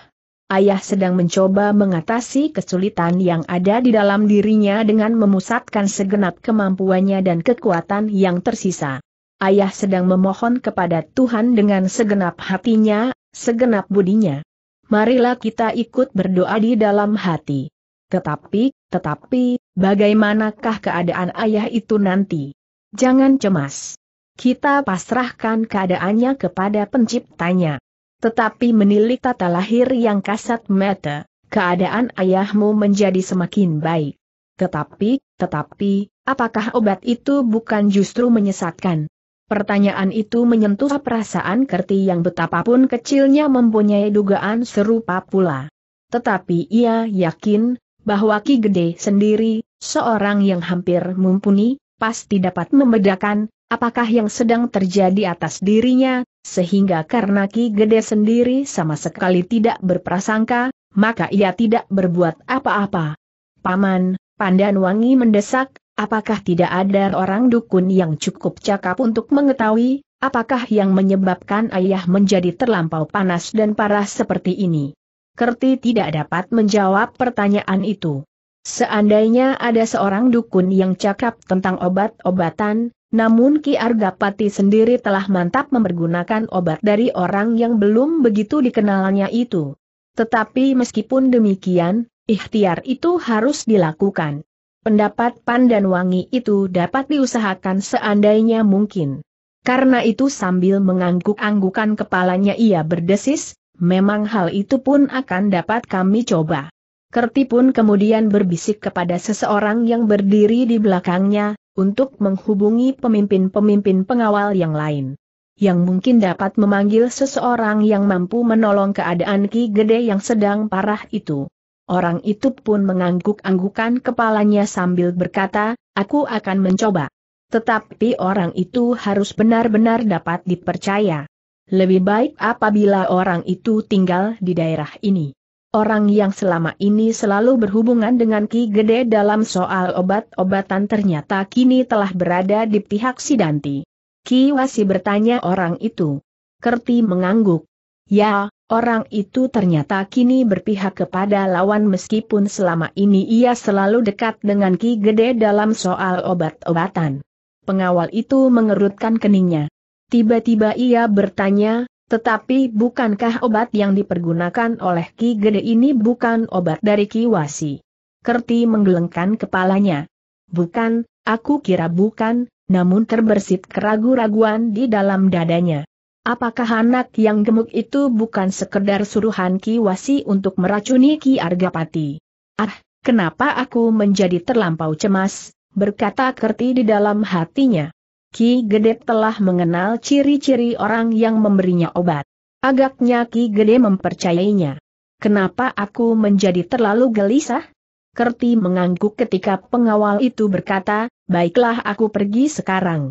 Ayah sedang mencoba mengatasi kesulitan yang ada di dalam dirinya dengan memusatkan segenap kemampuannya dan kekuatan yang tersisa. Ayah sedang memohon kepada Tuhan dengan segenap hatinya segenap budinya. Marilah kita ikut berdoa di dalam hati. Tetapi, tetapi, bagaimanakah keadaan ayah itu nanti? Jangan cemas. Kita pasrahkan keadaannya kepada penciptanya. Tetapi menilik tata lahir yang kasat mata, keadaan ayahmu menjadi semakin baik. Tetapi, tetapi, apakah obat itu bukan justru menyesatkan? Pertanyaan itu menyentuh perasaan Kerti yang betapapun kecilnya mempunyai dugaan serupa pula. Tetapi ia yakin, bahwa Ki Gede sendiri, seorang yang hampir mumpuni, pasti dapat membedakan, apakah yang sedang terjadi atas dirinya, sehingga karena Ki Gede sendiri sama sekali tidak berprasangka, maka ia tidak berbuat apa-apa. Paman, Pandan Wangi mendesak, Apakah tidak ada orang dukun yang cukup cakap untuk mengetahui, apakah yang menyebabkan ayah menjadi terlampau panas dan parah seperti ini? Kerti tidak dapat menjawab pertanyaan itu. Seandainya ada seorang dukun yang cakap tentang obat-obatan, namun Ki Argapati sendiri telah mantap mempergunakan obat dari orang yang belum begitu dikenalnya itu. Tetapi meskipun demikian, ikhtiar itu harus dilakukan. Pendapat Pan dan Wangi itu dapat diusahakan seandainya mungkin. Karena itu sambil mengangguk-anggukan kepalanya ia berdesis, memang hal itu pun akan dapat kami coba. Kerti pun kemudian berbisik kepada seseorang yang berdiri di belakangnya, untuk menghubungi pemimpin-pemimpin pengawal yang lain. Yang mungkin dapat memanggil seseorang yang mampu menolong keadaan Ki Gede yang sedang parah itu. Orang itu pun mengangguk-anggukan kepalanya sambil berkata, aku akan mencoba. Tetapi orang itu harus benar-benar dapat dipercaya. Lebih baik apabila orang itu tinggal di daerah ini. Orang yang selama ini selalu berhubungan dengan Ki Gede dalam soal obat-obatan ternyata kini telah berada di pihak Sidanti. Ki Wasi bertanya orang itu. Kerti mengangguk. Ya, Orang itu ternyata kini berpihak kepada lawan meskipun selama ini ia selalu dekat dengan Ki Gede dalam soal obat-obatan. Pengawal itu mengerutkan keningnya. Tiba-tiba ia bertanya, tetapi bukankah obat yang dipergunakan oleh Ki Gede ini bukan obat dari Ki Wasi? Kerti menggelengkan kepalanya. Bukan, aku kira bukan, namun terbersit keraguan raguan di dalam dadanya. Apakah anak yang gemuk itu bukan sekedar suruhan Ki Wasi untuk meracuni Ki Argapati? Ah, kenapa aku menjadi terlampau cemas, berkata Kerti di dalam hatinya. Ki Gede telah mengenal ciri-ciri orang yang memberinya obat. Agaknya Ki Gede mempercayainya. Kenapa aku menjadi terlalu gelisah? Kerti mengangguk ketika pengawal itu berkata, baiklah aku pergi sekarang.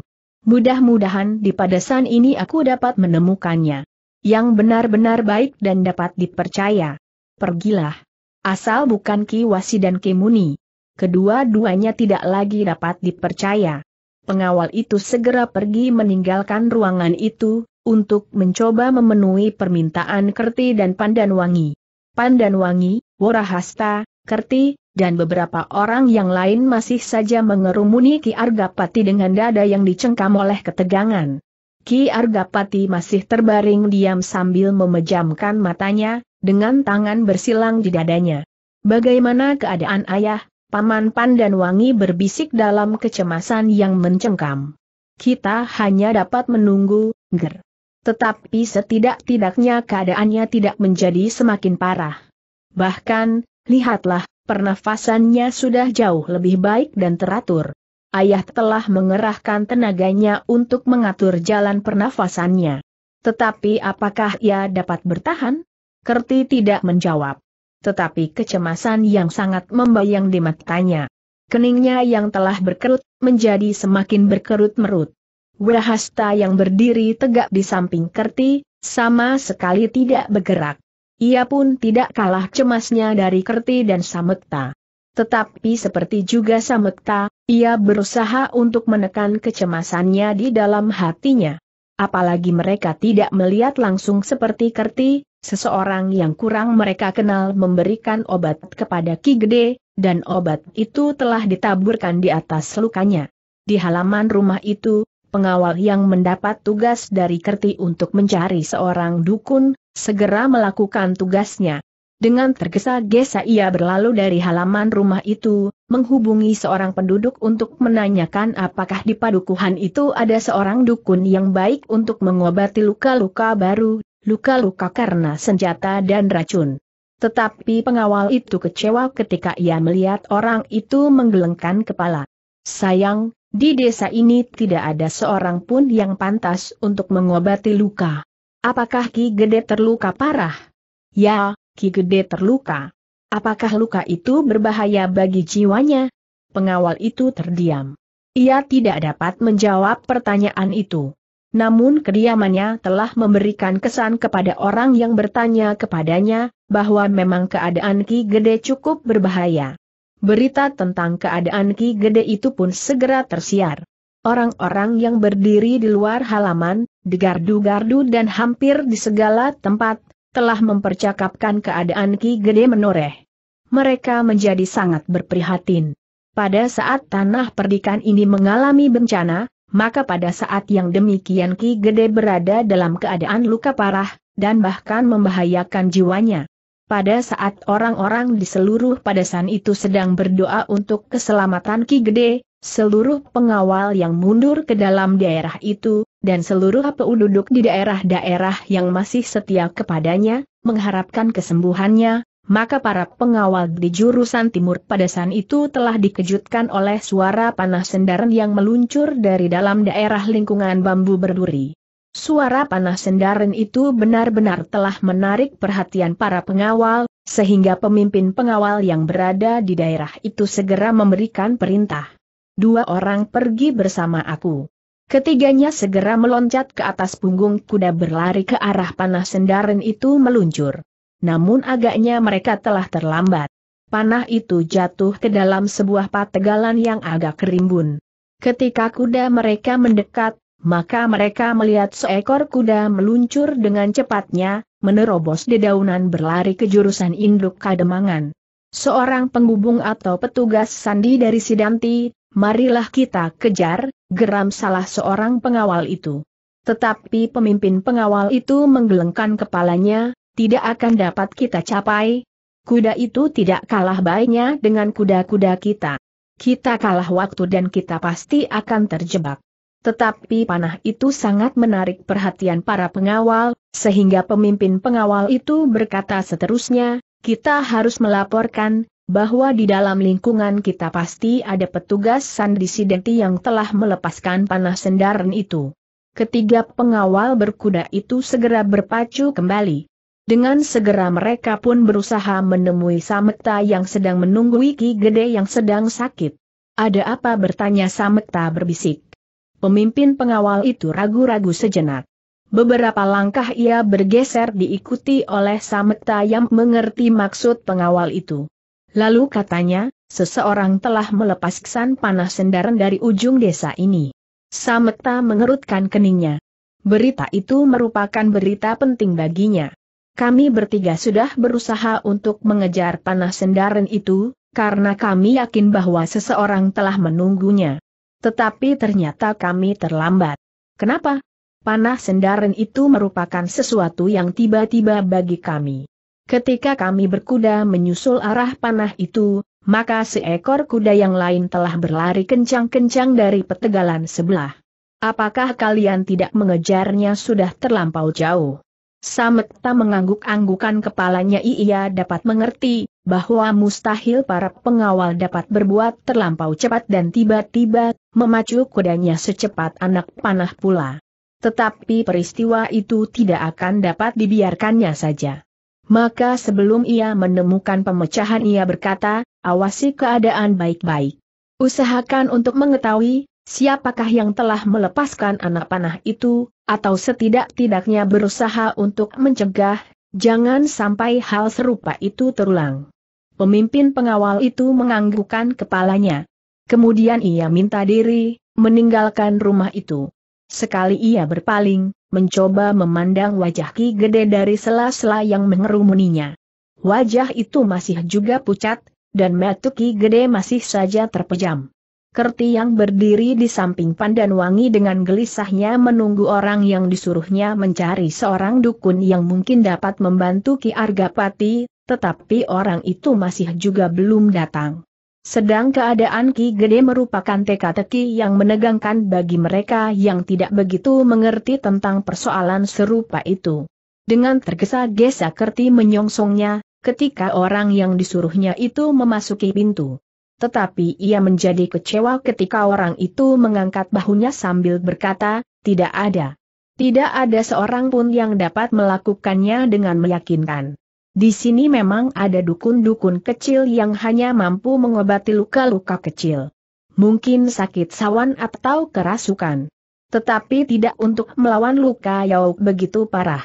Mudah-mudahan di padasan ini aku dapat menemukannya. Yang benar-benar baik dan dapat dipercaya. Pergilah. Asal bukan Ki Wasi dan Ki Muni. Kedua-duanya tidak lagi dapat dipercaya. Pengawal itu segera pergi meninggalkan ruangan itu, untuk mencoba memenuhi permintaan Kerti dan Pandanwangi. Pandanwangi, Warahasta, Kerti, dan beberapa orang yang lain masih saja mengerumuni Ki Argapati dengan dada yang dicengkam oleh ketegangan. Ki Argapati masih terbaring diam sambil memejamkan matanya, dengan tangan bersilang di dadanya. Bagaimana keadaan ayah, Paman Pan dan Wangi berbisik dalam kecemasan yang mencengkam. Kita hanya dapat menunggu, ger. Tetapi setidak-tidaknya keadaannya tidak menjadi semakin parah. Bahkan, lihatlah, pernafasannya sudah jauh lebih baik dan teratur. Ayah telah mengerahkan tenaganya untuk mengatur jalan pernafasannya. Tetapi apakah ia dapat bertahan? Kerti tidak menjawab. Tetapi kecemasan yang sangat membayang di matanya. Keningnya yang telah berkerut, menjadi semakin berkerut merut. Wahasta yang berdiri tegak di samping Kerti, sama sekali tidak bergerak. Ia pun tidak kalah cemasnya dari Kerti dan Samekta. Tetapi seperti juga Samekta, ia berusaha untuk menekan kecemasannya di dalam hatinya. Apalagi mereka tidak melihat langsung seperti Kerti, seseorang yang kurang mereka kenal memberikan obat kepada Ki Gede, dan obat itu telah ditaburkan di atas lukanya. Di halaman rumah itu, pengawal yang mendapat tugas dari Kerti untuk mencari seorang dukun, segera melakukan tugasnya. Dengan tergesa-gesa ia berlalu dari halaman rumah itu, menghubungi seorang penduduk untuk menanyakan apakah di padukuhan itu ada seorang dukun yang baik untuk mengobati luka-luka baru, luka-luka karena senjata dan racun. Tetapi pengawal itu kecewa ketika ia melihat orang itu menggelengkan kepala. Sayang, di desa ini tidak ada seorang pun yang pantas untuk mengobati luka. Apakah Ki Gede terluka parah? Ya, Ki Gede terluka. Apakah luka itu berbahaya bagi jiwanya? Pengawal itu terdiam. Ia tidak dapat menjawab pertanyaan itu. Namun kediamannya telah memberikan kesan kepada orang yang bertanya kepadanya, bahwa memang keadaan Ki Gede cukup berbahaya. Berita tentang keadaan Ki Gede itu pun segera tersiar. Orang-orang yang berdiri di luar halaman, di gardu-gardu dan hampir di segala tempat, telah mempercakapkan keadaan Ki Gede menoreh. Mereka menjadi sangat berprihatin. Pada saat tanah perdikan ini mengalami bencana, maka pada saat yang demikian Ki Gede berada dalam keadaan luka parah, dan bahkan membahayakan jiwanya. Pada saat orang-orang di seluruh padasan itu sedang berdoa untuk keselamatan Ki Gede, seluruh pengawal yang mundur ke dalam daerah itu, dan seluruh penduduk di daerah-daerah yang masih setia kepadanya, mengharapkan kesembuhannya, maka para pengawal di jurusan timur padasan itu telah dikejutkan oleh suara panah sendaran yang meluncur dari dalam daerah lingkungan bambu berduri. Suara panah sendaren itu benar-benar telah menarik perhatian para pengawal, sehingga pemimpin pengawal yang berada di daerah itu segera memberikan perintah. Dua orang pergi bersama aku. Ketiganya segera meloncat ke atas punggung kuda berlari ke arah panah sendaren itu meluncur. Namun agaknya mereka telah terlambat. Panah itu jatuh ke dalam sebuah pategalan yang agak kerimbun. Ketika kuda mereka mendekat, maka mereka melihat seekor kuda meluncur dengan cepatnya, menerobos dedaunan berlari ke jurusan induk kademangan. Seorang penghubung atau petugas sandi dari Sidanti, marilah kita kejar, geram salah seorang pengawal itu. Tetapi pemimpin pengawal itu menggelengkan kepalanya, tidak akan dapat kita capai, kuda itu tidak kalah baiknya dengan kuda-kuda kita. Kita kalah waktu dan kita pasti akan terjebak. Tetapi panah itu sangat menarik perhatian para pengawal, sehingga pemimpin pengawal itu berkata seterusnya, kita harus melaporkan, bahwa di dalam lingkungan kita pasti ada petugas sandisidenti yang telah melepaskan panah sendaran itu. Ketiga pengawal berkuda itu segera berpacu kembali. Dengan segera mereka pun berusaha menemui Samekta yang sedang menunggu Ki Gede yang sedang sakit. Ada apa bertanya Samekta berbisik. Pemimpin pengawal itu ragu-ragu sejenak. Beberapa langkah ia bergeser diikuti oleh Sameta yang mengerti maksud pengawal itu. Lalu katanya, seseorang telah melepaskan panah sendaren sendaran dari ujung desa ini. Sameta mengerutkan keningnya. Berita itu merupakan berita penting baginya. Kami bertiga sudah berusaha untuk mengejar panah sendaran itu, karena kami yakin bahwa seseorang telah menunggunya. Tetapi ternyata kami terlambat. Kenapa? Panah sendaren itu merupakan sesuatu yang tiba-tiba bagi kami. Ketika kami berkuda menyusul arah panah itu, maka seekor kuda yang lain telah berlari kencang-kencang dari petegalan sebelah. Apakah kalian tidak mengejarnya sudah terlampau jauh? Sametta mengangguk-anggukan kepalanya ia dapat mengerti, bahwa mustahil para pengawal dapat berbuat terlampau cepat dan tiba-tiba, memacu kudanya secepat anak panah pula. Tetapi peristiwa itu tidak akan dapat dibiarkannya saja. Maka sebelum ia menemukan pemecahan ia berkata, awasi keadaan baik-baik. Usahakan untuk mengetahui, siapakah yang telah melepaskan anak panah itu, atau setidak-tidaknya berusaha untuk mencegah, jangan sampai hal serupa itu terulang. Pemimpin pengawal itu menganggukkan kepalanya. Kemudian ia minta diri, meninggalkan rumah itu. Sekali ia berpaling, mencoba memandang wajah Ki Gede dari sela-sela yang mengerumuninya. Wajah itu masih juga pucat, dan metu Ki Gede masih saja terpejam. Kerti yang berdiri di samping Wangi dengan gelisahnya menunggu orang yang disuruhnya mencari seorang dukun yang mungkin dapat membantu Ki Argapati, tetapi orang itu masih juga belum datang. Sedang keadaan Ki Gede merupakan teka-teki yang menegangkan bagi mereka yang tidak begitu mengerti tentang persoalan serupa itu. Dengan tergesa-gesa Kerti menyongsongnya, ketika orang yang disuruhnya itu memasuki pintu tetapi ia menjadi kecewa ketika orang itu mengangkat bahunya sambil berkata, tidak ada. Tidak ada seorang pun yang dapat melakukannya dengan meyakinkan. Di sini memang ada dukun-dukun kecil yang hanya mampu mengobati luka-luka kecil. Mungkin sakit sawan atau kerasukan. Tetapi tidak untuk melawan luka yang begitu parah.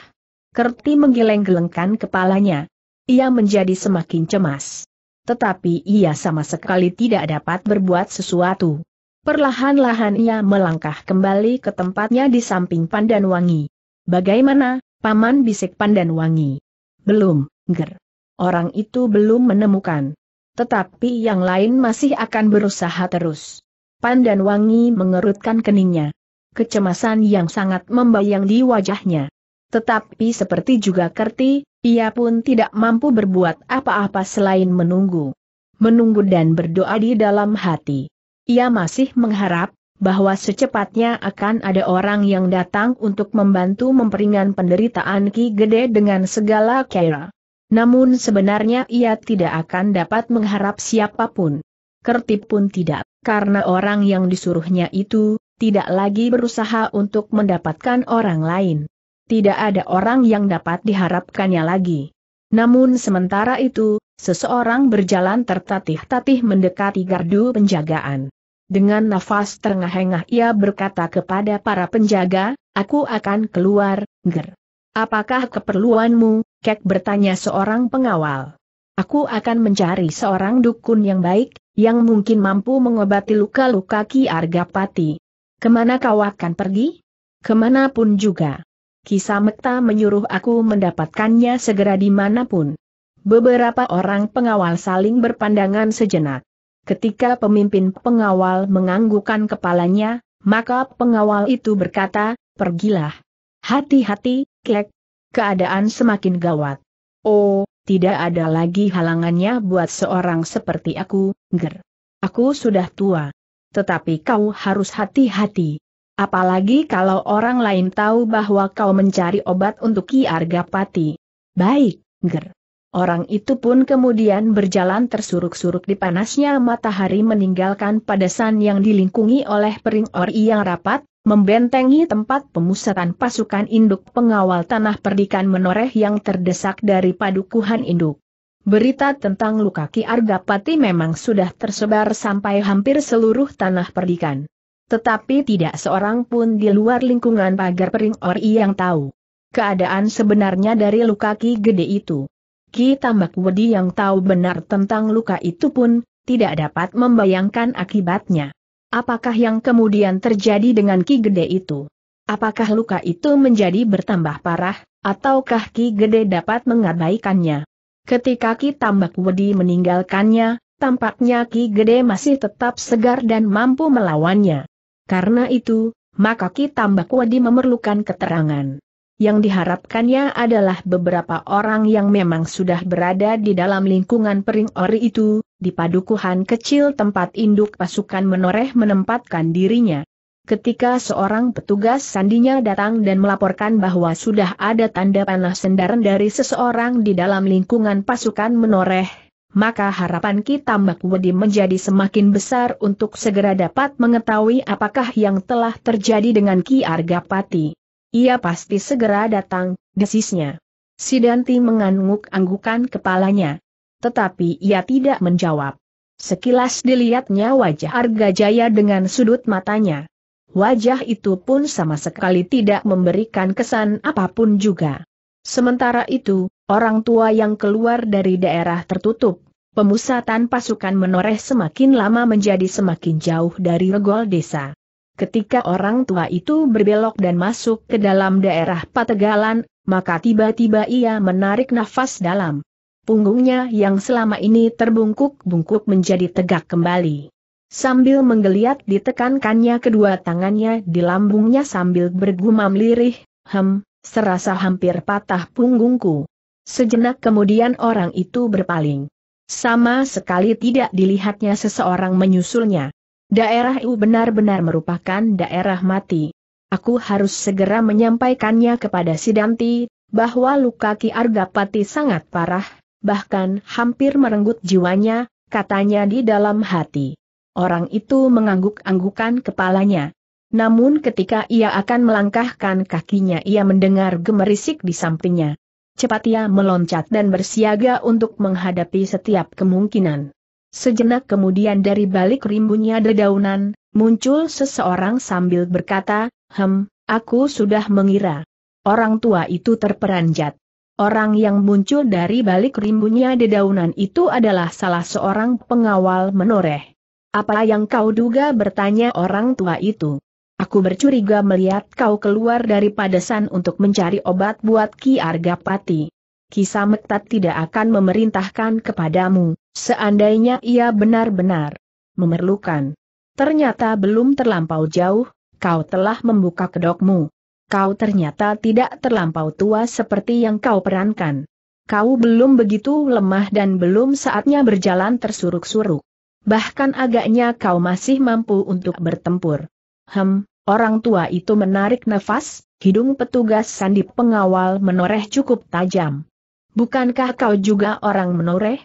Kerti menggeleng-gelengkan kepalanya. Ia menjadi semakin cemas tetapi ia sama sekali tidak dapat berbuat sesuatu. Perlahan-lahan ia melangkah kembali ke tempatnya di samping Pandan Wangi. Bagaimana, Paman bisik Pandan Wangi. Belum, ger. Orang itu belum menemukan. Tetapi yang lain masih akan berusaha terus. Pandan Wangi mengerutkan keningnya. Kecemasan yang sangat membayang di wajahnya. Tetapi seperti juga Kerti, ia pun tidak mampu berbuat apa-apa selain menunggu. Menunggu dan berdoa di dalam hati. Ia masih mengharap, bahwa secepatnya akan ada orang yang datang untuk membantu memperingan penderitaan Ki Gede dengan segala kera. Namun sebenarnya ia tidak akan dapat mengharap siapapun. Kertip pun tidak, karena orang yang disuruhnya itu, tidak lagi berusaha untuk mendapatkan orang lain tidak ada orang yang dapat diharapkannya lagi. Namun sementara itu, seseorang berjalan tertatih-tatih mendekati gardu penjagaan. Dengan nafas terengah-engah ia berkata kepada para penjaga, aku akan keluar, ger. Apakah keperluanmu, kek bertanya seorang pengawal. Aku akan mencari seorang dukun yang baik, yang mungkin mampu mengobati luka-luka Ki Argapati. Kemana kau akan pergi? Kemanapun juga. Kisamekta menyuruh aku mendapatkannya segera dimanapun. Beberapa orang pengawal saling berpandangan sejenak. Ketika pemimpin pengawal menganggukkan kepalanya, maka pengawal itu berkata, pergilah. Hati-hati, kek. Keadaan semakin gawat. Oh, tidak ada lagi halangannya buat seorang seperti aku, ger. Aku sudah tua. Tetapi kau harus hati-hati. Apalagi kalau orang lain tahu bahwa kau mencari obat untuk Ki Argapati. Baik, Ger. Orang itu pun kemudian berjalan tersuruk-suruk di panasnya matahari meninggalkan padasan yang dilingkungi oleh pering ori yang rapat, membentengi tempat pemusatan pasukan induk pengawal tanah perdikan menoreh yang terdesak dari padukuhan induk. Berita tentang luka Ki Argapati memang sudah tersebar sampai hampir seluruh tanah perdikan. Tetapi tidak seorang pun di luar lingkungan pagar pering ori yang tahu. Keadaan sebenarnya dari luka Ki Gede itu. Ki Tambak Wedi yang tahu benar tentang luka itu pun, tidak dapat membayangkan akibatnya. Apakah yang kemudian terjadi dengan Ki Gede itu? Apakah luka itu menjadi bertambah parah, ataukah Ki Gede dapat mengabaikannya? Ketika Ki Tambak Wedi meninggalkannya, tampaknya Ki Gede masih tetap segar dan mampu melawannya. Karena itu, maka kita Kitambak Wadi memerlukan keterangan. Yang diharapkannya adalah beberapa orang yang memang sudah berada di dalam lingkungan pering ori itu, di padukuhan kecil tempat induk pasukan menoreh menempatkan dirinya. Ketika seorang petugas sandinya datang dan melaporkan bahwa sudah ada tanda panah sendaran dari seseorang di dalam lingkungan pasukan menoreh, maka harapan kita Mbak Wedi menjadi semakin besar untuk segera dapat mengetahui apakah yang telah terjadi dengan Ki Arga Pati. Ia pasti segera datang, desisnya. Sidanti mengangguk-anggukan kepalanya. Tetapi ia tidak menjawab. Sekilas dilihatnya wajah Arga Jaya dengan sudut matanya. Wajah itu pun sama sekali tidak memberikan kesan apapun juga. Sementara itu, orang tua yang keluar dari daerah tertutup, pemusatan pasukan menoreh semakin lama menjadi semakin jauh dari regol desa. Ketika orang tua itu berbelok dan masuk ke dalam daerah Pategalan, maka tiba-tiba ia menarik nafas dalam. Punggungnya yang selama ini terbungkuk-bungkuk menjadi tegak kembali. Sambil menggeliat ditekankannya kedua tangannya di lambungnya sambil bergumam lirih, hem, serasa hampir patah punggungku. Sejenak kemudian orang itu berpaling. Sama sekali tidak dilihatnya seseorang menyusulnya. Daerah U benar-benar merupakan daerah mati. Aku harus segera menyampaikannya kepada Sidanti, bahwa luka Ki Argapati sangat parah, bahkan hampir merenggut jiwanya, katanya di dalam hati. Orang itu mengangguk-anggukan kepalanya. Namun ketika ia akan melangkahkan kakinya ia mendengar gemerisik di sampingnya cepat ia meloncat dan bersiaga untuk menghadapi setiap kemungkinan. Sejenak kemudian dari balik rimbunnya dedaunan, muncul seseorang sambil berkata, Hem, aku sudah mengira. Orang tua itu terperanjat. Orang yang muncul dari balik rimbunnya dedaunan itu adalah salah seorang pengawal menoreh. Apa yang kau duga bertanya orang tua itu? Aku bercuriga melihat kau keluar dari padesan untuk mencari obat buat Ki Argapati. Kisah Mektat tidak akan memerintahkan kepadamu, seandainya ia benar-benar memerlukan. Ternyata belum terlampau jauh, kau telah membuka kedokmu. Kau ternyata tidak terlampau tua seperti yang kau perankan. Kau belum begitu lemah dan belum saatnya berjalan tersuruk-suruk. Bahkan agaknya kau masih mampu untuk bertempur. Hem, Orang tua itu menarik nafas, hidung petugas sandi pengawal menoreh cukup tajam. Bukankah kau juga orang menoreh?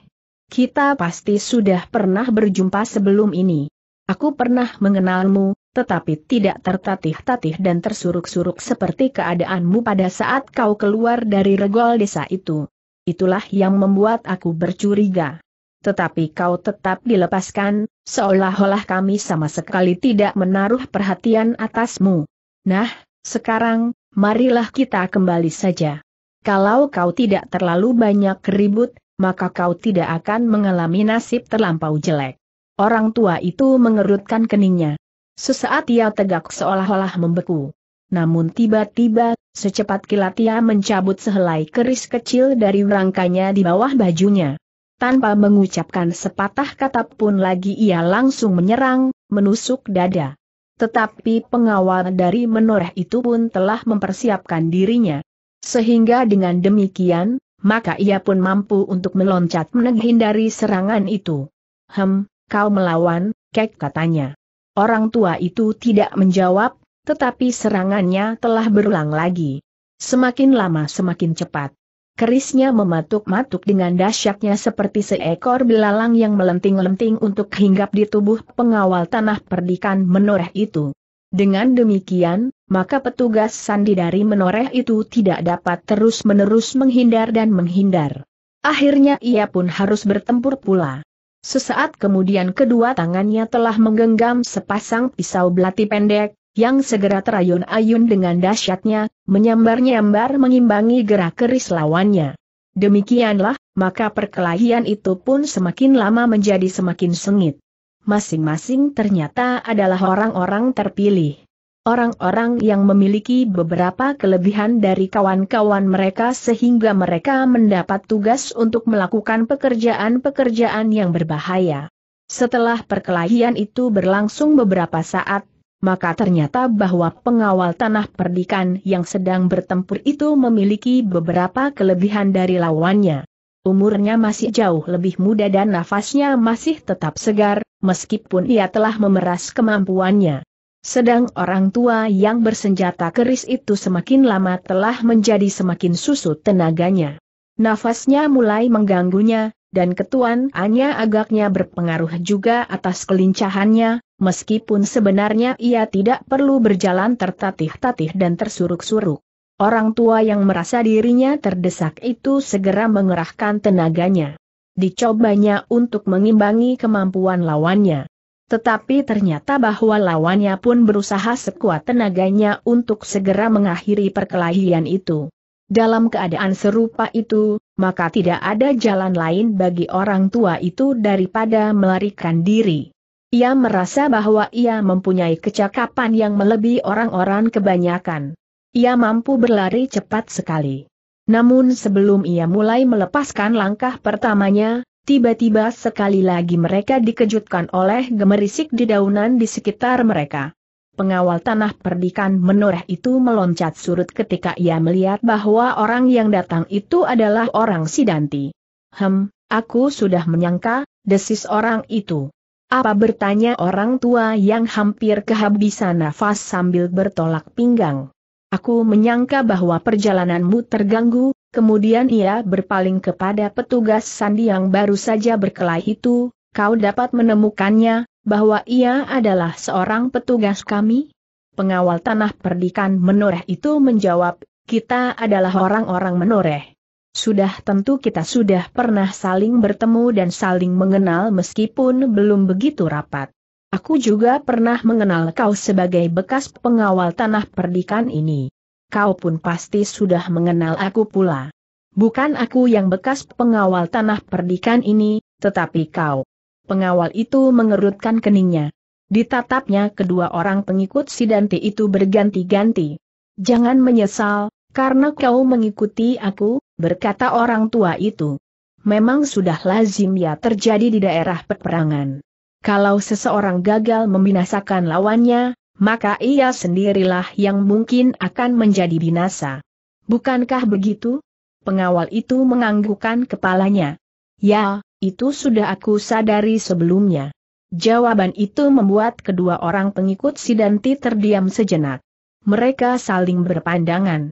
Kita pasti sudah pernah berjumpa sebelum ini. Aku pernah mengenalmu, tetapi tidak tertatih-tatih dan tersuruk-suruk seperti keadaanmu pada saat kau keluar dari regol desa itu. Itulah yang membuat aku bercuriga tetapi kau tetap dilepaskan, seolah-olah kami sama sekali tidak menaruh perhatian atasmu. Nah, sekarang, marilah kita kembali saja. Kalau kau tidak terlalu banyak ribut, maka kau tidak akan mengalami nasib terlampau jelek. Orang tua itu mengerutkan keningnya. Sesaat ia tegak seolah-olah membeku. Namun tiba-tiba, secepat kilat ia mencabut sehelai keris kecil dari rangkanya di bawah bajunya. Tanpa mengucapkan sepatah kata pun lagi ia langsung menyerang, menusuk dada. Tetapi pengawal dari menoreh itu pun telah mempersiapkan dirinya. Sehingga dengan demikian, maka ia pun mampu untuk meloncat menghindari serangan itu. Hem, kau melawan, kek katanya. Orang tua itu tidak menjawab, tetapi serangannya telah berulang lagi. Semakin lama semakin cepat. Kerisnya mematuk-matuk dengan dahsyatnya seperti seekor belalang yang melenting-lenting untuk hinggap di tubuh pengawal tanah perdikan menoreh itu. Dengan demikian, maka petugas sandi dari menoreh itu tidak dapat terus-menerus menghindar dan menghindar. Akhirnya ia pun harus bertempur pula. Sesaat kemudian kedua tangannya telah menggenggam sepasang pisau belati pendek, yang segera terayun-ayun dengan dahsyatnya, menyambar-nyambar mengimbangi gerak keris lawannya. Demikianlah, maka perkelahian itu pun semakin lama menjadi semakin sengit. Masing-masing ternyata adalah orang-orang terpilih. Orang-orang yang memiliki beberapa kelebihan dari kawan-kawan mereka sehingga mereka mendapat tugas untuk melakukan pekerjaan-pekerjaan yang berbahaya. Setelah perkelahian itu berlangsung beberapa saat, maka ternyata bahwa pengawal tanah perdikan yang sedang bertempur itu memiliki beberapa kelebihan dari lawannya. Umurnya masih jauh lebih muda dan nafasnya masih tetap segar, meskipun ia telah memeras kemampuannya. Sedang orang tua yang bersenjata keris itu semakin lama telah menjadi semakin susut tenaganya. Nafasnya mulai mengganggunya, dan ketuanannya agaknya berpengaruh juga atas kelincahannya, meskipun sebenarnya ia tidak perlu berjalan tertatih-tatih dan tersuruk-suruk. Orang tua yang merasa dirinya terdesak itu segera mengerahkan tenaganya. Dicobanya untuk mengimbangi kemampuan lawannya. Tetapi ternyata bahwa lawannya pun berusaha sekuat tenaganya untuk segera mengakhiri perkelahian itu. Dalam keadaan serupa itu, maka tidak ada jalan lain bagi orang tua itu daripada melarikan diri. Ia merasa bahwa ia mempunyai kecakapan yang melebihi orang-orang kebanyakan. Ia mampu berlari cepat sekali. Namun sebelum ia mulai melepaskan langkah pertamanya, tiba-tiba sekali lagi mereka dikejutkan oleh gemerisik di daunan di sekitar mereka. Pengawal tanah perdikan menoreh itu meloncat surut ketika ia melihat bahwa orang yang datang itu adalah orang Sidanti. Hem, aku sudah menyangka, desis orang itu. Apa bertanya orang tua yang hampir kehabisan nafas sambil bertolak pinggang. Aku menyangka bahwa perjalananmu terganggu, kemudian ia berpaling kepada petugas sandi yang baru saja berkelahi itu, kau dapat menemukannya, bahwa ia adalah seorang petugas kami? Pengawal tanah perdikan menoreh itu menjawab, kita adalah orang-orang menoreh. Sudah tentu kita sudah pernah saling bertemu dan saling mengenal meskipun belum begitu rapat. Aku juga pernah mengenal kau sebagai bekas pengawal tanah perdikan ini. Kau pun pasti sudah mengenal aku pula. Bukan aku yang bekas pengawal tanah perdikan ini, tetapi kau. Pengawal itu mengerutkan keningnya. Ditatapnya kedua orang pengikut Sidanti itu berganti-ganti. Jangan menyesal, karena kau mengikuti aku, berkata orang tua itu. Memang sudah lazim ya terjadi di daerah peperangan. Kalau seseorang gagal membinasakan lawannya, maka ia sendirilah yang mungkin akan menjadi binasa. Bukankah begitu? Pengawal itu menganggukkan kepalanya. Ya, itu sudah aku sadari sebelumnya. Jawaban itu membuat kedua orang pengikut Sidanti terdiam sejenak. Mereka saling berpandangan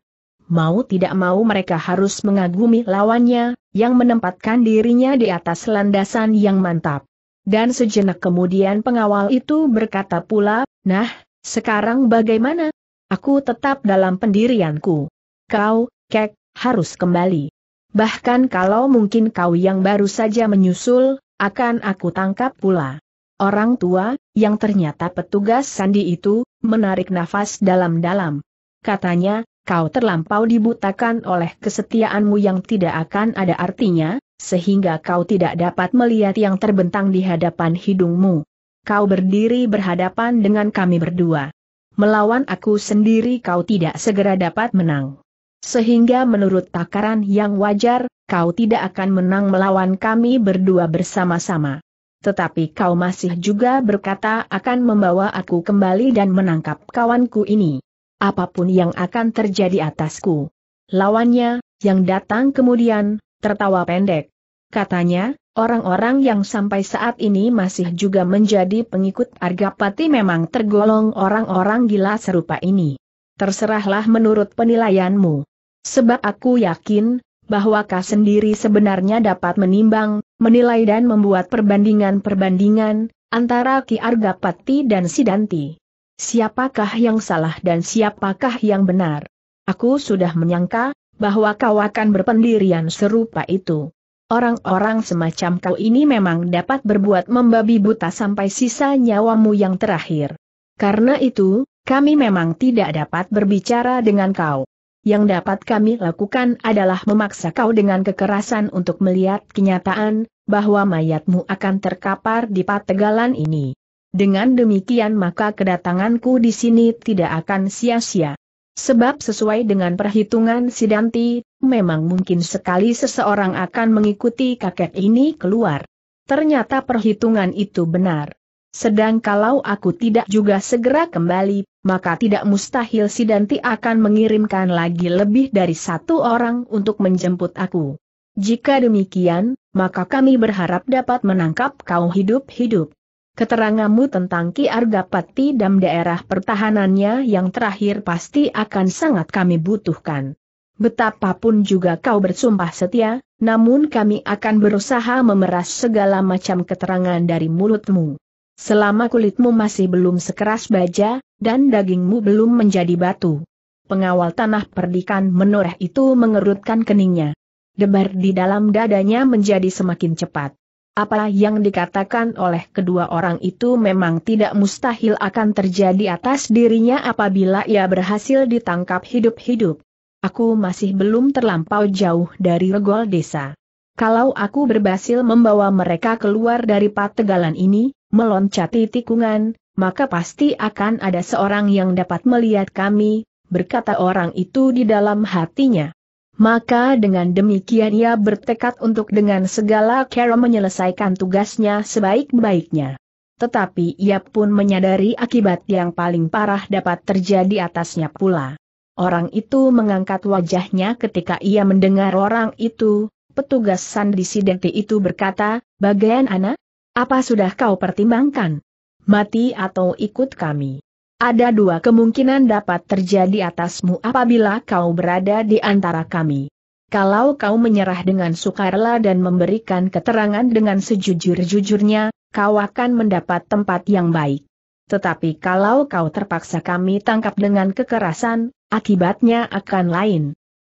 mau tidak mau mereka harus mengagumi lawannya, yang menempatkan dirinya di atas landasan yang mantap. Dan sejenak kemudian pengawal itu berkata pula, nah, sekarang bagaimana? Aku tetap dalam pendirianku. Kau, kek, harus kembali. Bahkan kalau mungkin kau yang baru saja menyusul, akan aku tangkap pula. Orang tua, yang ternyata petugas sandi itu, menarik nafas dalam-dalam. Katanya, kau terlampau dibutakan oleh kesetiaanmu yang tidak akan ada artinya, sehingga kau tidak dapat melihat yang terbentang di hadapan hidungmu. Kau berdiri berhadapan dengan kami berdua. Melawan aku sendiri kau tidak segera dapat menang. Sehingga menurut takaran yang wajar, kau tidak akan menang melawan kami berdua bersama-sama. Tetapi kau masih juga berkata akan membawa aku kembali dan menangkap kawanku ini apapun yang akan terjadi atasku. Lawannya, yang datang kemudian, tertawa pendek. Katanya, orang-orang yang sampai saat ini masih juga menjadi pengikut Argapati memang tergolong orang-orang gila serupa ini. Terserahlah menurut penilaianmu. Sebab aku yakin, bahwa kau sendiri sebenarnya dapat menimbang, menilai dan membuat perbandingan-perbandingan, antara Ki Argapati dan Sidanti. Siapakah yang salah dan siapakah yang benar? Aku sudah menyangka, bahwa kau akan berpendirian serupa itu. Orang-orang semacam kau ini memang dapat berbuat membabi buta sampai sisa nyawamu yang terakhir. Karena itu, kami memang tidak dapat berbicara dengan kau. Yang dapat kami lakukan adalah memaksa kau dengan kekerasan untuk melihat kenyataan, bahwa mayatmu akan terkapar di pategalan ini. Dengan demikian maka kedatanganku di sini tidak akan sia-sia. Sebab sesuai dengan perhitungan Sidanti, memang mungkin sekali seseorang akan mengikuti kakek ini keluar. Ternyata perhitungan itu benar. Sedang kalau aku tidak juga segera kembali, maka tidak mustahil Sidanti akan mengirimkan lagi lebih dari satu orang untuk menjemput aku. Jika demikian, maka kami berharap dapat menangkap kau hidup-hidup. Keteranganmu tentang Ki Argapati dan daerah pertahanannya yang terakhir pasti akan sangat kami butuhkan. Betapapun juga kau bersumpah setia, namun kami akan berusaha memeras segala macam keterangan dari mulutmu. Selama kulitmu masih belum sekeras baja, dan dagingmu belum menjadi batu. Pengawal tanah perdikan menoreh itu mengerutkan keningnya. Debar di dalam dadanya menjadi semakin cepat. Apa yang dikatakan oleh kedua orang itu memang tidak mustahil akan terjadi atas dirinya apabila ia berhasil ditangkap hidup-hidup. Aku masih belum terlampau jauh dari regol desa. Kalau aku berhasil membawa mereka keluar dari pategalan ini, meloncati tikungan, maka pasti akan ada seorang yang dapat melihat kami, berkata orang itu di dalam hatinya. Maka dengan demikian ia bertekad untuk dengan segala cara menyelesaikan tugasnya sebaik-baiknya. Tetapi ia pun menyadari akibat yang paling parah dapat terjadi atasnya pula. Orang itu mengangkat wajahnya ketika ia mendengar orang itu, petugas Sandi Sidenti itu berkata, Bagian anak, apa sudah kau pertimbangkan? Mati atau ikut kami? Ada dua kemungkinan dapat terjadi atasmu apabila kau berada di antara kami. Kalau kau menyerah dengan sukarela dan memberikan keterangan dengan sejujur-jujurnya, kau akan mendapat tempat yang baik. Tetapi kalau kau terpaksa kami tangkap dengan kekerasan, akibatnya akan lain.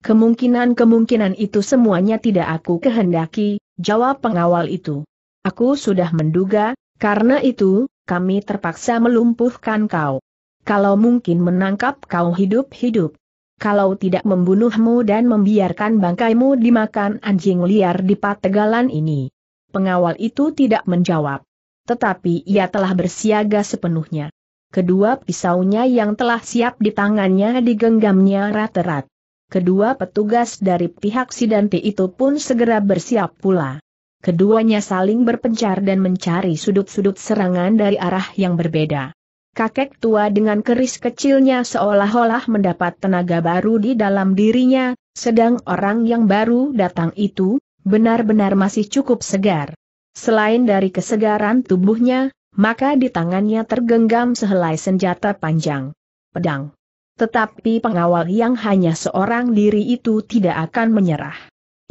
Kemungkinan-kemungkinan itu semuanya tidak aku kehendaki, jawab pengawal itu. Aku sudah menduga, karena itu, kami terpaksa melumpuhkan kau kalau mungkin menangkap kau hidup-hidup. Kalau tidak membunuhmu dan membiarkan bangkaimu dimakan anjing liar di pategalan ini. Pengawal itu tidak menjawab. Tetapi ia telah bersiaga sepenuhnya. Kedua pisaunya yang telah siap di tangannya digenggamnya rat-rat. Kedua petugas dari pihak Sidanti itu pun segera bersiap pula. Keduanya saling berpencar dan mencari sudut-sudut serangan dari arah yang berbeda kakek tua dengan keris kecilnya seolah-olah mendapat tenaga baru di dalam dirinya, sedang orang yang baru datang itu, benar-benar masih cukup segar. Selain dari kesegaran tubuhnya, maka di tangannya tergenggam sehelai senjata panjang. Pedang. Tetapi pengawal yang hanya seorang diri itu tidak akan menyerah.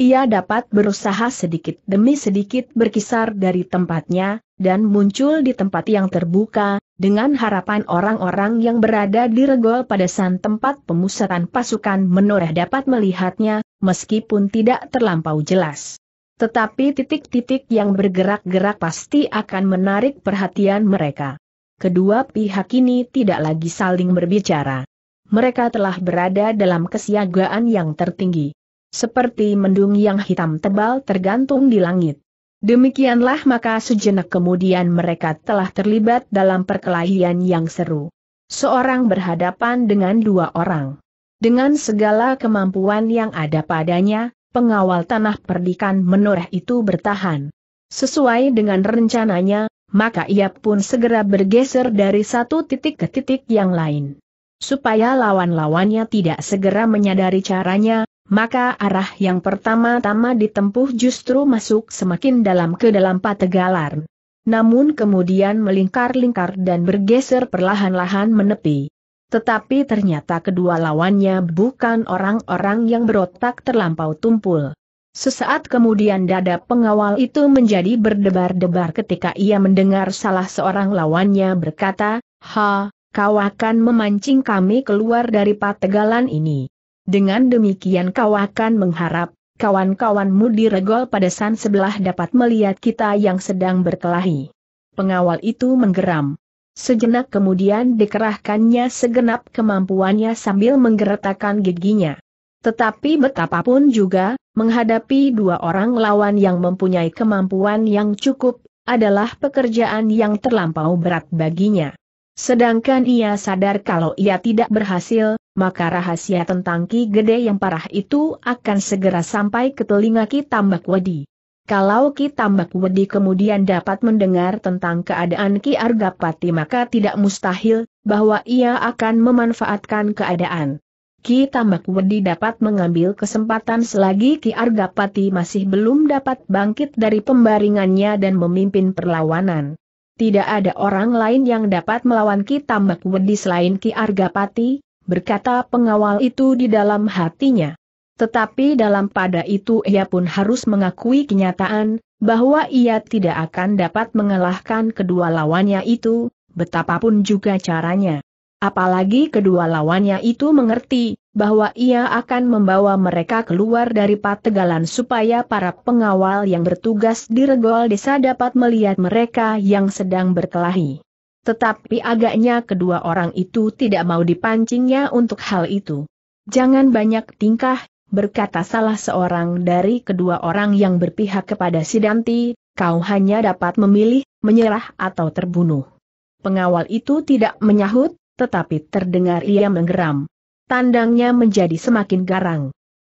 Ia dapat berusaha sedikit demi sedikit berkisar dari tempatnya, dan muncul di tempat yang terbuka, dengan harapan orang-orang yang berada di regol pada san tempat pemusatan pasukan menoreh dapat melihatnya, meskipun tidak terlampau jelas. Tetapi titik-titik yang bergerak-gerak pasti akan menarik perhatian mereka. Kedua pihak ini tidak lagi saling berbicara. Mereka telah berada dalam kesiagaan yang tertinggi seperti mendung yang hitam tebal tergantung di langit. Demikianlah maka sejenak kemudian mereka telah terlibat dalam perkelahian yang seru. Seorang berhadapan dengan dua orang. Dengan segala kemampuan yang ada padanya, pengawal tanah perdikan menoreh itu bertahan. Sesuai dengan rencananya, maka ia pun segera bergeser dari satu titik ke titik yang lain. Supaya lawan-lawannya tidak segera menyadari caranya, maka arah yang pertama-tama ditempuh justru masuk semakin dalam ke dalam pategalar. Namun kemudian melingkar-lingkar dan bergeser perlahan-lahan menepi. Tetapi ternyata kedua lawannya bukan orang-orang yang berotak terlampau tumpul. Sesaat kemudian dada pengawal itu menjadi berdebar-debar ketika ia mendengar salah seorang lawannya berkata, Ha, kau akan memancing kami keluar dari pategalan ini. Dengan demikian kau akan mengharap, kawan-kawanmu di regol pada san sebelah dapat melihat kita yang sedang berkelahi. Pengawal itu menggeram. Sejenak kemudian dikerahkannya segenap kemampuannya sambil menggeretakkan giginya. Tetapi betapapun juga, menghadapi dua orang lawan yang mempunyai kemampuan yang cukup, adalah pekerjaan yang terlampau berat baginya. Sedangkan ia sadar kalau ia tidak berhasil, maka rahasia tentang Ki Gede yang parah itu akan segera sampai ke telinga Ki Tambak Wedi. Kalau Ki Tambak Wedi kemudian dapat mendengar tentang keadaan Ki Argapati maka tidak mustahil, bahwa ia akan memanfaatkan keadaan. Ki Tambak Wedi dapat mengambil kesempatan selagi Ki Argapati masih belum dapat bangkit dari pembaringannya dan memimpin perlawanan. Tidak ada orang lain yang dapat melawan Ki Tambak Wedi selain Ki Argapati, berkata pengawal itu di dalam hatinya. Tetapi dalam pada itu ia pun harus mengakui kenyataan, bahwa ia tidak akan dapat mengalahkan kedua lawannya itu, betapapun juga caranya. Apalagi kedua lawannya itu mengerti, bahwa ia akan membawa mereka keluar dari pategalan supaya para pengawal yang bertugas di regol desa dapat melihat mereka yang sedang berkelahi. Tetapi agaknya kedua orang itu tidak mau dipancingnya untuk hal itu. Jangan banyak tingkah, berkata salah seorang dari kedua orang yang berpihak kepada Sidanti, kau hanya dapat memilih, menyerah atau terbunuh. Pengawal itu tidak menyahut, tetapi terdengar ia menggeram tandangnya menjadi semakin garang.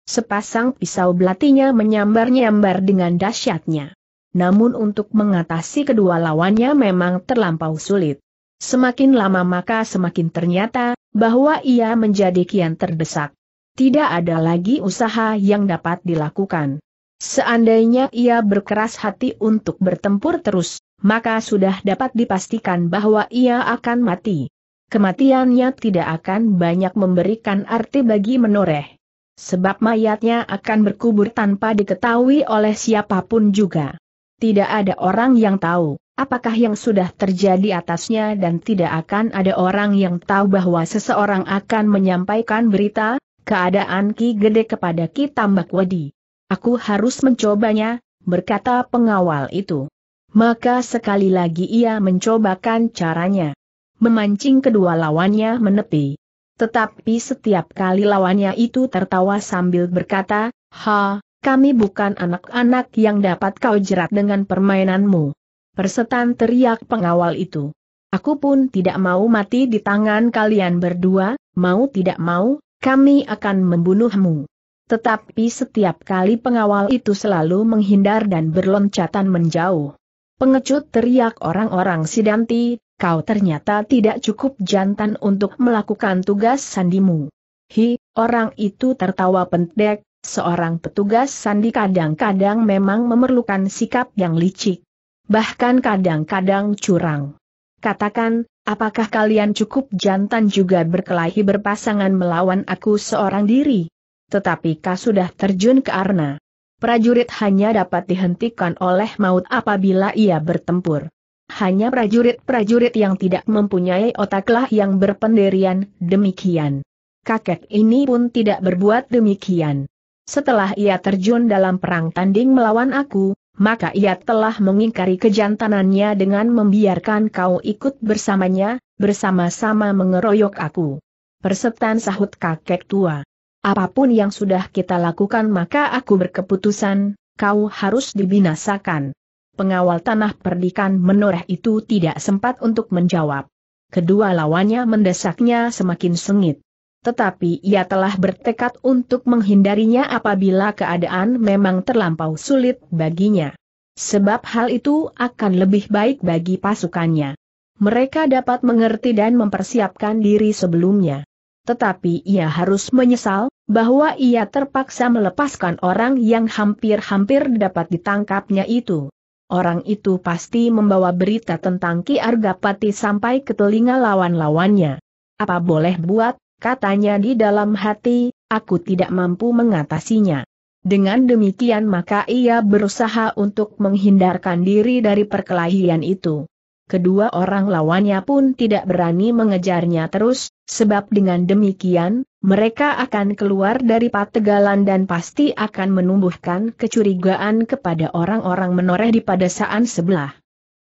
Sepasang pisau belatinya menyambar-nyambar dengan dahsyatnya. Namun untuk mengatasi kedua lawannya memang terlampau sulit. Semakin lama maka semakin ternyata, bahwa ia menjadi kian terdesak. Tidak ada lagi usaha yang dapat dilakukan. Seandainya ia berkeras hati untuk bertempur terus, maka sudah dapat dipastikan bahwa ia akan mati kematiannya tidak akan banyak memberikan arti bagi menoreh. Sebab mayatnya akan berkubur tanpa diketahui oleh siapapun juga. Tidak ada orang yang tahu apakah yang sudah terjadi atasnya dan tidak akan ada orang yang tahu bahwa seseorang akan menyampaikan berita, keadaan Ki Gede kepada Ki Tambak Wadi. Aku harus mencobanya, berkata pengawal itu. Maka sekali lagi ia mencobakan caranya memancing kedua lawannya menepi. Tetapi setiap kali lawannya itu tertawa sambil berkata, Ha, kami bukan anak-anak yang dapat kau jerat dengan permainanmu. Persetan teriak pengawal itu. Aku pun tidak mau mati di tangan kalian berdua, mau tidak mau, kami akan membunuhmu. Tetapi setiap kali pengawal itu selalu menghindar dan berloncatan menjauh. Pengecut teriak orang-orang Sidanti, kau ternyata tidak cukup jantan untuk melakukan tugas sandimu. Hi, orang itu tertawa pendek, seorang petugas sandi kadang-kadang memang memerlukan sikap yang licik. Bahkan kadang-kadang curang. Katakan, apakah kalian cukup jantan juga berkelahi berpasangan melawan aku seorang diri? Tetapi kau sudah terjun ke arna prajurit hanya dapat dihentikan oleh maut apabila ia bertempur. Hanya prajurit-prajurit yang tidak mempunyai otaklah yang berpenderian, demikian. Kakek ini pun tidak berbuat demikian. Setelah ia terjun dalam perang tanding melawan aku, maka ia telah mengingkari kejantanannya dengan membiarkan kau ikut bersamanya, bersama-sama mengeroyok aku. Persetan sahut kakek tua. Apapun yang sudah kita lakukan maka aku berkeputusan, kau harus dibinasakan pengawal tanah perdikan menoreh itu tidak sempat untuk menjawab. Kedua lawannya mendesaknya semakin sengit. Tetapi ia telah bertekad untuk menghindarinya apabila keadaan memang terlampau sulit baginya. Sebab hal itu akan lebih baik bagi pasukannya. Mereka dapat mengerti dan mempersiapkan diri sebelumnya. Tetapi ia harus menyesal, bahwa ia terpaksa melepaskan orang yang hampir-hampir dapat ditangkapnya itu orang itu pasti membawa berita tentang Ki Argapati sampai ke telinga lawan-lawannya. Apa boleh buat, katanya di dalam hati, aku tidak mampu mengatasinya. Dengan demikian maka ia berusaha untuk menghindarkan diri dari perkelahian itu. Kedua orang lawannya pun tidak berani mengejarnya terus, sebab dengan demikian, mereka akan keluar dari pategalan dan pasti akan menumbuhkan kecurigaan kepada orang-orang menoreh di padesaan sebelah.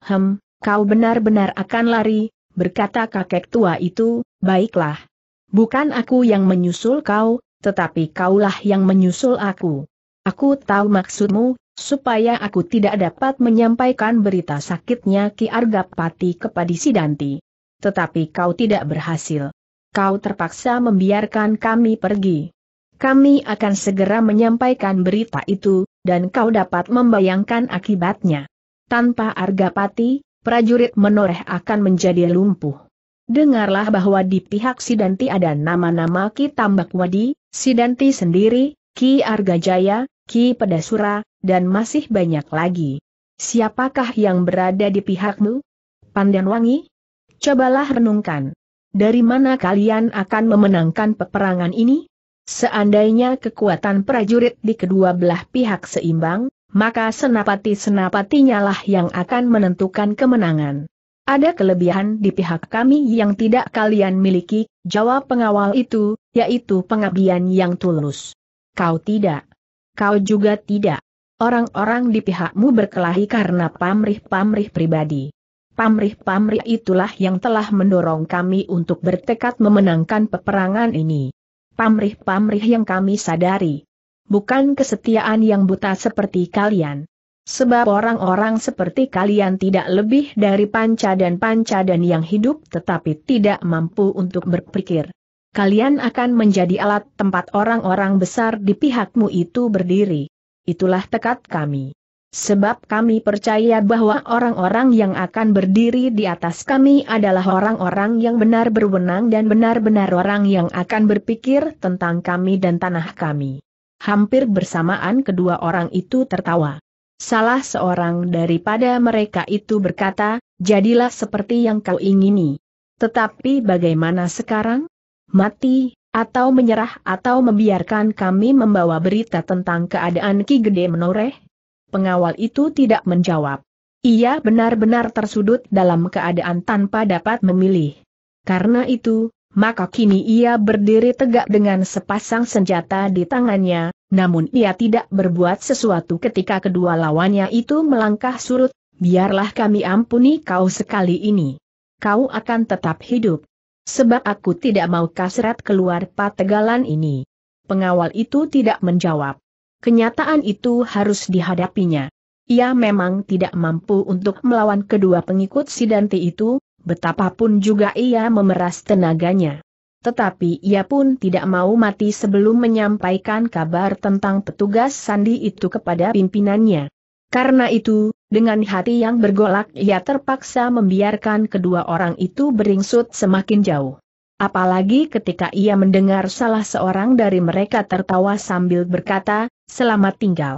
Hem, kau benar-benar akan lari, berkata kakek tua itu, baiklah. Bukan aku yang menyusul kau, tetapi kaulah yang menyusul aku. Aku tahu maksudmu, supaya aku tidak dapat menyampaikan berita sakitnya Ki Argapati kepada Sidanti. Tetapi kau tidak berhasil kau terpaksa membiarkan kami pergi. Kami akan segera menyampaikan berita itu, dan kau dapat membayangkan akibatnya. Tanpa Argapati, prajurit menoreh akan menjadi lumpuh. Dengarlah bahwa di pihak Sidanti ada nama-nama Ki Tambak Wadi, Sidanti sendiri, Ki Argajaya, Ki Pedasura, dan masih banyak lagi. Siapakah yang berada di pihakmu? Wangi? Cobalah renungkan. Dari mana kalian akan memenangkan peperangan ini? Seandainya kekuatan prajurit di kedua belah pihak seimbang, maka senapati-senapatinya lah yang akan menentukan kemenangan. Ada kelebihan di pihak kami yang tidak kalian miliki, jawab pengawal itu, yaitu pengabdian yang tulus. Kau tidak. Kau juga tidak. Orang-orang di pihakmu berkelahi karena pamrih-pamrih pribadi pamrih-pamrih itulah yang telah mendorong kami untuk bertekad memenangkan peperangan ini. Pamrih-pamrih yang kami sadari. Bukan kesetiaan yang buta seperti kalian. Sebab orang-orang seperti kalian tidak lebih dari panca dan panca dan yang hidup tetapi tidak mampu untuk berpikir. Kalian akan menjadi alat tempat orang-orang besar di pihakmu itu berdiri. Itulah tekad kami sebab kami percaya bahwa orang-orang yang akan berdiri di atas kami adalah orang-orang yang benar berwenang dan benar-benar orang yang akan berpikir tentang kami dan tanah kami. Hampir bersamaan kedua orang itu tertawa. Salah seorang daripada mereka itu berkata, jadilah seperti yang kau ingini. Tetapi bagaimana sekarang? Mati, atau menyerah atau membiarkan kami membawa berita tentang keadaan Ki Gede menoreh? Pengawal itu tidak menjawab. Ia benar-benar tersudut dalam keadaan tanpa dapat memilih. Karena itu, maka kini ia berdiri tegak dengan sepasang senjata di tangannya, namun ia tidak berbuat sesuatu ketika kedua lawannya itu melangkah surut, biarlah kami ampuni kau sekali ini. Kau akan tetap hidup. Sebab aku tidak mau kasrat keluar pategalan ini. Pengawal itu tidak menjawab kenyataan itu harus dihadapinya. Ia memang tidak mampu untuk melawan kedua pengikut Sidanti itu, betapapun juga ia memeras tenaganya. Tetapi ia pun tidak mau mati sebelum menyampaikan kabar tentang petugas sandi itu kepada pimpinannya. Karena itu, dengan hati yang bergolak ia terpaksa membiarkan kedua orang itu beringsut semakin jauh. Apalagi ketika ia mendengar salah seorang dari mereka tertawa sambil berkata, selamat tinggal.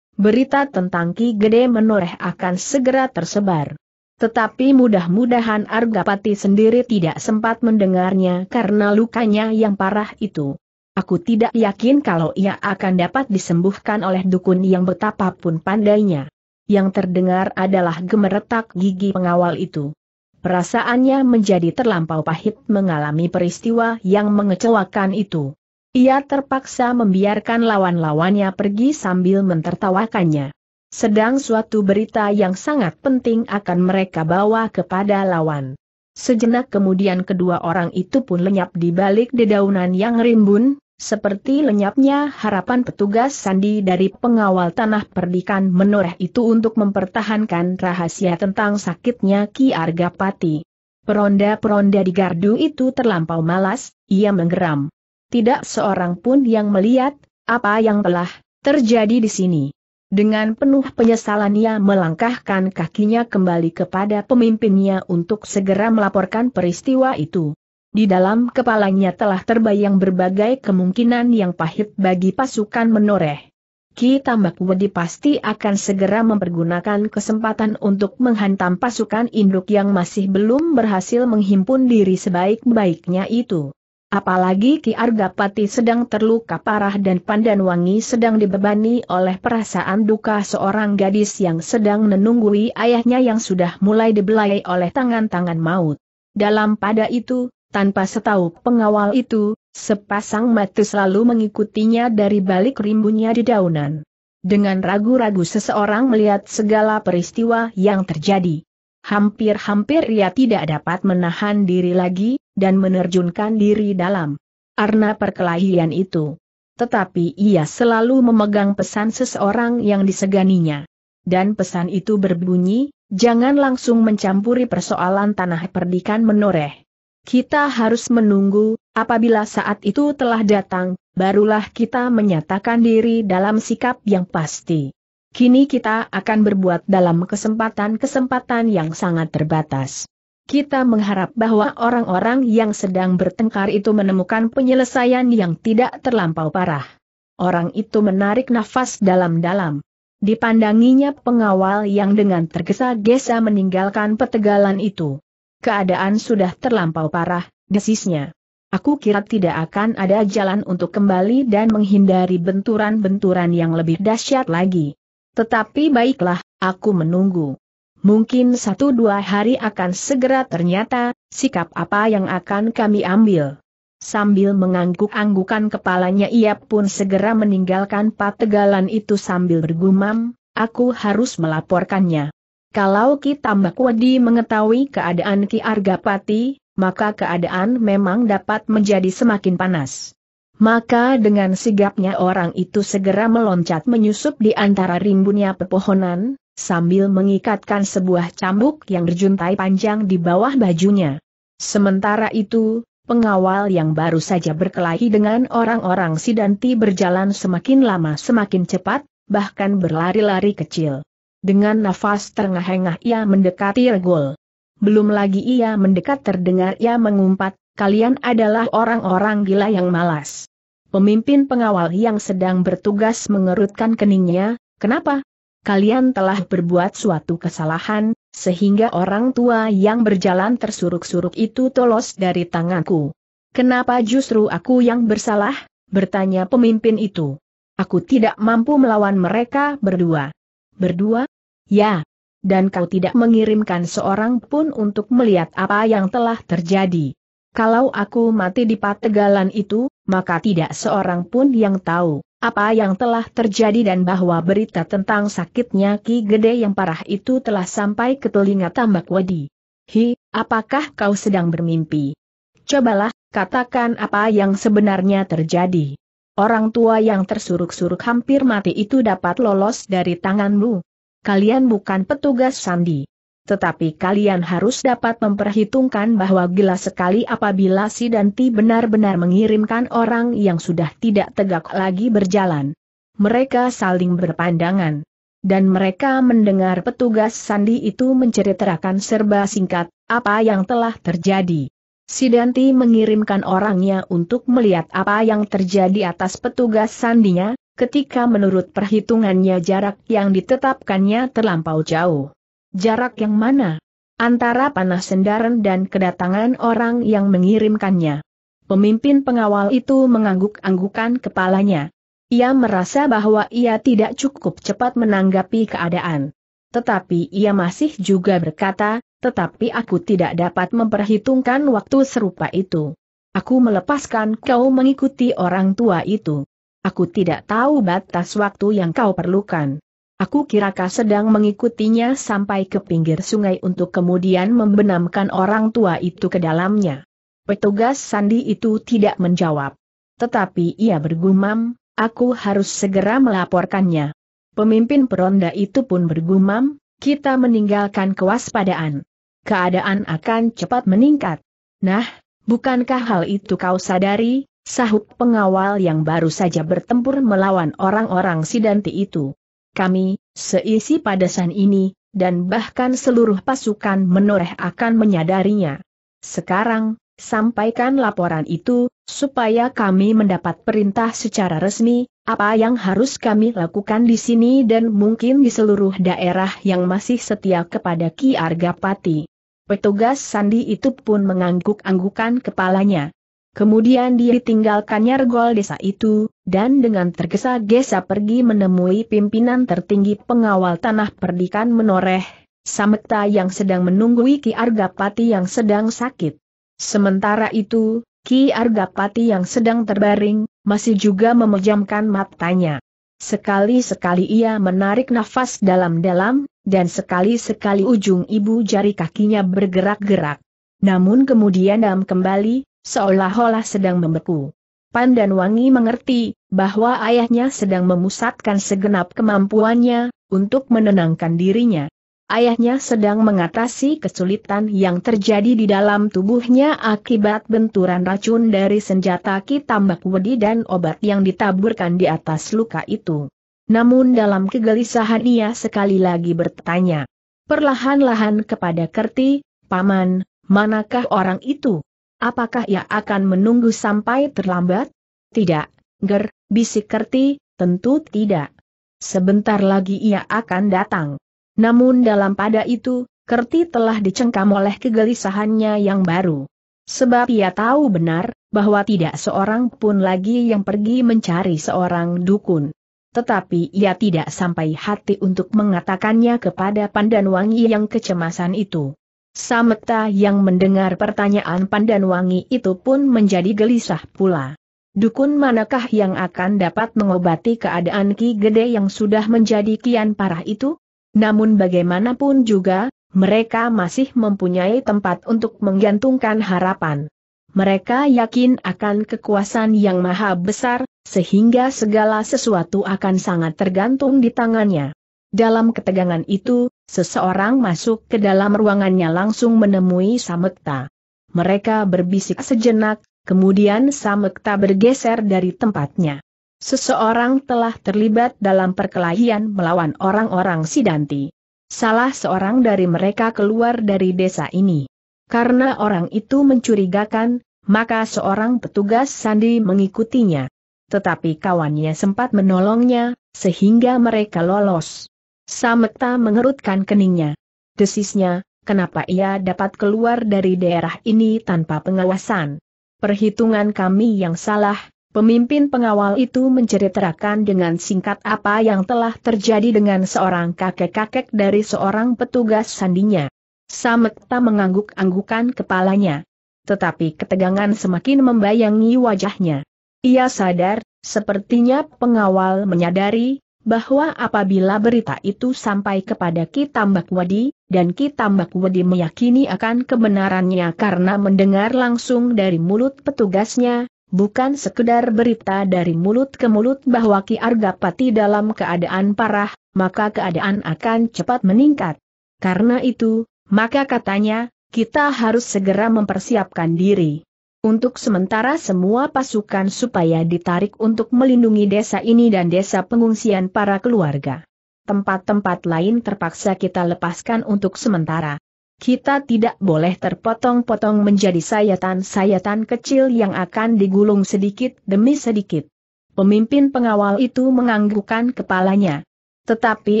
Berita tentang Ki Gede menoreh akan segera tersebar. Tetapi mudah-mudahan Argapati sendiri tidak sempat mendengarnya karena lukanya yang parah itu. Aku tidak yakin kalau ia akan dapat disembuhkan oleh dukun yang betapapun pandainya. Yang terdengar adalah gemeretak gigi pengawal itu. Perasaannya menjadi terlampau pahit mengalami peristiwa yang mengecewakan itu. Ia terpaksa membiarkan lawan-lawannya pergi sambil mentertawakannya. Sedang suatu berita yang sangat penting akan mereka bawa kepada lawan. Sejenak kemudian kedua orang itu pun lenyap di balik dedaunan yang rimbun, seperti lenyapnya harapan petugas sandi dari pengawal tanah perdikan menoreh itu untuk mempertahankan rahasia tentang sakitnya Ki Argapati. Peronda-peronda di gardu itu terlampau malas, ia menggeram. Tidak seorang pun yang melihat, apa yang telah terjadi di sini. Dengan penuh penyesalan ia melangkahkan kakinya kembali kepada pemimpinnya untuk segera melaporkan peristiwa itu. Di dalam kepalanya telah terbayang berbagai kemungkinan yang pahit bagi pasukan menoreh. Ki Tambak Wedi pasti akan segera mempergunakan kesempatan untuk menghantam pasukan induk yang masih belum berhasil menghimpun diri sebaik-baiknya itu. Apalagi Ki Argapati sedang terluka parah dan Pandan Wangi sedang dibebani oleh perasaan duka seorang gadis yang sedang menunggui ayahnya yang sudah mulai dibelai oleh tangan-tangan maut. Dalam pada itu, tanpa setahu pengawal itu, sepasang mata selalu mengikutinya dari balik rimbunnya di daunan. Dengan ragu-ragu seseorang melihat segala peristiwa yang terjadi. Hampir-hampir ia tidak dapat menahan diri lagi, dan menerjunkan diri dalam arna perkelahian itu. Tetapi ia selalu memegang pesan seseorang yang diseganinya. Dan pesan itu berbunyi, jangan langsung mencampuri persoalan tanah perdikan menoreh. Kita harus menunggu, apabila saat itu telah datang, barulah kita menyatakan diri dalam sikap yang pasti. Kini kita akan berbuat dalam kesempatan-kesempatan yang sangat terbatas. Kita mengharap bahwa orang-orang yang sedang bertengkar itu menemukan penyelesaian yang tidak terlampau parah. Orang itu menarik nafas dalam-dalam. Dipandanginya pengawal yang dengan tergesa-gesa meninggalkan petegalan itu. Keadaan sudah terlampau parah, desisnya. Aku kira tidak akan ada jalan untuk kembali dan menghindari benturan-benturan yang lebih dahsyat lagi. Tetapi baiklah, aku menunggu. Mungkin satu dua hari akan segera ternyata, sikap apa yang akan kami ambil. Sambil mengangguk-anggukan kepalanya ia pun segera meninggalkan pategalan itu sambil bergumam, aku harus melaporkannya. Kalau Ki Tambak Wedi mengetahui keadaan Ki Argapati, maka keadaan memang dapat menjadi semakin panas. Maka dengan sigapnya orang itu segera meloncat menyusup di antara rimbunnya pepohonan, sambil mengikatkan sebuah cambuk yang berjuntai panjang di bawah bajunya. Sementara itu, pengawal yang baru saja berkelahi dengan orang-orang Sidanti berjalan semakin lama semakin cepat, bahkan berlari-lari kecil. Dengan nafas terengah-engah ia mendekati regol. Belum lagi ia mendekat terdengar ia mengumpat, kalian adalah orang-orang gila yang malas. Pemimpin pengawal yang sedang bertugas mengerutkan keningnya, kenapa? Kalian telah berbuat suatu kesalahan, sehingga orang tua yang berjalan tersuruk-suruk itu tolos dari tanganku. Kenapa justru aku yang bersalah? bertanya pemimpin itu. Aku tidak mampu melawan mereka berdua. Berdua? Ya. Dan kau tidak mengirimkan seorang pun untuk melihat apa yang telah terjadi. Kalau aku mati di pategalan itu, maka tidak seorang pun yang tahu apa yang telah terjadi dan bahwa berita tentang sakitnya Ki Gede yang parah itu telah sampai ke telinga Tambak Wadi. Hi, apakah kau sedang bermimpi? Cobalah, katakan apa yang sebenarnya terjadi. Orang tua yang tersuruk-suruk hampir mati itu dapat lolos dari tanganmu kalian bukan petugas sandi. Tetapi kalian harus dapat memperhitungkan bahwa gila sekali apabila si Danti benar-benar mengirimkan orang yang sudah tidak tegak lagi berjalan. Mereka saling berpandangan. Dan mereka mendengar petugas Sandi itu menceritakan serba singkat, apa yang telah terjadi. Si Danti mengirimkan orangnya untuk melihat apa yang terjadi atas petugas sandinya, ketika menurut perhitungannya jarak yang ditetapkannya terlampau jauh. Jarak yang mana? Antara panah sendaran dan kedatangan orang yang mengirimkannya. Pemimpin pengawal itu mengangguk-anggukan kepalanya. Ia merasa bahwa ia tidak cukup cepat menanggapi keadaan. Tetapi ia masih juga berkata, tetapi aku tidak dapat memperhitungkan waktu serupa itu. Aku melepaskan kau mengikuti orang tua itu. Aku tidak tahu batas waktu yang kau perlukan. Aku kira kau sedang mengikutinya sampai ke pinggir sungai untuk kemudian membenamkan orang tua itu ke dalamnya. Petugas sandi itu tidak menjawab. Tetapi ia bergumam, aku harus segera melaporkannya. Pemimpin peronda itu pun bergumam, kita meninggalkan kewaspadaan. Keadaan akan cepat meningkat. Nah, bukankah hal itu kau sadari? Sahut pengawal yang baru saja bertempur melawan orang-orang Sidanti itu. Kami, seisi padasan ini, dan bahkan seluruh pasukan menoreh akan menyadarinya. Sekarang, sampaikan laporan itu, supaya kami mendapat perintah secara resmi, apa yang harus kami lakukan di sini dan mungkin di seluruh daerah yang masih setia kepada Ki Argapati. Petugas sandi itu pun mengangguk-anggukan kepalanya. Kemudian dia ditinggalkannya regol desa itu, dan dengan tergesa-gesa pergi menemui pimpinan tertinggi pengawal tanah perdikan menoreh, Samekta yang sedang menunggui Ki Argapati yang sedang sakit. Sementara itu, Ki Argapati yang sedang terbaring, masih juga memejamkan matanya. Sekali-sekali ia menarik nafas dalam-dalam, dan sekali-sekali ujung ibu jari kakinya bergerak-gerak. Namun kemudian dalam kembali, seolah-olah sedang membeku. Pan dan Wangi mengerti bahwa ayahnya sedang memusatkan segenap kemampuannya untuk menenangkan dirinya. Ayahnya sedang mengatasi kesulitan yang terjadi di dalam tubuhnya akibat benturan racun dari senjata kitambak wedi dan obat yang ditaburkan di atas luka itu. Namun dalam kegelisahan ia sekali lagi bertanya. Perlahan-lahan kepada Kerti, Paman, manakah orang itu? Apakah ia akan menunggu sampai terlambat? Tidak, Ger, bisik Kerti, tentu tidak. Sebentar lagi ia akan datang. Namun dalam pada itu, Kerti telah dicengkam oleh kegelisahannya yang baru. Sebab ia tahu benar, bahwa tidak seorang pun lagi yang pergi mencari seorang dukun. Tetapi ia tidak sampai hati untuk mengatakannya kepada Pandan Wangi yang kecemasan itu. Sameta yang mendengar pertanyaan Pandan Wangi itu pun menjadi gelisah pula. Dukun manakah yang akan dapat mengobati keadaan Ki Gede yang sudah menjadi kian parah itu? Namun bagaimanapun juga, mereka masih mempunyai tempat untuk menggantungkan harapan. Mereka yakin akan kekuasaan yang maha besar, sehingga segala sesuatu akan sangat tergantung di tangannya. Dalam ketegangan itu, Seseorang masuk ke dalam ruangannya langsung menemui Samekta. Mereka berbisik sejenak, kemudian Samekta bergeser dari tempatnya. Seseorang telah terlibat dalam perkelahian melawan orang-orang Sidanti. Salah seorang dari mereka keluar dari desa ini. Karena orang itu mencurigakan, maka seorang petugas Sandi mengikutinya. Tetapi kawannya sempat menolongnya, sehingga mereka lolos. Sameta mengerutkan keningnya. Desisnya, kenapa ia dapat keluar dari daerah ini tanpa pengawasan? Perhitungan kami yang salah, pemimpin pengawal itu menceritakan dengan singkat apa yang telah terjadi dengan seorang kakek-kakek dari seorang petugas sandinya. Samekta mengangguk-anggukan kepalanya. Tetapi ketegangan semakin membayangi wajahnya. Ia sadar, sepertinya pengawal menyadari, bahwa apabila berita itu sampai kepada Kitambak Wadi, dan Kitambak Wadi meyakini akan kebenarannya karena mendengar langsung dari mulut petugasnya, bukan sekedar berita dari mulut ke mulut bahwa Ki Argapati dalam keadaan parah, maka keadaan akan cepat meningkat. Karena itu, maka katanya, kita harus segera mempersiapkan diri. Untuk sementara semua pasukan supaya ditarik untuk melindungi desa ini dan desa pengungsian para keluarga. Tempat-tempat lain terpaksa kita lepaskan untuk sementara. Kita tidak boleh terpotong-potong menjadi sayatan-sayatan kecil yang akan digulung sedikit demi sedikit. Pemimpin pengawal itu menganggukkan kepalanya. Tetapi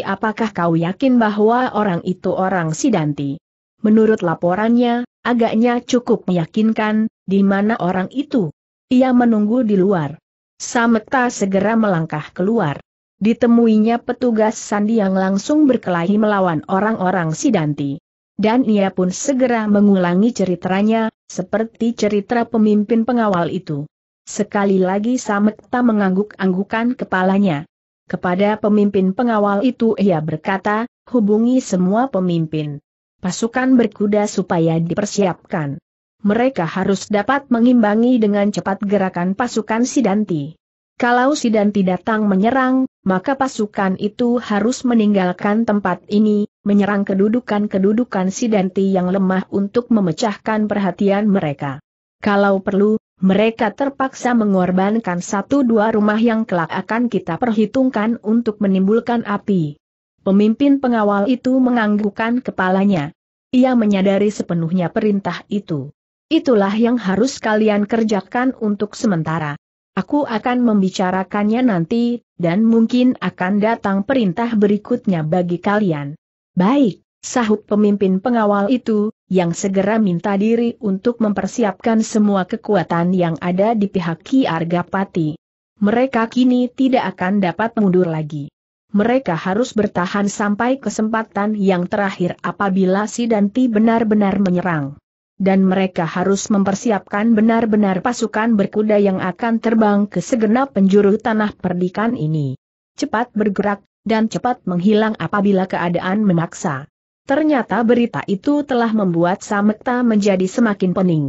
apakah kau yakin bahwa orang itu orang Sidanti? Menurut laporannya, Agaknya cukup meyakinkan, di mana orang itu. Ia menunggu di luar. Sameta segera melangkah keluar. Ditemuinya petugas Sandi yang langsung berkelahi melawan orang-orang Sidanti. Dan ia pun segera mengulangi ceritanya, seperti cerita pemimpin pengawal itu. Sekali lagi Sameta mengangguk-anggukan kepalanya. Kepada pemimpin pengawal itu ia berkata, hubungi semua pemimpin pasukan berkuda supaya dipersiapkan. Mereka harus dapat mengimbangi dengan cepat gerakan pasukan Sidanti. Kalau Sidanti datang menyerang, maka pasukan itu harus meninggalkan tempat ini, menyerang kedudukan-kedudukan Sidanti yang lemah untuk memecahkan perhatian mereka. Kalau perlu, mereka terpaksa mengorbankan satu dua rumah yang kelak akan kita perhitungkan untuk menimbulkan api. Pemimpin pengawal itu menganggukkan kepalanya. Ia menyadari sepenuhnya perintah itu. Itulah yang harus kalian kerjakan untuk sementara. Aku akan membicarakannya nanti, dan mungkin akan datang perintah berikutnya bagi kalian. Baik, sahut pemimpin pengawal itu, yang segera minta diri untuk mempersiapkan semua kekuatan yang ada di pihak Ki Argapati. Mereka kini tidak akan dapat mundur lagi mereka harus bertahan sampai kesempatan yang terakhir apabila si Danti benar-benar menyerang. Dan mereka harus mempersiapkan benar-benar pasukan berkuda yang akan terbang ke segenap penjuru tanah perdikan ini. Cepat bergerak, dan cepat menghilang apabila keadaan memaksa. Ternyata berita itu telah membuat Samekta menjadi semakin pening.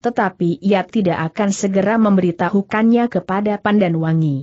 Tetapi ia tidak akan segera memberitahukannya kepada Pandanwangi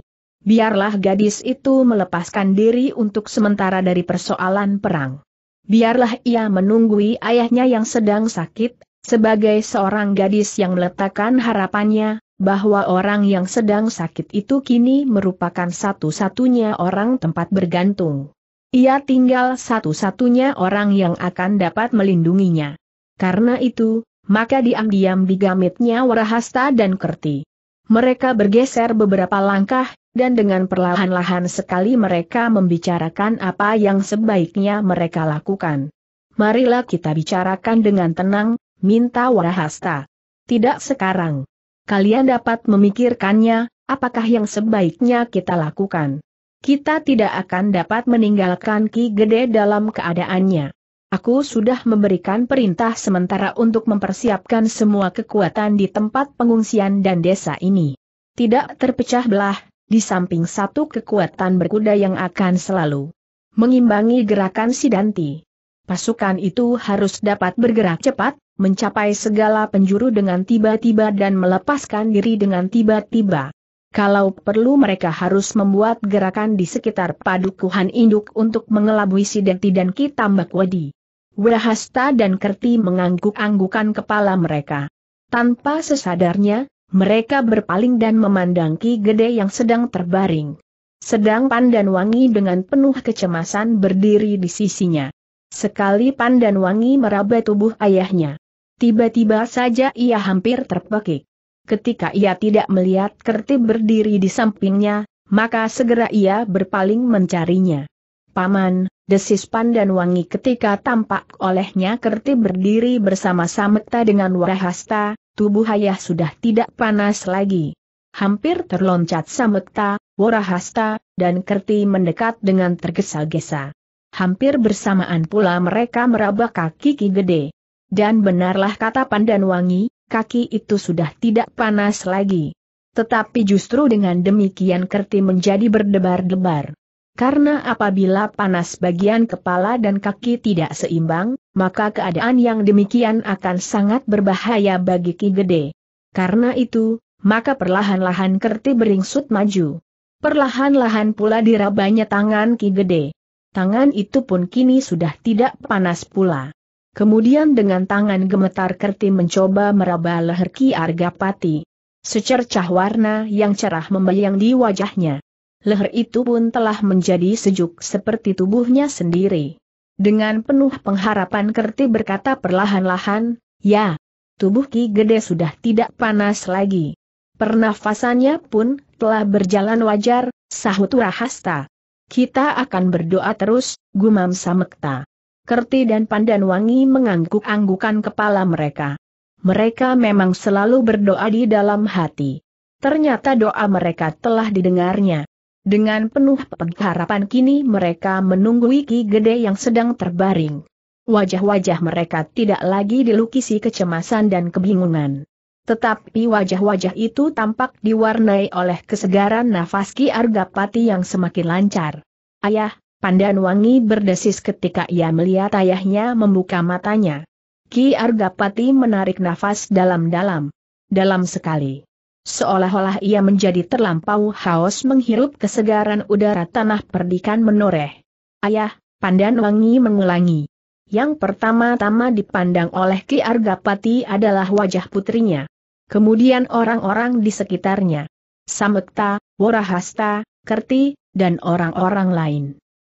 biarlah gadis itu melepaskan diri untuk sementara dari persoalan perang. Biarlah ia menunggui ayahnya yang sedang sakit, sebagai seorang gadis yang meletakkan harapannya, bahwa orang yang sedang sakit itu kini merupakan satu-satunya orang tempat bergantung. Ia tinggal satu-satunya orang yang akan dapat melindunginya. Karena itu, maka diam-diam digamitnya Warahasta dan Kerti. Mereka bergeser beberapa langkah, dan dengan perlahan-lahan sekali mereka membicarakan apa yang sebaiknya mereka lakukan. Marilah kita bicarakan dengan tenang, minta Warahasta. Tidak sekarang. Kalian dapat memikirkannya, apakah yang sebaiknya kita lakukan. Kita tidak akan dapat meninggalkan Ki Gede dalam keadaannya. Aku sudah memberikan perintah sementara untuk mempersiapkan semua kekuatan di tempat pengungsian dan desa ini. Tidak terpecah belah, di samping satu kekuatan berkuda yang akan selalu mengimbangi gerakan Sidanti. Pasukan itu harus dapat bergerak cepat, mencapai segala penjuru dengan tiba-tiba dan melepaskan diri dengan tiba-tiba. Kalau perlu mereka harus membuat gerakan di sekitar padukuhan induk untuk mengelabui Sidanti dan Kitambak Wadi. Wahasta dan Kerti mengangguk-anggukan kepala mereka. Tanpa sesadarnya, mereka berpaling dan memandang Ki Gede yang sedang terbaring. Sedang wangi dengan penuh kecemasan berdiri di sisinya. Sekali wangi meraba tubuh ayahnya. Tiba-tiba saja ia hampir terpekik. Ketika ia tidak melihat Kerti berdiri di sampingnya, maka segera ia berpaling mencarinya. Paman, Desis pandan wangi ketika tampak olehnya kerti berdiri bersama Samekta dengan Warahasta, tubuh ayah sudah tidak panas lagi. Hampir terloncat Samekta, Warahasta, dan kerti mendekat dengan tergesa-gesa. Hampir bersamaan pula mereka meraba kaki Ki Gede. Dan benarlah kata pandan wangi, kaki itu sudah tidak panas lagi. Tetapi justru dengan demikian kerti menjadi berdebar-debar. Karena apabila panas bagian kepala dan kaki tidak seimbang, maka keadaan yang demikian akan sangat berbahaya bagi Ki Gede. Karena itu, maka perlahan-lahan Kerti beringsut maju. Perlahan-lahan pula dirabanya tangan Ki Gede. Tangan itu pun kini sudah tidak panas pula. Kemudian dengan tangan gemetar Kerti mencoba meraba leher Ki Argapati. Secercah warna yang cerah membayang di wajahnya leher itu pun telah menjadi sejuk seperti tubuhnya sendiri. Dengan penuh pengharapan Kerti berkata perlahan-lahan, ya, tubuh Ki Gede sudah tidak panas lagi. Pernafasannya pun telah berjalan wajar, sahut Rahasta. Kita akan berdoa terus, gumam Samekta. Kerti dan Pandan Wangi mengangguk-anggukan kepala mereka. Mereka memang selalu berdoa di dalam hati. Ternyata doa mereka telah didengarnya. Dengan penuh pengharapan kini mereka menunggu Ki Gede yang sedang terbaring. Wajah-wajah mereka tidak lagi dilukisi kecemasan dan kebingungan. Tetapi wajah-wajah itu tampak diwarnai oleh kesegaran nafas Ki Argapati yang semakin lancar. Ayah, pandan wangi berdesis ketika ia melihat ayahnya membuka matanya. Ki Argapati menarik nafas dalam-dalam. Dalam sekali. Seolah-olah ia menjadi terlampau haus menghirup kesegaran udara tanah perdikan menoreh. Ayah, Pandan Wangi mengulangi. Yang pertama-tama dipandang oleh Ki Argapati adalah wajah putrinya. Kemudian orang-orang di sekitarnya. Samekta, Warahasta, Kerti, dan orang-orang lain.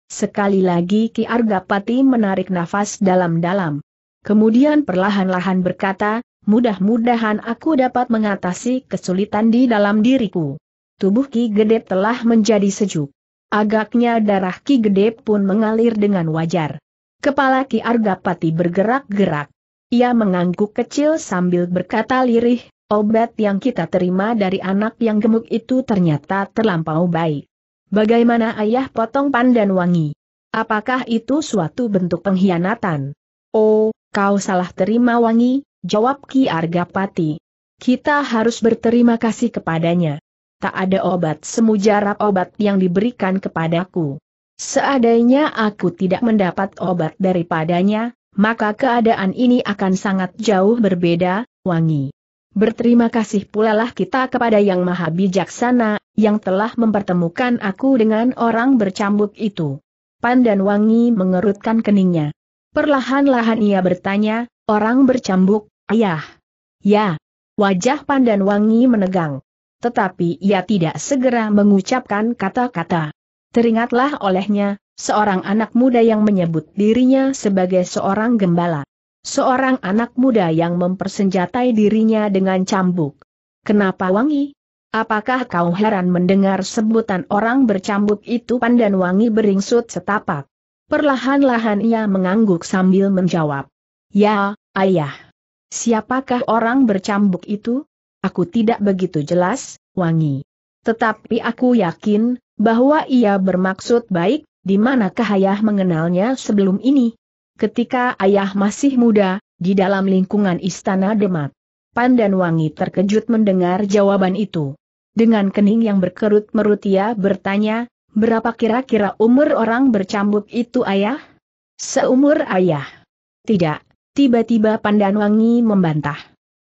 Sekali lagi Ki Argapati menarik nafas dalam-dalam. Kemudian perlahan-lahan berkata, mudah-mudahan aku dapat mengatasi kesulitan di dalam diriku. Tubuh Ki Gede telah menjadi sejuk. Agaknya darah Ki Gede pun mengalir dengan wajar. Kepala Ki Argapati bergerak-gerak. Ia mengangguk kecil sambil berkata lirih, obat yang kita terima dari anak yang gemuk itu ternyata terlampau baik. Bagaimana ayah potong pandan wangi? Apakah itu suatu bentuk pengkhianatan? Oh, kau salah terima wangi, jawab Ki Argapati. Kita harus berterima kasih kepadanya. Tak ada obat semujarab obat yang diberikan kepadaku. Seandainya aku tidak mendapat obat daripadanya, maka keadaan ini akan sangat jauh berbeda, Wangi. Berterima kasih pula lah kita kepada Yang Maha Bijaksana, yang telah mempertemukan aku dengan orang bercambuk itu. Pandan Wangi mengerutkan keningnya. Perlahan-lahan ia bertanya, orang bercambuk, Ayah. Ya. Wajah Pandan Wangi menegang. Tetapi ia tidak segera mengucapkan kata-kata. Teringatlah olehnya, seorang anak muda yang menyebut dirinya sebagai seorang gembala. Seorang anak muda yang mempersenjatai dirinya dengan cambuk. Kenapa Wangi? Apakah kau heran mendengar sebutan orang bercambuk itu? Pandan Wangi beringsut setapak. Perlahan-lahan ia mengangguk sambil menjawab. Ya, ayah. Siapakah orang bercambuk itu? Aku tidak begitu jelas, Wangi. Tetapi aku yakin, bahwa ia bermaksud baik, di manakah ayah mengenalnya sebelum ini? Ketika ayah masih muda, di dalam lingkungan istana Demak. Pandan Wangi terkejut mendengar jawaban itu. Dengan kening yang berkerut merut ia bertanya, berapa kira-kira umur orang bercambuk itu ayah? Seumur ayah. Tidak, Tiba-tiba Wangi membantah.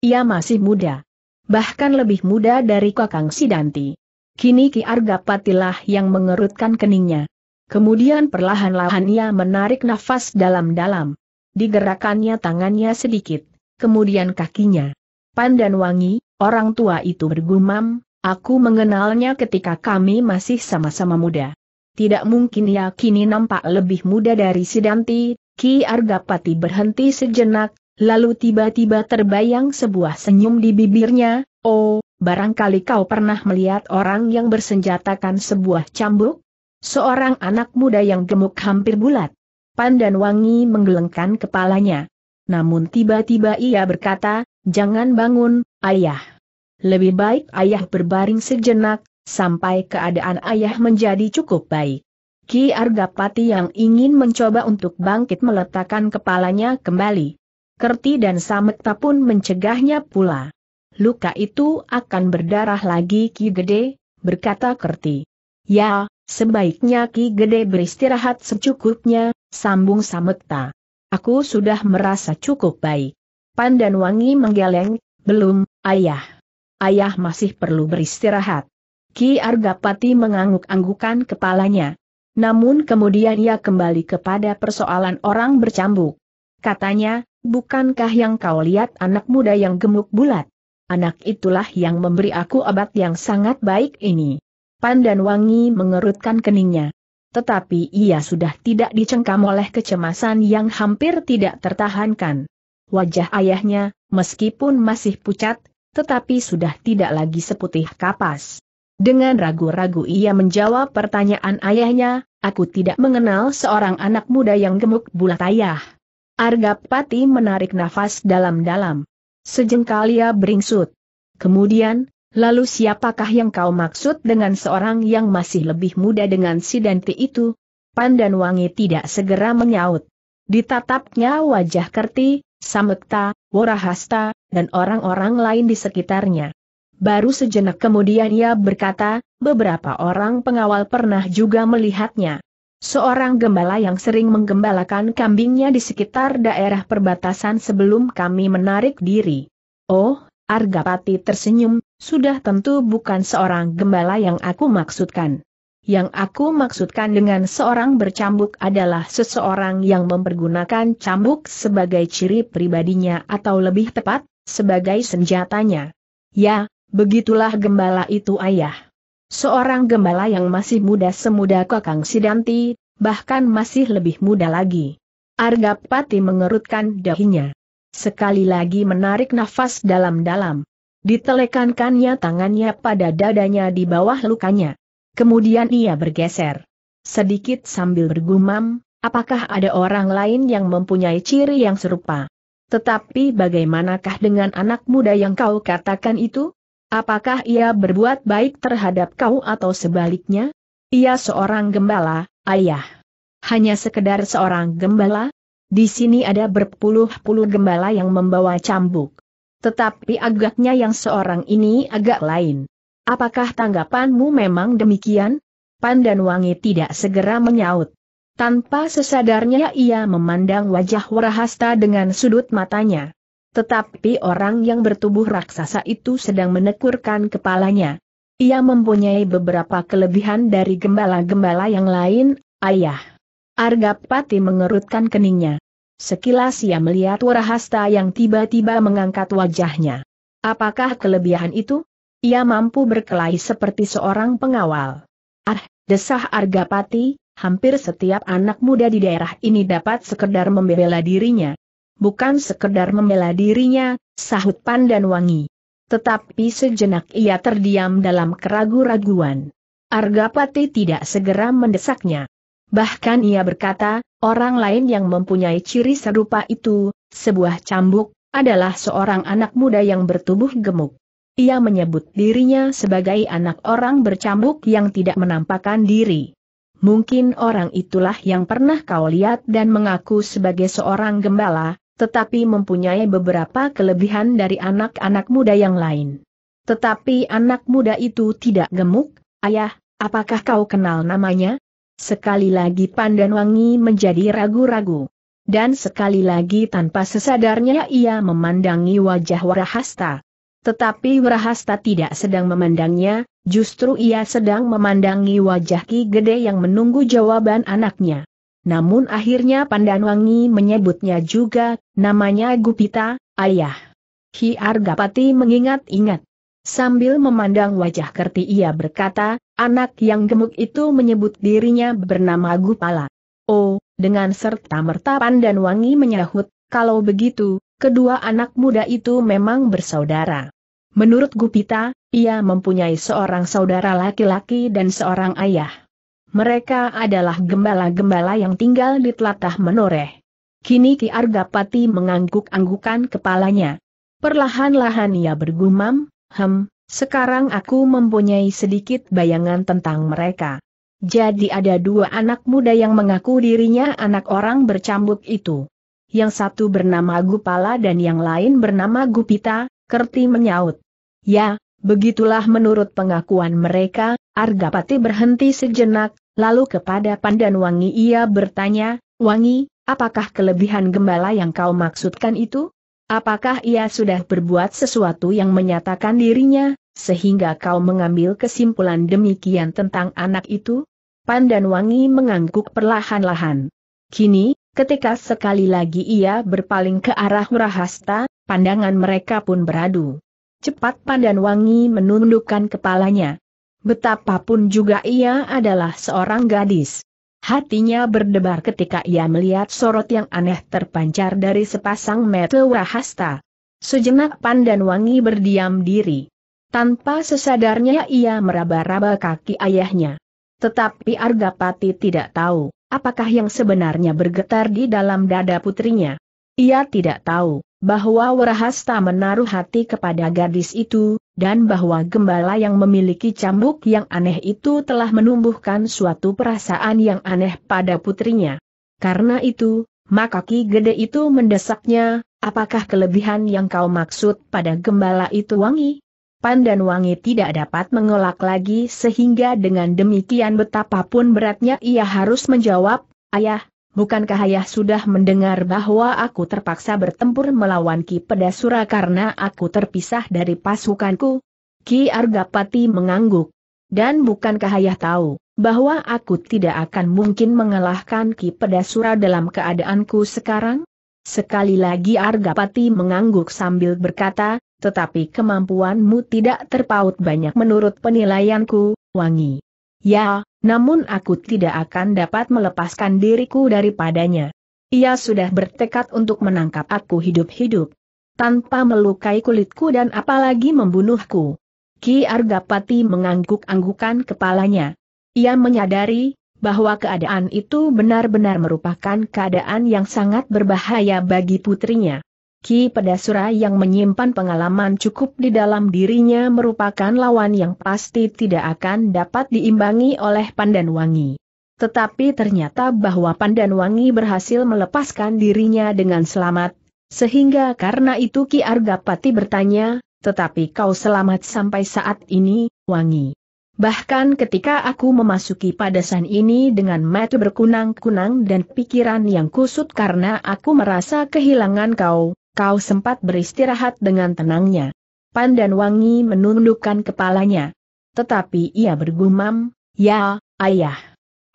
Ia masih muda. Bahkan lebih muda dari Kakang Sidanti. Kini Ki Arga Patilah yang mengerutkan keningnya. Kemudian perlahan-lahan ia menarik nafas dalam-dalam. Digerakannya tangannya sedikit, kemudian kakinya. Wangi, orang tua itu bergumam, aku mengenalnya ketika kami masih sama-sama muda. Tidak mungkin ia kini nampak lebih muda dari Sidanti, Ki Argapati berhenti sejenak, lalu tiba-tiba terbayang sebuah senyum di bibirnya, oh, barangkali kau pernah melihat orang yang bersenjatakan sebuah cambuk? Seorang anak muda yang gemuk hampir bulat. Pandan Wangi menggelengkan kepalanya. Namun tiba-tiba ia berkata, jangan bangun, ayah. Lebih baik ayah berbaring sejenak, sampai keadaan ayah menjadi cukup baik. Ki Argapati yang ingin mencoba untuk bangkit meletakkan kepalanya kembali. Kerti dan Sametta pun mencegahnya pula. Luka itu akan berdarah lagi Ki Gede, berkata Kerti. Ya, sebaiknya Ki Gede beristirahat secukupnya, sambung Sametta. Aku sudah merasa cukup baik. Pandan Wangi menggeleng, belum, ayah. Ayah masih perlu beristirahat. Ki Argapati mengangguk-anggukan kepalanya. Namun kemudian ia kembali kepada persoalan orang bercambuk. Katanya, bukankah yang kau lihat anak muda yang gemuk bulat? Anak itulah yang memberi aku obat yang sangat baik ini. Pandan Wangi mengerutkan keningnya. Tetapi ia sudah tidak dicengkam oleh kecemasan yang hampir tidak tertahankan. Wajah ayahnya, meskipun masih pucat, tetapi sudah tidak lagi seputih kapas. Dengan ragu-ragu ia menjawab pertanyaan ayahnya, aku tidak mengenal seorang anak muda yang gemuk bulat ayah. Argapati menarik nafas dalam-dalam. Sejengkal ia beringsut. Kemudian, lalu siapakah yang kau maksud dengan seorang yang masih lebih muda dengan si Danti itu? Wangi tidak segera menyaut. Ditatapnya wajah Kerti, Samekta, Warahasta, dan orang-orang lain di sekitarnya. Baru sejenak kemudian ia berkata, beberapa orang pengawal pernah juga melihatnya. Seorang gembala yang sering menggembalakan kambingnya di sekitar daerah perbatasan sebelum kami menarik diri. Oh, Argapati tersenyum, sudah tentu bukan seorang gembala yang aku maksudkan. Yang aku maksudkan dengan seorang bercambuk adalah seseorang yang mempergunakan cambuk sebagai ciri pribadinya atau lebih tepat, sebagai senjatanya. Ya, Begitulah gembala itu ayah. Seorang gembala yang masih muda semuda Kakang Sidanti, bahkan masih lebih muda lagi. Argapati mengerutkan dahinya. Sekali lagi menarik nafas dalam-dalam. Ditelekankannya tangannya pada dadanya di bawah lukanya. Kemudian ia bergeser. Sedikit sambil bergumam, apakah ada orang lain yang mempunyai ciri yang serupa? Tetapi bagaimanakah dengan anak muda yang kau katakan itu? Apakah ia berbuat baik terhadap kau atau sebaliknya? Ia seorang gembala, ayah. Hanya sekedar seorang gembala? Di sini ada berpuluh-puluh gembala yang membawa cambuk. Tetapi agaknya yang seorang ini agak lain. Apakah tanggapanmu memang demikian? Wangi tidak segera menyaut. Tanpa sesadarnya ia memandang wajah Warahasta dengan sudut matanya. Tetapi orang yang bertubuh raksasa itu sedang menekurkan kepalanya. Ia mempunyai beberapa kelebihan dari gembala-gembala yang lain, ayah. Argapati mengerutkan keningnya. Sekilas ia melihat Warahasta yang tiba-tiba mengangkat wajahnya. Apakah kelebihan itu? Ia mampu berkelahi seperti seorang pengawal. Ah, desah Argapati, hampir setiap anak muda di daerah ini dapat sekedar membela dirinya bukan sekedar membela dirinya, sahut Pandan Wangi. Tetapi sejenak ia terdiam dalam keragu-raguan. Argapati tidak segera mendesaknya. Bahkan ia berkata, orang lain yang mempunyai ciri serupa itu, sebuah cambuk, adalah seorang anak muda yang bertubuh gemuk. Ia menyebut dirinya sebagai anak orang bercambuk yang tidak menampakkan diri. Mungkin orang itulah yang pernah kau lihat dan mengaku sebagai seorang gembala, tetapi mempunyai beberapa kelebihan dari anak-anak muda yang lain. Tetapi anak muda itu tidak gemuk, ayah, apakah kau kenal namanya? Sekali lagi Wangi menjadi ragu-ragu. Dan sekali lagi tanpa sesadarnya ia memandangi wajah Warahasta. Tetapi Warahasta tidak sedang memandangnya, justru ia sedang memandangi wajah Ki Gede yang menunggu jawaban anaknya. Namun akhirnya Pandanwangi menyebutnya juga, namanya Gupita, ayah. Ki Argapati mengingat-ingat. Sambil memandang wajah Kerti ia berkata, anak yang gemuk itu menyebut dirinya bernama Gupala. Oh, dengan serta merta Pandanwangi menyahut, kalau begitu, kedua anak muda itu memang bersaudara. Menurut Gupita, ia mempunyai seorang saudara laki-laki dan seorang ayah. Mereka adalah gembala-gembala yang tinggal di telatah menoreh. Kini Ki Argapati mengangguk-anggukan kepalanya. Perlahan-lahan ia bergumam, hem, sekarang aku mempunyai sedikit bayangan tentang mereka. Jadi ada dua anak muda yang mengaku dirinya anak orang bercambuk itu. Yang satu bernama Gupala dan yang lain bernama Gupita, Kerti menyaut. Ya, begitulah menurut pengakuan mereka, Argapati berhenti sejenak, Lalu kepada Pandan Wangi ia bertanya, Wangi, apakah kelebihan gembala yang kau maksudkan itu? Apakah ia sudah berbuat sesuatu yang menyatakan dirinya, sehingga kau mengambil kesimpulan demikian tentang anak itu? Pandan Wangi mengangguk perlahan-lahan. Kini, ketika sekali lagi ia berpaling ke arah Murahasta, pandangan mereka pun beradu. Cepat Pandan Wangi menundukkan kepalanya. Betapapun juga ia adalah seorang gadis. Hatinya berdebar ketika ia melihat sorot yang aneh terpancar dari sepasang mata wahasta. Sejenak pandan wangi berdiam diri. Tanpa sesadarnya ia meraba-raba kaki ayahnya. Tetapi Argapati tidak tahu, apakah yang sebenarnya bergetar di dalam dada putrinya. Ia tidak tahu, bahwa Warahasta menaruh hati kepada gadis itu, dan bahwa gembala yang memiliki cambuk yang aneh itu telah menumbuhkan suatu perasaan yang aneh pada putrinya. Karena itu, maka Ki Gede itu mendesaknya, apakah kelebihan yang kau maksud pada gembala itu wangi? Pandan Wangi tidak dapat mengelak lagi sehingga dengan demikian betapapun beratnya ia harus menjawab, Ayah, Bukankah ayah sudah mendengar bahwa aku terpaksa bertempur melawan Ki Pedasura karena aku terpisah dari pasukanku? Ki Argapati mengangguk. Dan bukankah ayah tahu bahwa aku tidak akan mungkin mengalahkan Ki Pedasura dalam keadaanku sekarang? Sekali lagi Argapati mengangguk sambil berkata, tetapi kemampuanmu tidak terpaut banyak menurut penilaianku, Wangi. Ya, namun aku tidak akan dapat melepaskan diriku daripadanya. Ia sudah bertekad untuk menangkap aku hidup-hidup. Tanpa melukai kulitku dan apalagi membunuhku. Ki Argapati mengangguk-anggukan kepalanya. Ia menyadari, bahwa keadaan itu benar-benar merupakan keadaan yang sangat berbahaya bagi putrinya. Ki Pedasura yang menyimpan pengalaman cukup di dalam dirinya merupakan lawan yang pasti tidak akan dapat diimbangi oleh Pandan Wangi. Tetapi ternyata bahwa Pandan Wangi berhasil melepaskan dirinya dengan selamat, sehingga karena itu Ki Argapati bertanya, tetapi kau selamat sampai saat ini, Wangi. Bahkan ketika aku memasuki padasan ini dengan mata berkunang-kunang dan pikiran yang kusut karena aku merasa kehilangan kau, kau sempat beristirahat dengan tenangnya. Pandan Wangi menundukkan kepalanya. Tetapi ia bergumam, ya, ayah.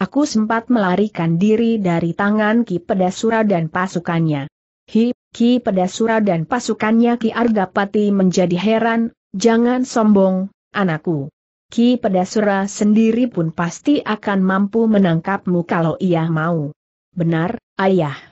Aku sempat melarikan diri dari tangan Ki Pedasura dan pasukannya. Hi, Ki Pedasura dan pasukannya Ki Argapati menjadi heran, jangan sombong, anakku. Ki Pedasura sendiri pun pasti akan mampu menangkapmu kalau ia mau. Benar, ayah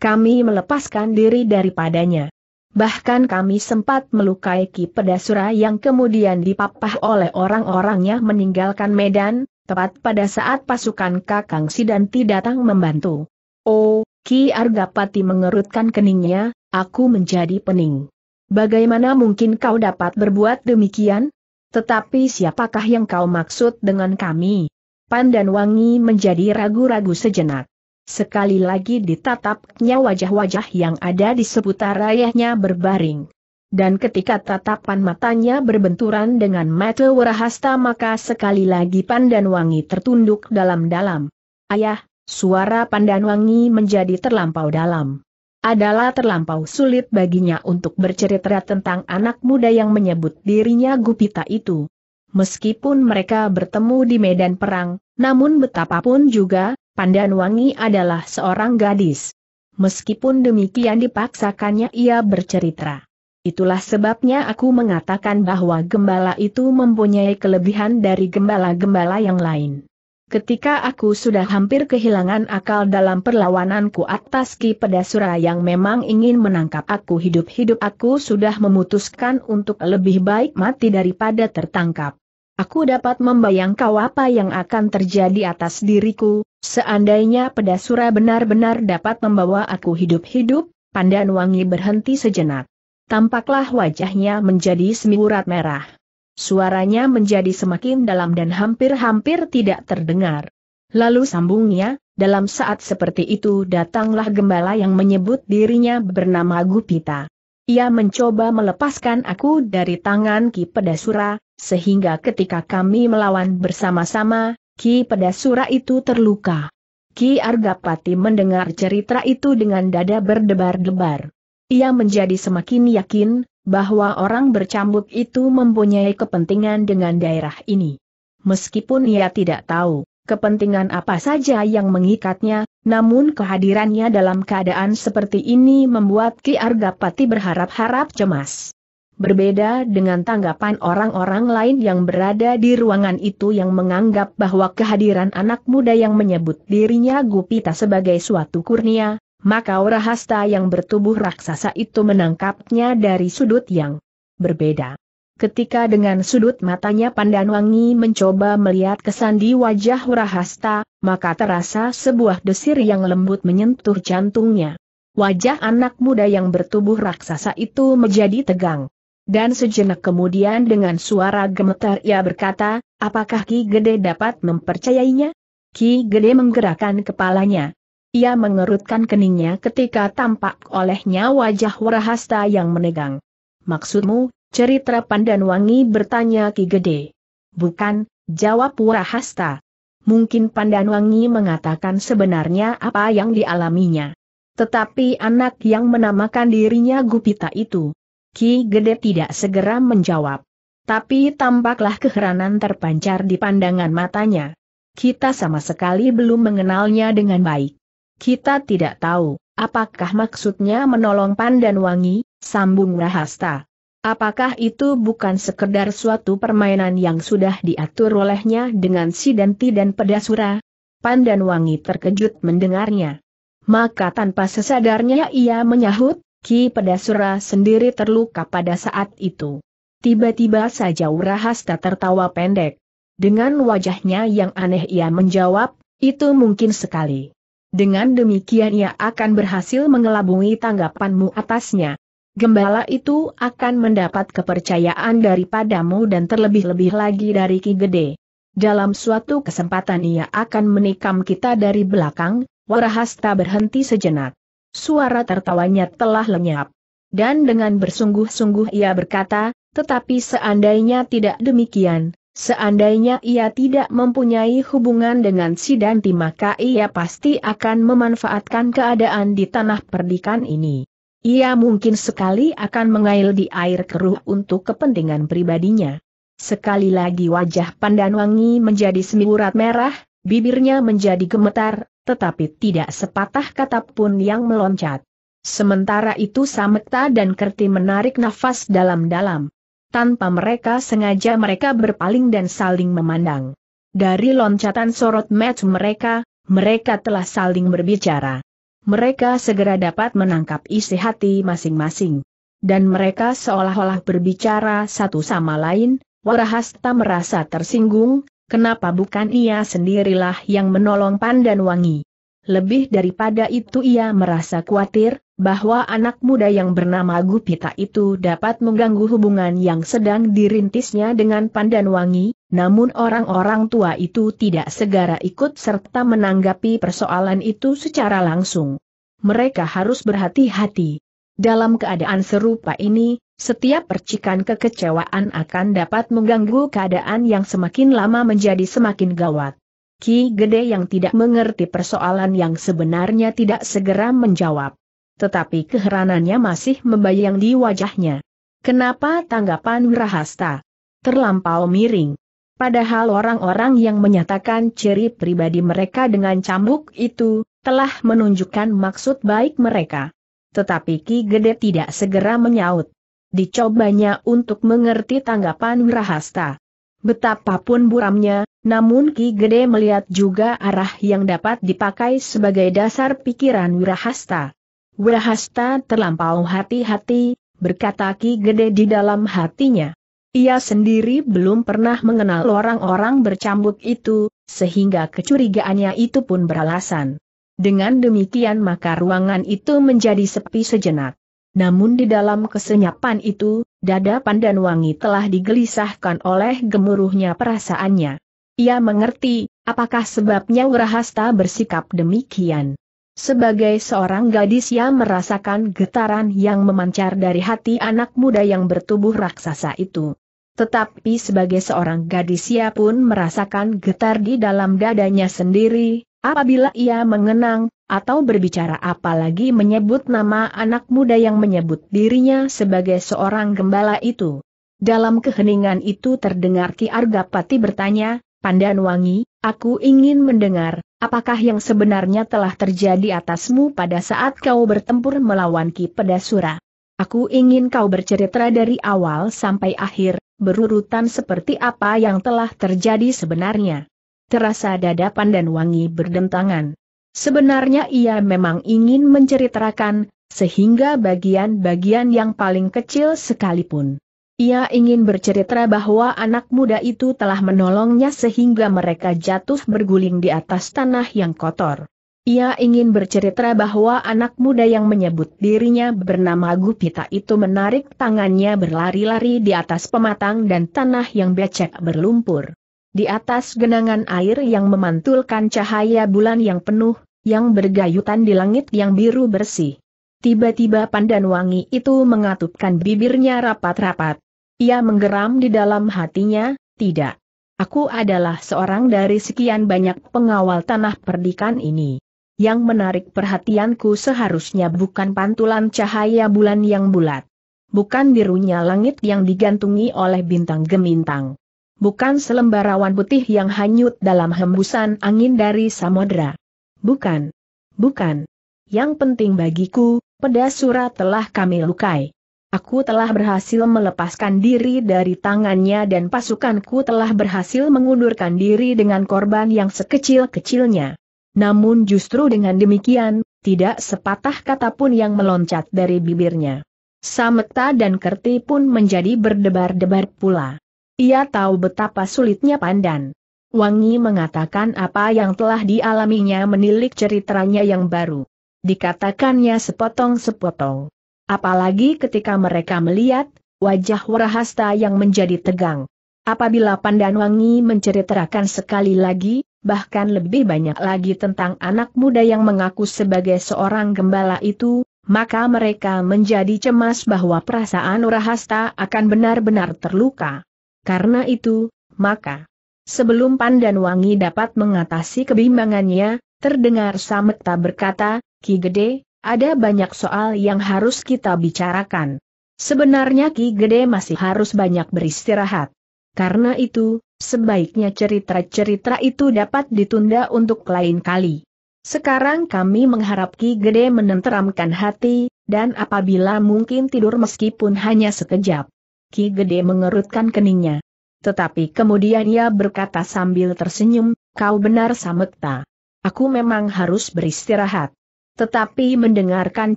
kami melepaskan diri daripadanya. Bahkan kami sempat melukai Ki Pedasura yang kemudian dipapah oleh orang-orangnya meninggalkan Medan, tepat pada saat pasukan Kakang Sidanti datang membantu. Oh, Ki Argapati mengerutkan keningnya, aku menjadi pening. Bagaimana mungkin kau dapat berbuat demikian? Tetapi siapakah yang kau maksud dengan kami? Pandan Wangi menjadi ragu-ragu sejenak. Sekali lagi ditatapnya wajah-wajah yang ada di seputar ayahnya berbaring. Dan ketika tatapan matanya berbenturan dengan mata warahasta maka sekali lagi Pandanwangi tertunduk dalam-dalam. Ayah, suara Pandanwangi menjadi terlampau dalam. Adalah terlampau sulit baginya untuk bercerita tentang anak muda yang menyebut dirinya Gupita itu. Meskipun mereka bertemu di medan perang, namun betapapun juga, Pandan Wangi adalah seorang gadis. Meskipun demikian dipaksakannya ia bercerita. Itulah sebabnya aku mengatakan bahwa gembala itu mempunyai kelebihan dari gembala-gembala yang lain. Ketika aku sudah hampir kehilangan akal dalam perlawananku atas Ki Pedasura yang memang ingin menangkap aku hidup-hidup aku sudah memutuskan untuk lebih baik mati daripada tertangkap. Aku dapat membayangkan kau apa yang akan terjadi atas diriku, seandainya pedasura benar-benar dapat membawa aku hidup-hidup, pandan wangi berhenti sejenak. Tampaklah wajahnya menjadi semiurat merah. Suaranya menjadi semakin dalam dan hampir-hampir tidak terdengar. Lalu sambungnya, dalam saat seperti itu datanglah gembala yang menyebut dirinya bernama Gupita. Ia mencoba melepaskan aku dari tangan Ki Pedasura, sehingga ketika kami melawan bersama-sama, Ki Pedasura itu terluka. Ki Argapati mendengar cerita itu dengan dada berdebar-debar. Ia menjadi semakin yakin, bahwa orang bercambuk itu mempunyai kepentingan dengan daerah ini. Meskipun ia tidak tahu kepentingan apa saja yang mengikatnya, namun kehadirannya dalam keadaan seperti ini membuat Ki Argapati berharap-harap cemas. Berbeda dengan tanggapan orang-orang lain yang berada di ruangan itu yang menganggap bahwa kehadiran anak muda yang menyebut dirinya Gupita sebagai suatu kurnia, maka hasta yang bertubuh raksasa itu menangkapnya dari sudut yang berbeda. Ketika dengan sudut matanya Pandan Wangi mencoba melihat kesan di wajah Rahasta, maka terasa sebuah desir yang lembut menyentuh jantungnya. Wajah anak muda yang bertubuh raksasa itu menjadi tegang. Dan sejenak kemudian dengan suara gemetar ia berkata, apakah Ki Gede dapat mempercayainya? Ki Gede menggerakkan kepalanya. Ia mengerutkan keningnya ketika tampak olehnya wajah Warahasta yang menegang. Maksudmu, Cerita pandan Wangi bertanya Ki Gede. Bukan, jawab Wurahasta. Mungkin Pandan Wangi mengatakan sebenarnya apa yang dialaminya. Tetapi anak yang menamakan dirinya Gupita itu. Ki Gede tidak segera menjawab. Tapi tampaklah keheranan terpancar di pandangan matanya. Kita sama sekali belum mengenalnya dengan baik. Kita tidak tahu, apakah maksudnya menolong Pandan Wangi? sambung Rahasta. Apakah itu bukan sekedar suatu permainan yang sudah diatur olehnya dengan si Denti dan Pedasura? Wangi terkejut mendengarnya. Maka tanpa sesadarnya ia menyahut, Ki Pedasura sendiri terluka pada saat itu. Tiba-tiba saja Urahasta tertawa pendek. Dengan wajahnya yang aneh ia menjawab, itu mungkin sekali. Dengan demikian ia akan berhasil mengelabui tanggapanmu atasnya. Gembala itu akan mendapat kepercayaan daripadamu dan terlebih-lebih lagi dari Ki Gede. Dalam suatu kesempatan ia akan menikam kita dari belakang, Warahasta berhenti sejenak. Suara tertawanya telah lenyap. Dan dengan bersungguh-sungguh ia berkata, tetapi seandainya tidak demikian, seandainya ia tidak mempunyai hubungan dengan si Danti maka ia pasti akan memanfaatkan keadaan di tanah perdikan ini. Ia mungkin sekali akan mengail di air keruh untuk kepentingan pribadinya. Sekali lagi wajah Pandanwangi menjadi semiurat merah, bibirnya menjadi gemetar, tetapi tidak sepatah kata pun yang meloncat. Sementara itu Sameta dan Kerti menarik nafas dalam-dalam. Tanpa mereka sengaja mereka berpaling dan saling memandang. Dari loncatan sorot match mereka, mereka telah saling berbicara mereka segera dapat menangkap isi hati masing-masing. Dan mereka seolah-olah berbicara satu sama lain, Warahasta merasa tersinggung, kenapa bukan ia sendirilah yang menolong Pandan Wangi? Lebih daripada itu ia merasa khawatir, bahwa anak muda yang bernama Gupita itu dapat mengganggu hubungan yang sedang dirintisnya dengan Pandan Wangi. Namun orang-orang tua itu tidak segera ikut serta menanggapi persoalan itu secara langsung. Mereka harus berhati-hati. Dalam keadaan serupa ini, setiap percikan kekecewaan akan dapat mengganggu keadaan yang semakin lama menjadi semakin gawat. Ki Gede yang tidak mengerti persoalan yang sebenarnya tidak segera menjawab. Tetapi keheranannya masih membayang di wajahnya. Kenapa tanggapan Wirahasta terlampau miring? Padahal orang-orang yang menyatakan ciri pribadi mereka dengan cambuk itu, telah menunjukkan maksud baik mereka. Tetapi Ki Gede tidak segera menyaut. Dicobanya untuk mengerti tanggapan Wirahasta. Betapapun buramnya, namun Ki Gede melihat juga arah yang dapat dipakai sebagai dasar pikiran Wirahasta. Wirahasta terlampau hati-hati, berkata Ki Gede di dalam hatinya. Ia sendiri belum pernah mengenal orang-orang bercambuk itu, sehingga kecurigaannya itu pun beralasan. Dengan demikian maka ruangan itu menjadi sepi sejenak. Namun di dalam kesenyapan itu, dada pandan wangi telah digelisahkan oleh gemuruhnya perasaannya. Ia mengerti, apakah sebabnya Wrahasta bersikap demikian. Sebagai seorang gadis ia merasakan getaran yang memancar dari hati anak muda yang bertubuh raksasa itu. Tetapi sebagai seorang gadis ia pun merasakan getar di dalam dadanya sendiri, apabila ia mengenang, atau berbicara apalagi menyebut nama anak muda yang menyebut dirinya sebagai seorang gembala itu. Dalam keheningan itu terdengar Ki Argapati bertanya, Pandan Wangi, aku ingin mendengar, apakah yang sebenarnya telah terjadi atasmu pada saat kau bertempur melawan Ki Pedasura? Aku ingin kau bercerita dari awal sampai akhir, berurutan seperti apa yang telah terjadi sebenarnya. Terasa dadapan dan wangi berdentangan. Sebenarnya ia memang ingin menceritakan, sehingga bagian-bagian yang paling kecil sekalipun. Ia ingin bercerita bahwa anak muda itu telah menolongnya sehingga mereka jatuh berguling di atas tanah yang kotor. Ia ingin bercerita bahwa anak muda yang menyebut dirinya bernama Gupita itu menarik tangannya berlari-lari di atas pematang dan tanah yang becek berlumpur. Di atas genangan air yang memantulkan cahaya bulan yang penuh, yang bergayutan di langit yang biru bersih. Tiba-tiba Pandan Wangi itu mengatupkan bibirnya rapat-rapat. Ia menggeram di dalam hatinya, tidak. Aku adalah seorang dari sekian banyak pengawal tanah perdikan ini yang menarik perhatianku seharusnya bukan pantulan cahaya bulan yang bulat. Bukan birunya langit yang digantungi oleh bintang gemintang. Bukan selembar awan putih yang hanyut dalam hembusan angin dari Samudra. Bukan. Bukan. Yang penting bagiku, pedasura telah kami lukai. Aku telah berhasil melepaskan diri dari tangannya dan pasukanku telah berhasil mengundurkan diri dengan korban yang sekecil-kecilnya. Namun justru dengan demikian, tidak sepatah kata pun yang meloncat dari bibirnya. Sameta dan Kerti pun menjadi berdebar-debar pula. Ia tahu betapa sulitnya Pandan. Wangi mengatakan apa yang telah dialaminya menilik ceritanya yang baru. Dikatakannya sepotong-sepotong. Apalagi ketika mereka melihat, wajah Warahasta yang menjadi tegang. Apabila Pandan Wangi menceritakan sekali lagi, bahkan lebih banyak lagi tentang anak muda yang mengaku sebagai seorang gembala itu, maka mereka menjadi cemas bahwa perasaan Urahasta akan benar-benar terluka. Karena itu, maka sebelum Pandan Wangi dapat mengatasi kebimbangannya, terdengar tak berkata, Ki Gede, ada banyak soal yang harus kita bicarakan. Sebenarnya Ki Gede masih harus banyak beristirahat. Karena itu, Sebaiknya cerita-cerita itu dapat ditunda untuk lain kali. Sekarang kami mengharap Ki Gede menenteramkan hati, dan apabila mungkin tidur meskipun hanya sekejap. Ki Gede mengerutkan keningnya. Tetapi kemudian ia berkata sambil tersenyum, kau benar Samekta. Aku memang harus beristirahat. Tetapi mendengarkan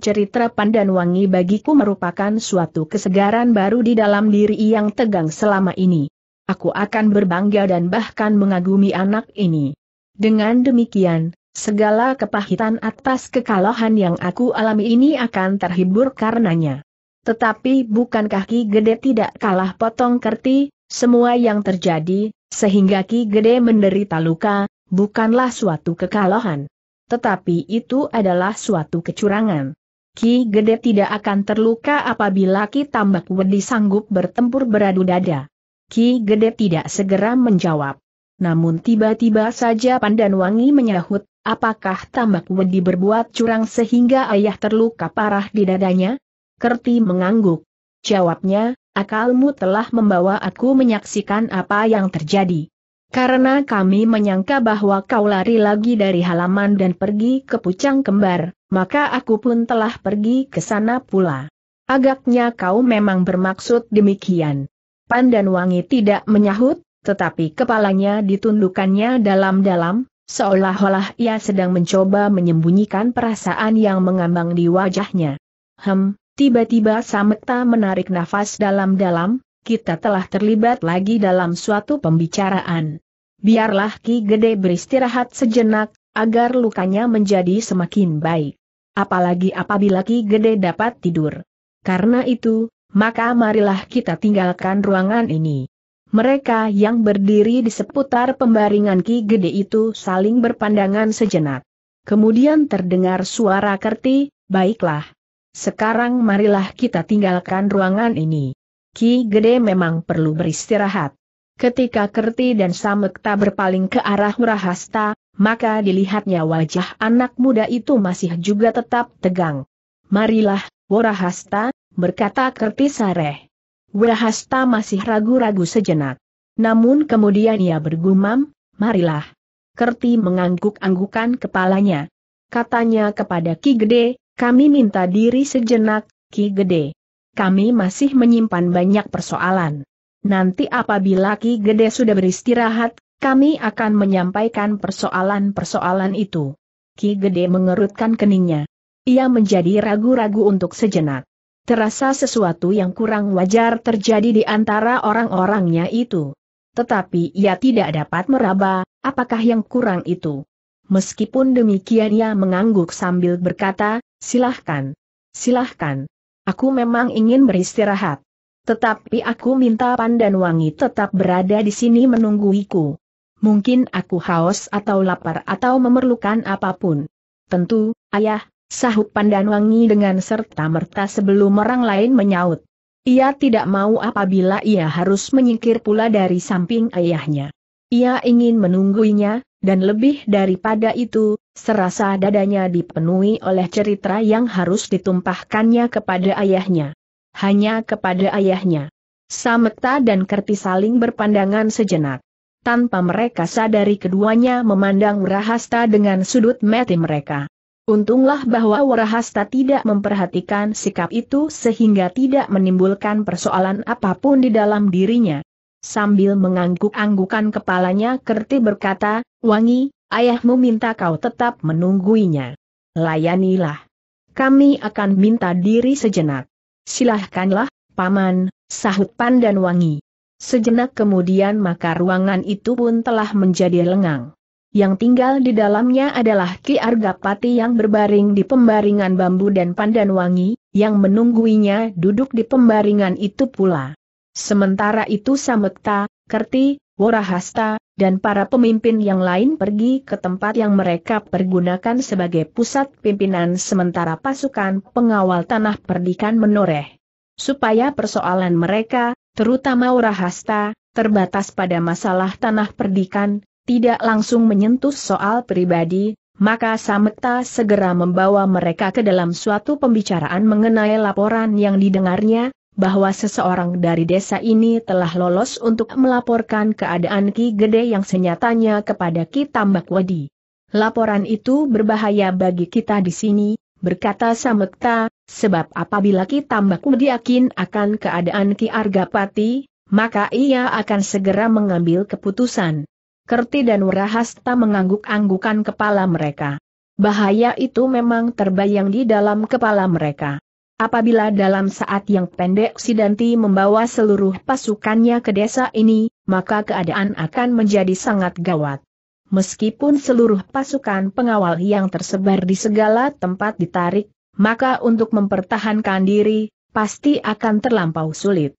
cerita Pandan Wangi bagiku merupakan suatu kesegaran baru di dalam diri yang tegang selama ini aku akan berbangga dan bahkan mengagumi anak ini. Dengan demikian, segala kepahitan atas kekalahan yang aku alami ini akan terhibur karenanya. Tetapi bukankah Ki Gede tidak kalah potong kerti, semua yang terjadi, sehingga Ki Gede menderita luka, bukanlah suatu kekalahan. Tetapi itu adalah suatu kecurangan. Ki Gede tidak akan terluka apabila Ki Tambak Wedi sanggup bertempur beradu dada. Ki Gede tidak segera menjawab. Namun tiba-tiba saja Pandan Wangi menyahut, apakah tambak wedi berbuat curang sehingga ayah terluka parah di dadanya? Kerti mengangguk. Jawabnya, akalmu telah membawa aku menyaksikan apa yang terjadi. Karena kami menyangka bahwa kau lari lagi dari halaman dan pergi ke Pucang Kembar, maka aku pun telah pergi ke sana pula. Agaknya kau memang bermaksud demikian. Pandan Wangi tidak menyahut, tetapi kepalanya ditundukkannya dalam-dalam, seolah-olah ia sedang mencoba menyembunyikan perasaan yang mengambang di wajahnya. Hem, tiba-tiba Sametta menarik nafas dalam-dalam, kita telah terlibat lagi dalam suatu pembicaraan. Biarlah Ki Gede beristirahat sejenak, agar lukanya menjadi semakin baik. Apalagi apabila Ki Gede dapat tidur. Karena itu, maka marilah kita tinggalkan ruangan ini. Mereka yang berdiri di seputar pembaringan Ki Gede itu saling berpandangan sejenak. Kemudian terdengar suara kerti, baiklah. Sekarang marilah kita tinggalkan ruangan ini. Ki Gede memang perlu beristirahat. Ketika Kerti dan Samekta berpaling ke arah Murahasta, maka dilihatnya wajah anak muda itu masih juga tetap tegang. Marilah, Warahasta, berkata Kerti Sareh. Wahasta masih ragu-ragu sejenak. Namun kemudian ia bergumam, marilah. Kerti mengangguk-anggukan kepalanya. Katanya kepada Ki Gede, kami minta diri sejenak, Ki Gede. Kami masih menyimpan banyak persoalan. Nanti apabila Ki Gede sudah beristirahat, kami akan menyampaikan persoalan-persoalan itu. Ki Gede mengerutkan keningnya. Ia menjadi ragu-ragu untuk sejenak terasa sesuatu yang kurang wajar terjadi di antara orang-orangnya itu. Tetapi ia tidak dapat meraba, apakah yang kurang itu. Meskipun demikian ia mengangguk sambil berkata, silahkan, silahkan. Aku memang ingin beristirahat. Tetapi aku minta Pandan Wangi tetap berada di sini menungguiku. Mungkin aku haus atau lapar atau memerlukan apapun. Tentu, ayah, Sahut pandan wangi dengan serta-merta sebelum orang lain menyaut. Ia tidak mau apabila ia harus menyingkir pula dari samping ayahnya. Ia ingin menungguinya, dan lebih daripada itu, serasa dadanya dipenuhi oleh cerita yang harus ditumpahkannya kepada ayahnya. Hanya kepada ayahnya. Sameta dan Kerti saling berpandangan sejenak. Tanpa mereka sadari keduanya memandang Rahasta dengan sudut mati mereka. Untunglah bahwa Warahasta tidak memperhatikan sikap itu sehingga tidak menimbulkan persoalan apapun di dalam dirinya. Sambil mengangguk-anggukan kepalanya Kerti berkata, Wangi, ayahmu minta kau tetap menungguinya. Layanilah. Kami akan minta diri sejenak. Silahkanlah, Paman, sahut Pandan Wangi. Sejenak kemudian maka ruangan itu pun telah menjadi lengang. Yang tinggal di dalamnya adalah Ki Argapati yang berbaring di pembaringan bambu dan pandan wangi, yang menungguinya duduk di pembaringan itu pula. Sementara itu Samekta, Kerti, Warahasta, dan para pemimpin yang lain pergi ke tempat yang mereka pergunakan sebagai pusat pimpinan sementara pasukan pengawal tanah perdikan menoreh. Supaya persoalan mereka, terutama Warahasta, terbatas pada masalah tanah perdikan, tidak langsung menyentuh soal pribadi, maka Samekta segera membawa mereka ke dalam suatu pembicaraan mengenai laporan yang didengarnya, bahwa seseorang dari desa ini telah lolos untuk melaporkan keadaan Ki Gede yang senyatanya kepada Ki Tambak Wadi. Laporan itu berbahaya bagi kita di sini, berkata Samekta, sebab apabila Ki Tambak Wadi yakin akan keadaan Ki Argapati, maka ia akan segera mengambil keputusan. Kerti dan Werahasta mengangguk-anggukan kepala mereka. Bahaya itu memang terbayang di dalam kepala mereka. Apabila dalam saat yang pendek Sidanti membawa seluruh pasukannya ke desa ini, maka keadaan akan menjadi sangat gawat. Meskipun seluruh pasukan pengawal yang tersebar di segala tempat ditarik, maka untuk mempertahankan diri, pasti akan terlampau sulit.